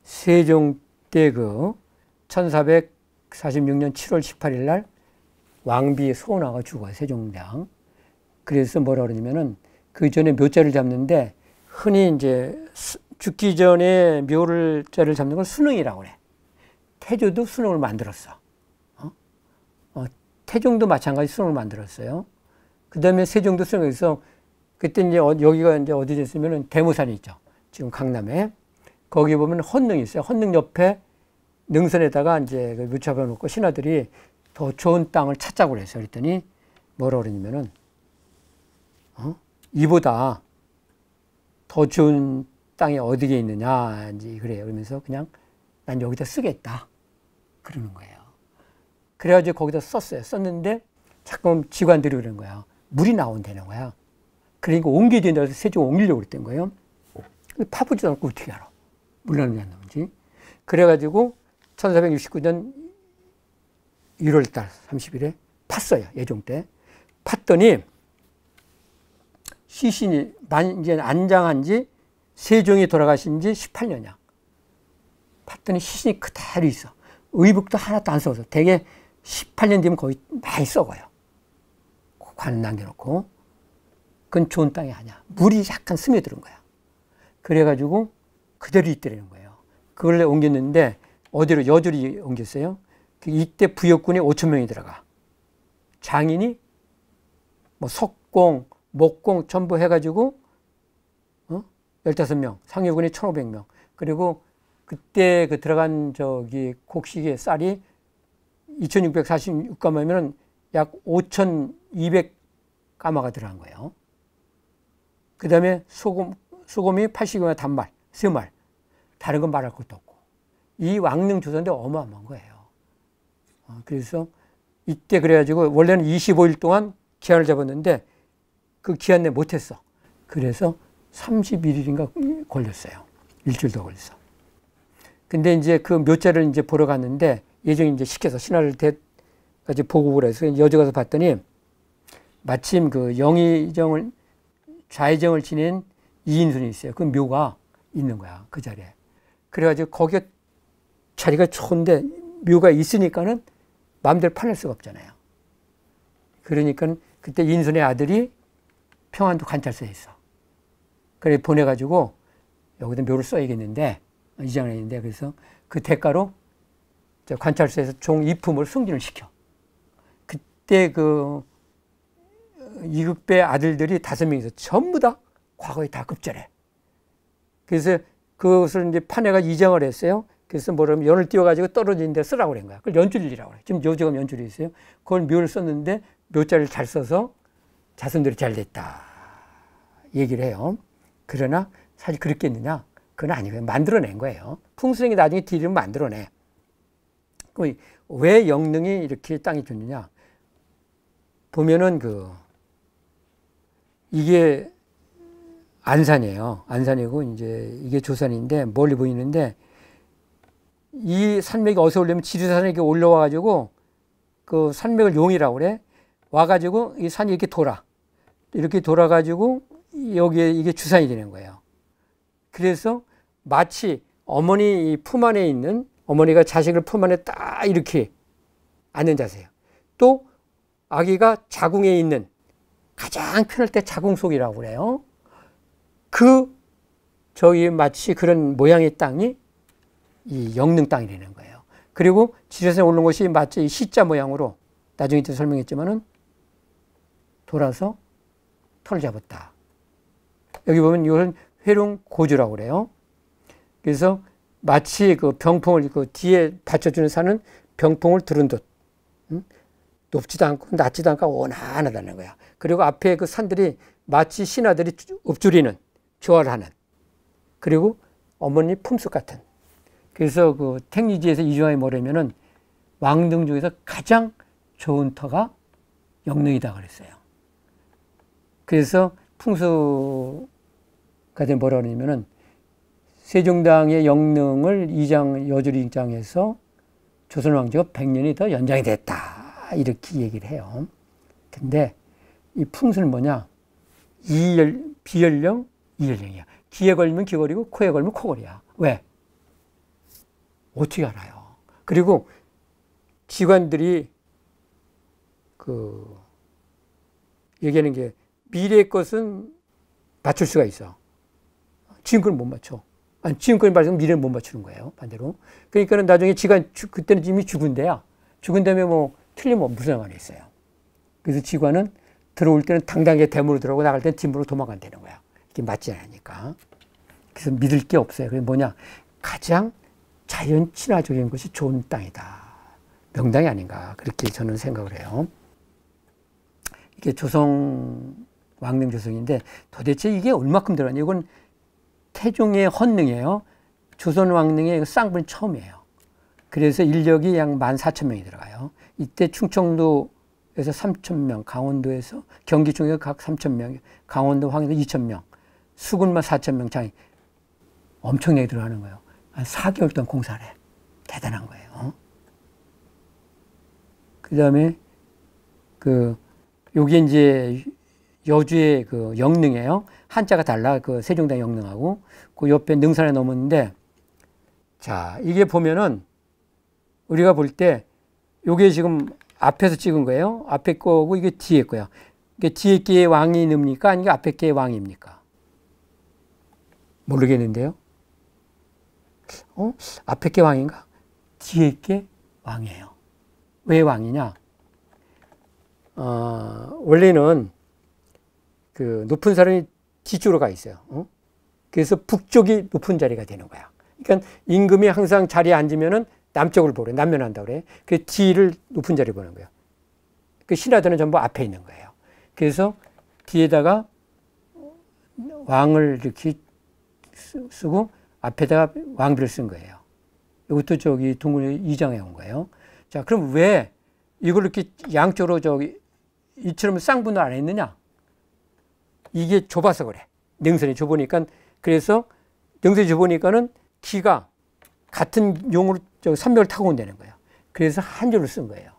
세종 때 그 1446년 7월 18일 날 왕비 소나가 죽어요. 세종대왕. 그래서 뭐라 그러냐면은 그 전에 묘자를 잡는데 흔히 이제 죽기 전에 묘를 자를 잡는 걸 수능이라고 그래. 태조도 수능을 만들었어. 어? 어, 태종도 마찬가지 수능을 만들었어요. 그 다음에 세종도 수능에서 그때 이제 어, 여기가 이제 어디에 있으면은 대모산이 있죠. 지금 강남에. 거기 보면 헌능이 있어요. 헌능 옆에 능선에다가 이제 그 묘차해 놓고 신하들이 더 좋은 땅을 찾자고 그랬어요. 그랬더니 뭐라 그러냐면은 이보다 더 좋은 땅이 어디에 있느냐 이제 그래요. 그러면서 그냥 난 여기다 쓰겠다 그러는 거예요. 그래가지고 거기다 썼어요. 썼는데 자꾸 직원들이 그러는 거야. 물이 나온다는 거야. 그러니까 옮겨야 된다고 해서 세종 옮기려고 그랬던 거예요. 파보지도 않고 어떻게 알아. 물 나는지 안나는지 그래가지고 1469년 1월달 30일에 팠어요. 예종 때. 팠더니 시신이 만, 이제 안장한 지 세종이 돌아가신 지 18년이야. 봤더니 시신이 그대로 있어. 의복도 하나도 안 썩어서. 대개 18년 뒤면 거의 많이 썩어요. 그 관은 남겨놓고. 그건 좋은 땅이 아니야. 물이 약간 스며드는 거야. 그래가지고 그대로 있더라는 거예요. 그걸 옮겼는데 어디로 여주리 옮겼어요. 그 이때 부역군에 5천 명이 들어가. 장인이 뭐 석공, 목공 전부 해가지고 어? 15명, 상여군이 1,500명. 그리고 그때 그 들어간 저기 곡식의 쌀이 2,646가마면 약 5,200가마가 들어간 거예요. 그 다음에 소금, 소금이 80가마 단말, 세말. 다른 건 말할 것도 없고. 이 왕릉 조선대 어마어마한 거예요. 어, 그래서 이때 그래가지고 원래는 25일 동안 기한을 잡았는데 그 기한 내 못했어. 그래서 31일인가 걸렸어요. 일주일 도 걸렸어. 근데 이제 그 묘자를 이제 보러 갔는데 예정이 이제 시켜서 신화를 대 이제 보고를 해서 여주 가서 봤더니 마침 그 영의정을 좌의정을 지낸 이인순이 있어요. 그 묘가 있는 거야 그 자리에. 그래가지고 거기에 자리가 좋은데 묘가 있으니까는 마음대로 팔릴 수가 없잖아요. 그러니까 그때 인순의 아들이 평안도 관찰서에 있어. 그래 보내가지고 여기다 묘를 써야겠는데 이장을 했는데 그래서 그 대가로 관찰소에서 종 이품을 승진을 시켜. 그때 그 이극배 아들들이 다섯 명이서 전부 다 과거에 다 급제래. 그래서 그것을 이제 판회가 이장을 했어요. 그래서 뭐냐면 연을 띄워가지고 떨어진 데 쓰라고 그런 거야. 그걸 연줄리라고 그래. 지금 요지금 연줄이 있어요. 그걸 묘를 썼는데 묘자를 잘 써서 자손들이 잘 됐다. 얘기를 해요. 그러나 사실 그렇겠느냐? 그건 아니고요. 만들어낸 거예요. 풍수령이 나중에 뒤를 만들어내. 그럼 왜 영능이 이렇게 땅이 좋느냐? 보면은 그 이게 안산이에요. 안산이고 이제 이게 조산인데 멀리 보이는데 이 산맥이 어서 올려면 지리산에게 올라와 가지고 그 산맥을 용이라고 그래. 와 가지고 이 산이 이렇게 돌아. 이렇게 돌아 가지고 여기에 이게 주산이 되는 거예요. 그래서 마치 어머니 품 안에 있는 어머니가 자식을 품 안에 딱 이렇게 앉는 자세예요. 또 아기가 자궁에 있는 가장 편할 때 자궁 속이라고 그래요. 그 저기 마치 그런 모양의 땅이 이 영능 땅이 되는 거예요. 그리고 지뢰에 오른 것이 마치 시자 모양으로 나중에 설명했지만은 돌아서 털을 잡았다. 여기 보면 이것은 회룡 고주라고 그래요. 그래서 마치 그 병풍을 그 뒤에 받쳐주는 산은 병풍을 들은 듯 음? 높지도 않고 낮지도 않고 원안하다는 거야. 그리고 앞에 그 산들이 마치 신하들이 읊조리는 조화를 하는 그리고 어머니 품속 같은 그래서 그 택리지에서 이주하에 뭐르면은 왕릉 중에서 가장 좋은 터가 영릉이다 그랬어요. 그래서 풍수 그러니까 뭐라 하냐면은 세종당의 영능을 이장 여주리장에서 조선왕조가 100년이 더 연장이 됐다 이렇게 얘기를 해요. 근데 이 풍수는 뭐냐? 이열 비열령 이열령이야. 귀에 걸면 귀걸이고 코에 걸면 코걸이야. 왜? 어떻게 알아요? 그리고 기관들이 그 얘기하는 게 미래의 것은 맞출 수가 있어. 지금껏 못 맞춰. 아니, 지금껏 말하면 미래를 못 맞추는 거예요. 반대로. 그러니까는 나중에 지가, 그때는 이미 죽은 데야. 죽은 다음 뭐, 틀림없, 무슨 상관이 있어요. 그래서 지관은 들어올 때는 당당하게 대문으로 들어가고 나갈 때는 뒷문으로 도망간다는 거야. 이게 맞지 않으니까. 그래서 믿을 게 없어요. 그게 뭐냐. 가장 자연 친화적인 것이 좋은 땅이다. 명당이 아닌가. 그렇게 저는 생각을 해요. 이게 조성, 왕릉 조성인데 도대체 이게 얼마큼 들어가냐. 이건 태종의 헌능이에요. 조선 왕릉의 그 쌍불 처음이에요. 그래서 인력이 약 14,000명이 들어가요. 이때 충청도에서 3,000명, 강원도에서 경기 중에 각 3,000명, 강원도 황해도 2,000명, 수군만 4,000명 장이 엄청나게 들어가는 거예요. 한 4개월 동안 공사를 해. 대단한 거예요. 그 다음에 그 요게 이제 여주의 그 영릉이에요. 한자가 달라 그 세종대 영릉하고 그 옆에 능산에 넘었는데 자 이게 보면은 우리가 볼 때 요게 지금 앞에서 찍은 거예요 앞에 거고 이게 뒤에 거야 이게 뒤에 끼의 왕이 늡니까 아니면 앞에 끼의 왕입니까 모르겠는데요 어 앞에 끼 왕인가 뒤에 끼 왕이에요 왜 왕이냐 어, 원래는 그 높은 사람이 기초로 가 있어요. 어? 그래서 북쪽이 높은 자리가 되는 거야. 그러니까 임금이 항상 자리에 앉으면은 남쪽을 보래, 남면한다 그래. 그 뒤를 높은 자리 보는 거예요. 그 신하들은 전부 앞에 있는 거예요. 그래서 뒤에다가 왕을 이렇게 쓰고 앞에다가 왕비를 쓴 거예요. 이것도 저기 동굴 이장에 온 거예요. 자, 그럼 왜 이걸 이렇게 양쪽으로 저기 이처럼 쌍분을 안 했느냐? 이게 좁아서 그래. 능선이 좁으니까 그래서 능선이 좁으니까는 키가 같은 용으로 삼벽을 타고 온다는 거예요. 그래서 한 줄을 쓴 거예요.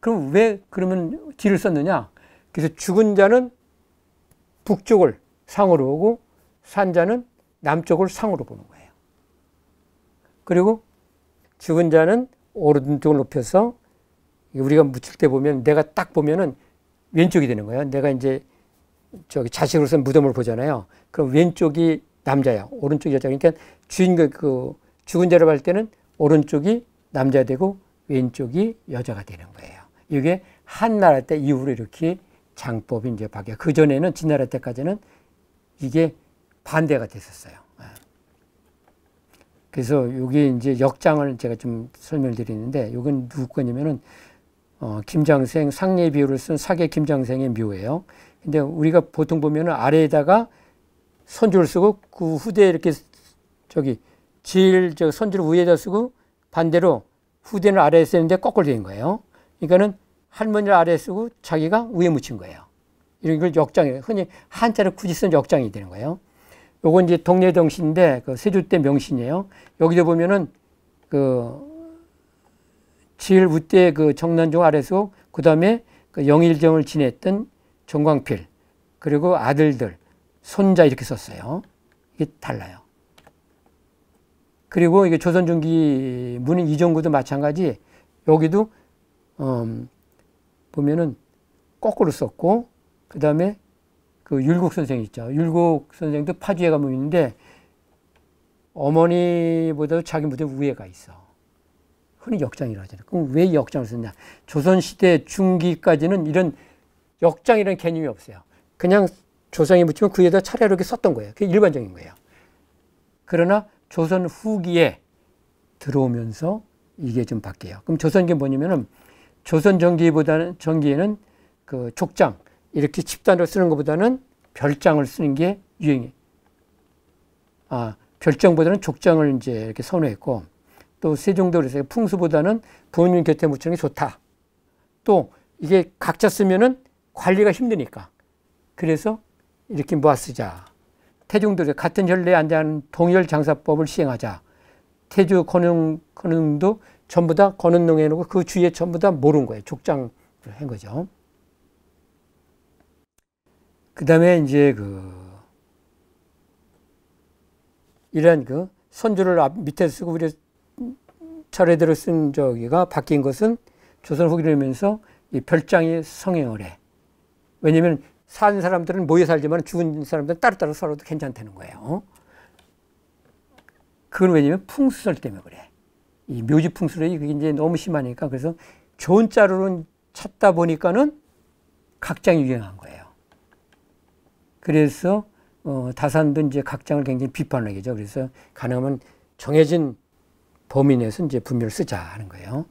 그럼 왜 그러면 길을 썼느냐? 그래서 죽은 자는 북쪽을 상으로 오고 산 자는 남쪽을 상으로 보는 거예요. 그리고 죽은 자는 오른쪽을 높여서 우리가 묻힐 때 보면 내가 딱 보면은 왼쪽이 되는 거예요. 내가 이제 저기 자식으로서 무덤을 보잖아요. 그럼 왼쪽이 남자야, 오른쪽이 여자야. 그러니까 주인공 그, 그 죽은 자를 볼 때는 오른쪽이 남자 되고 왼쪽이 여자가 되는 거예요. 이게 한나라 때 이후로 이렇게 장법이 이제 바뀌어. 그 전에는 진나라 때까지는 이게 반대가 됐었어요. 예. 그래서 여기 이제 역장을 제가 좀 설명을 드리는데 이건 누구 거냐면은 어, 김장생 상례 비유를 쓴 사계 김장생의 묘예요. 근데 우리가 보통 보면 아래에다가 손줄을 쓰고 그 후대에 이렇게 저기 질, 저 선줄 위에다 쓰고 반대로 후대는 아래에 쓰는데 거꾸로 된 거예요. 그러니까는 할머니를 아래에 쓰고 자기가 위에 묻힌 거예요. 이런 걸 역장이에요. 흔히 한자를 굳이 쓴 역장이 되는 거예요. 요건 이제 동네 정신인데 그 세조 때 명신이에요. 여기도 보면은 그 질, 일 우때 그 정난종 아래서 에 그다음에 그 영일정을 지냈던 정광필 그리고 아들들 손자 이렇게 썼어요. 이게 달라요. 그리고 이게 조선 중기 문인 이종구도 마찬가지 여기도 음, 보면은 거꾸로 썼고 그 다음에 그 율곡 선생 있죠. 율곡 선생도 파주에 가면 있는데 어머니보다도 자기 무대 위에가 있어. 흔히 역장이라고 하잖아요. 그럼 왜 역장을 썼냐? 조선시대 중기까지는 이런 역장이라는 개념이 없어요. 그냥 조상이 묻히면 그에다 차례로 이렇게 썼던 거예요. 그게 일반적인 거예요. 그러나 조선 후기에 들어오면서 이게 좀 바뀌어요. 그럼 조선 게 뭐냐면은 조선 전기보다는 전기에는 그 족장 이렇게 집단으로 쓰는 것보다는 별장을 쓰는 게 유행이. 아 별장보다는 족장을 이제 이렇게 선호했고 또 세종도 그서 풍수보다는 부모님 곁에 묻히는 게 좋다. 또 이게 각자 쓰면은 관리가 힘드니까. 그래서 이렇게 모아 쓰자. 태종도 같은 혈례에 앉아하는 동열 장사법을 시행하자. 태조 건흥, 건흥도 전부 다 건흥농 해놓고 그 주위에 전부 다 모른 거예요. 족장을 한 거죠. 그 다음에 이제 그, 이런 그 선주를 앞 밑에 쓰고 우리 차례대로 쓴 저기가 바뀐 것은 조선 후기를 면서 이 별장이 성행을 해. 왜냐면 산 사람들은 모여 살지만 죽은 사람들은 따로따로 살아도 괜찮다는 거예요. 그건 왜냐면 풍수설 때문에 그래. 이 묘지 풍수설이 그게 이제 너무 심하니까 그래서 좋은 자루는 찾다 보니까는 각장이 유행한 거예요. 그래서 어, 다산도 이제 각장을 굉장히 비판하게죠. 그래서 가능하면 정해진 범위 내에서 이제 분묘를 쓰자 하는 거예요.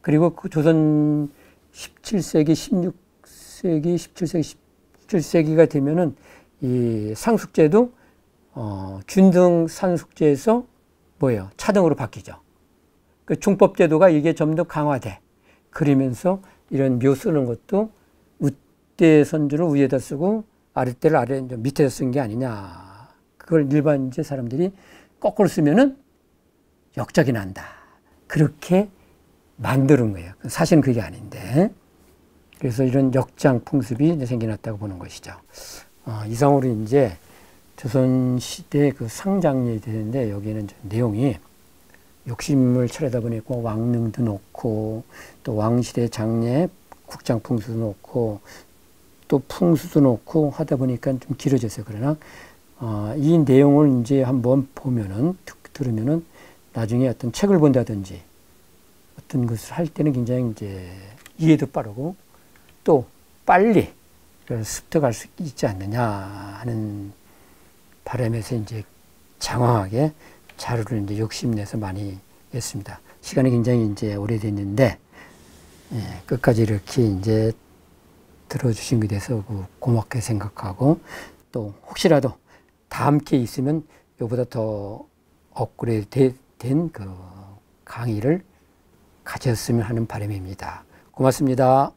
그리고 그 조선 17세기, 16세기, 17세기, 17세기가 되면은 이 상속제도 어, 균등 상속제에서 뭐예요? 차등으로 바뀌죠. 그 종법제도가 이게 좀 더 강화돼. 그러면서 이런 묘 쓰는 것도 윗대 선주를 위에다 쓰고 아랫대를 아래 밑에쓴 게 아니냐. 그걸 일반 이제 사람들이 거꾸로 쓰면은 역적이 난다. 그렇게 만드는 거예요. 사실은 그게 아닌데. 그래서 이런 역장 풍습이 생겨났다고 보는 것이죠. 어, 이상으로 이제 조선시대 그 상장이 되는데 여기는 내용이 욕심을 차려다보니 고 왕릉도 놓고 또 왕실의 장례 국장 풍수도 놓고 또 풍수도 놓고 하다 보니까 좀길어졌어 그러나 어, 이 내용을 이제 한번 보면은 들으면은 나중에 어떤 책을 본다든지 어떤 것을 할 때는 굉장히 이제 이해도 빠르고 또 빨리 습득할 수 있지 않느냐 하는 바람에서 이제 장황하게 자료를 이제 욕심내서 많이 했습니다 시간이 굉장히 이제 오래됐는데 예, 끝까지 이렇게 이제 들어주신 것에 서 고맙게 생각하고 또 혹시라도 다 함께 있으면 이보다 더 업그레이드 된 그 강의를 가졌으면 하는 바람입니다. 고맙습니다.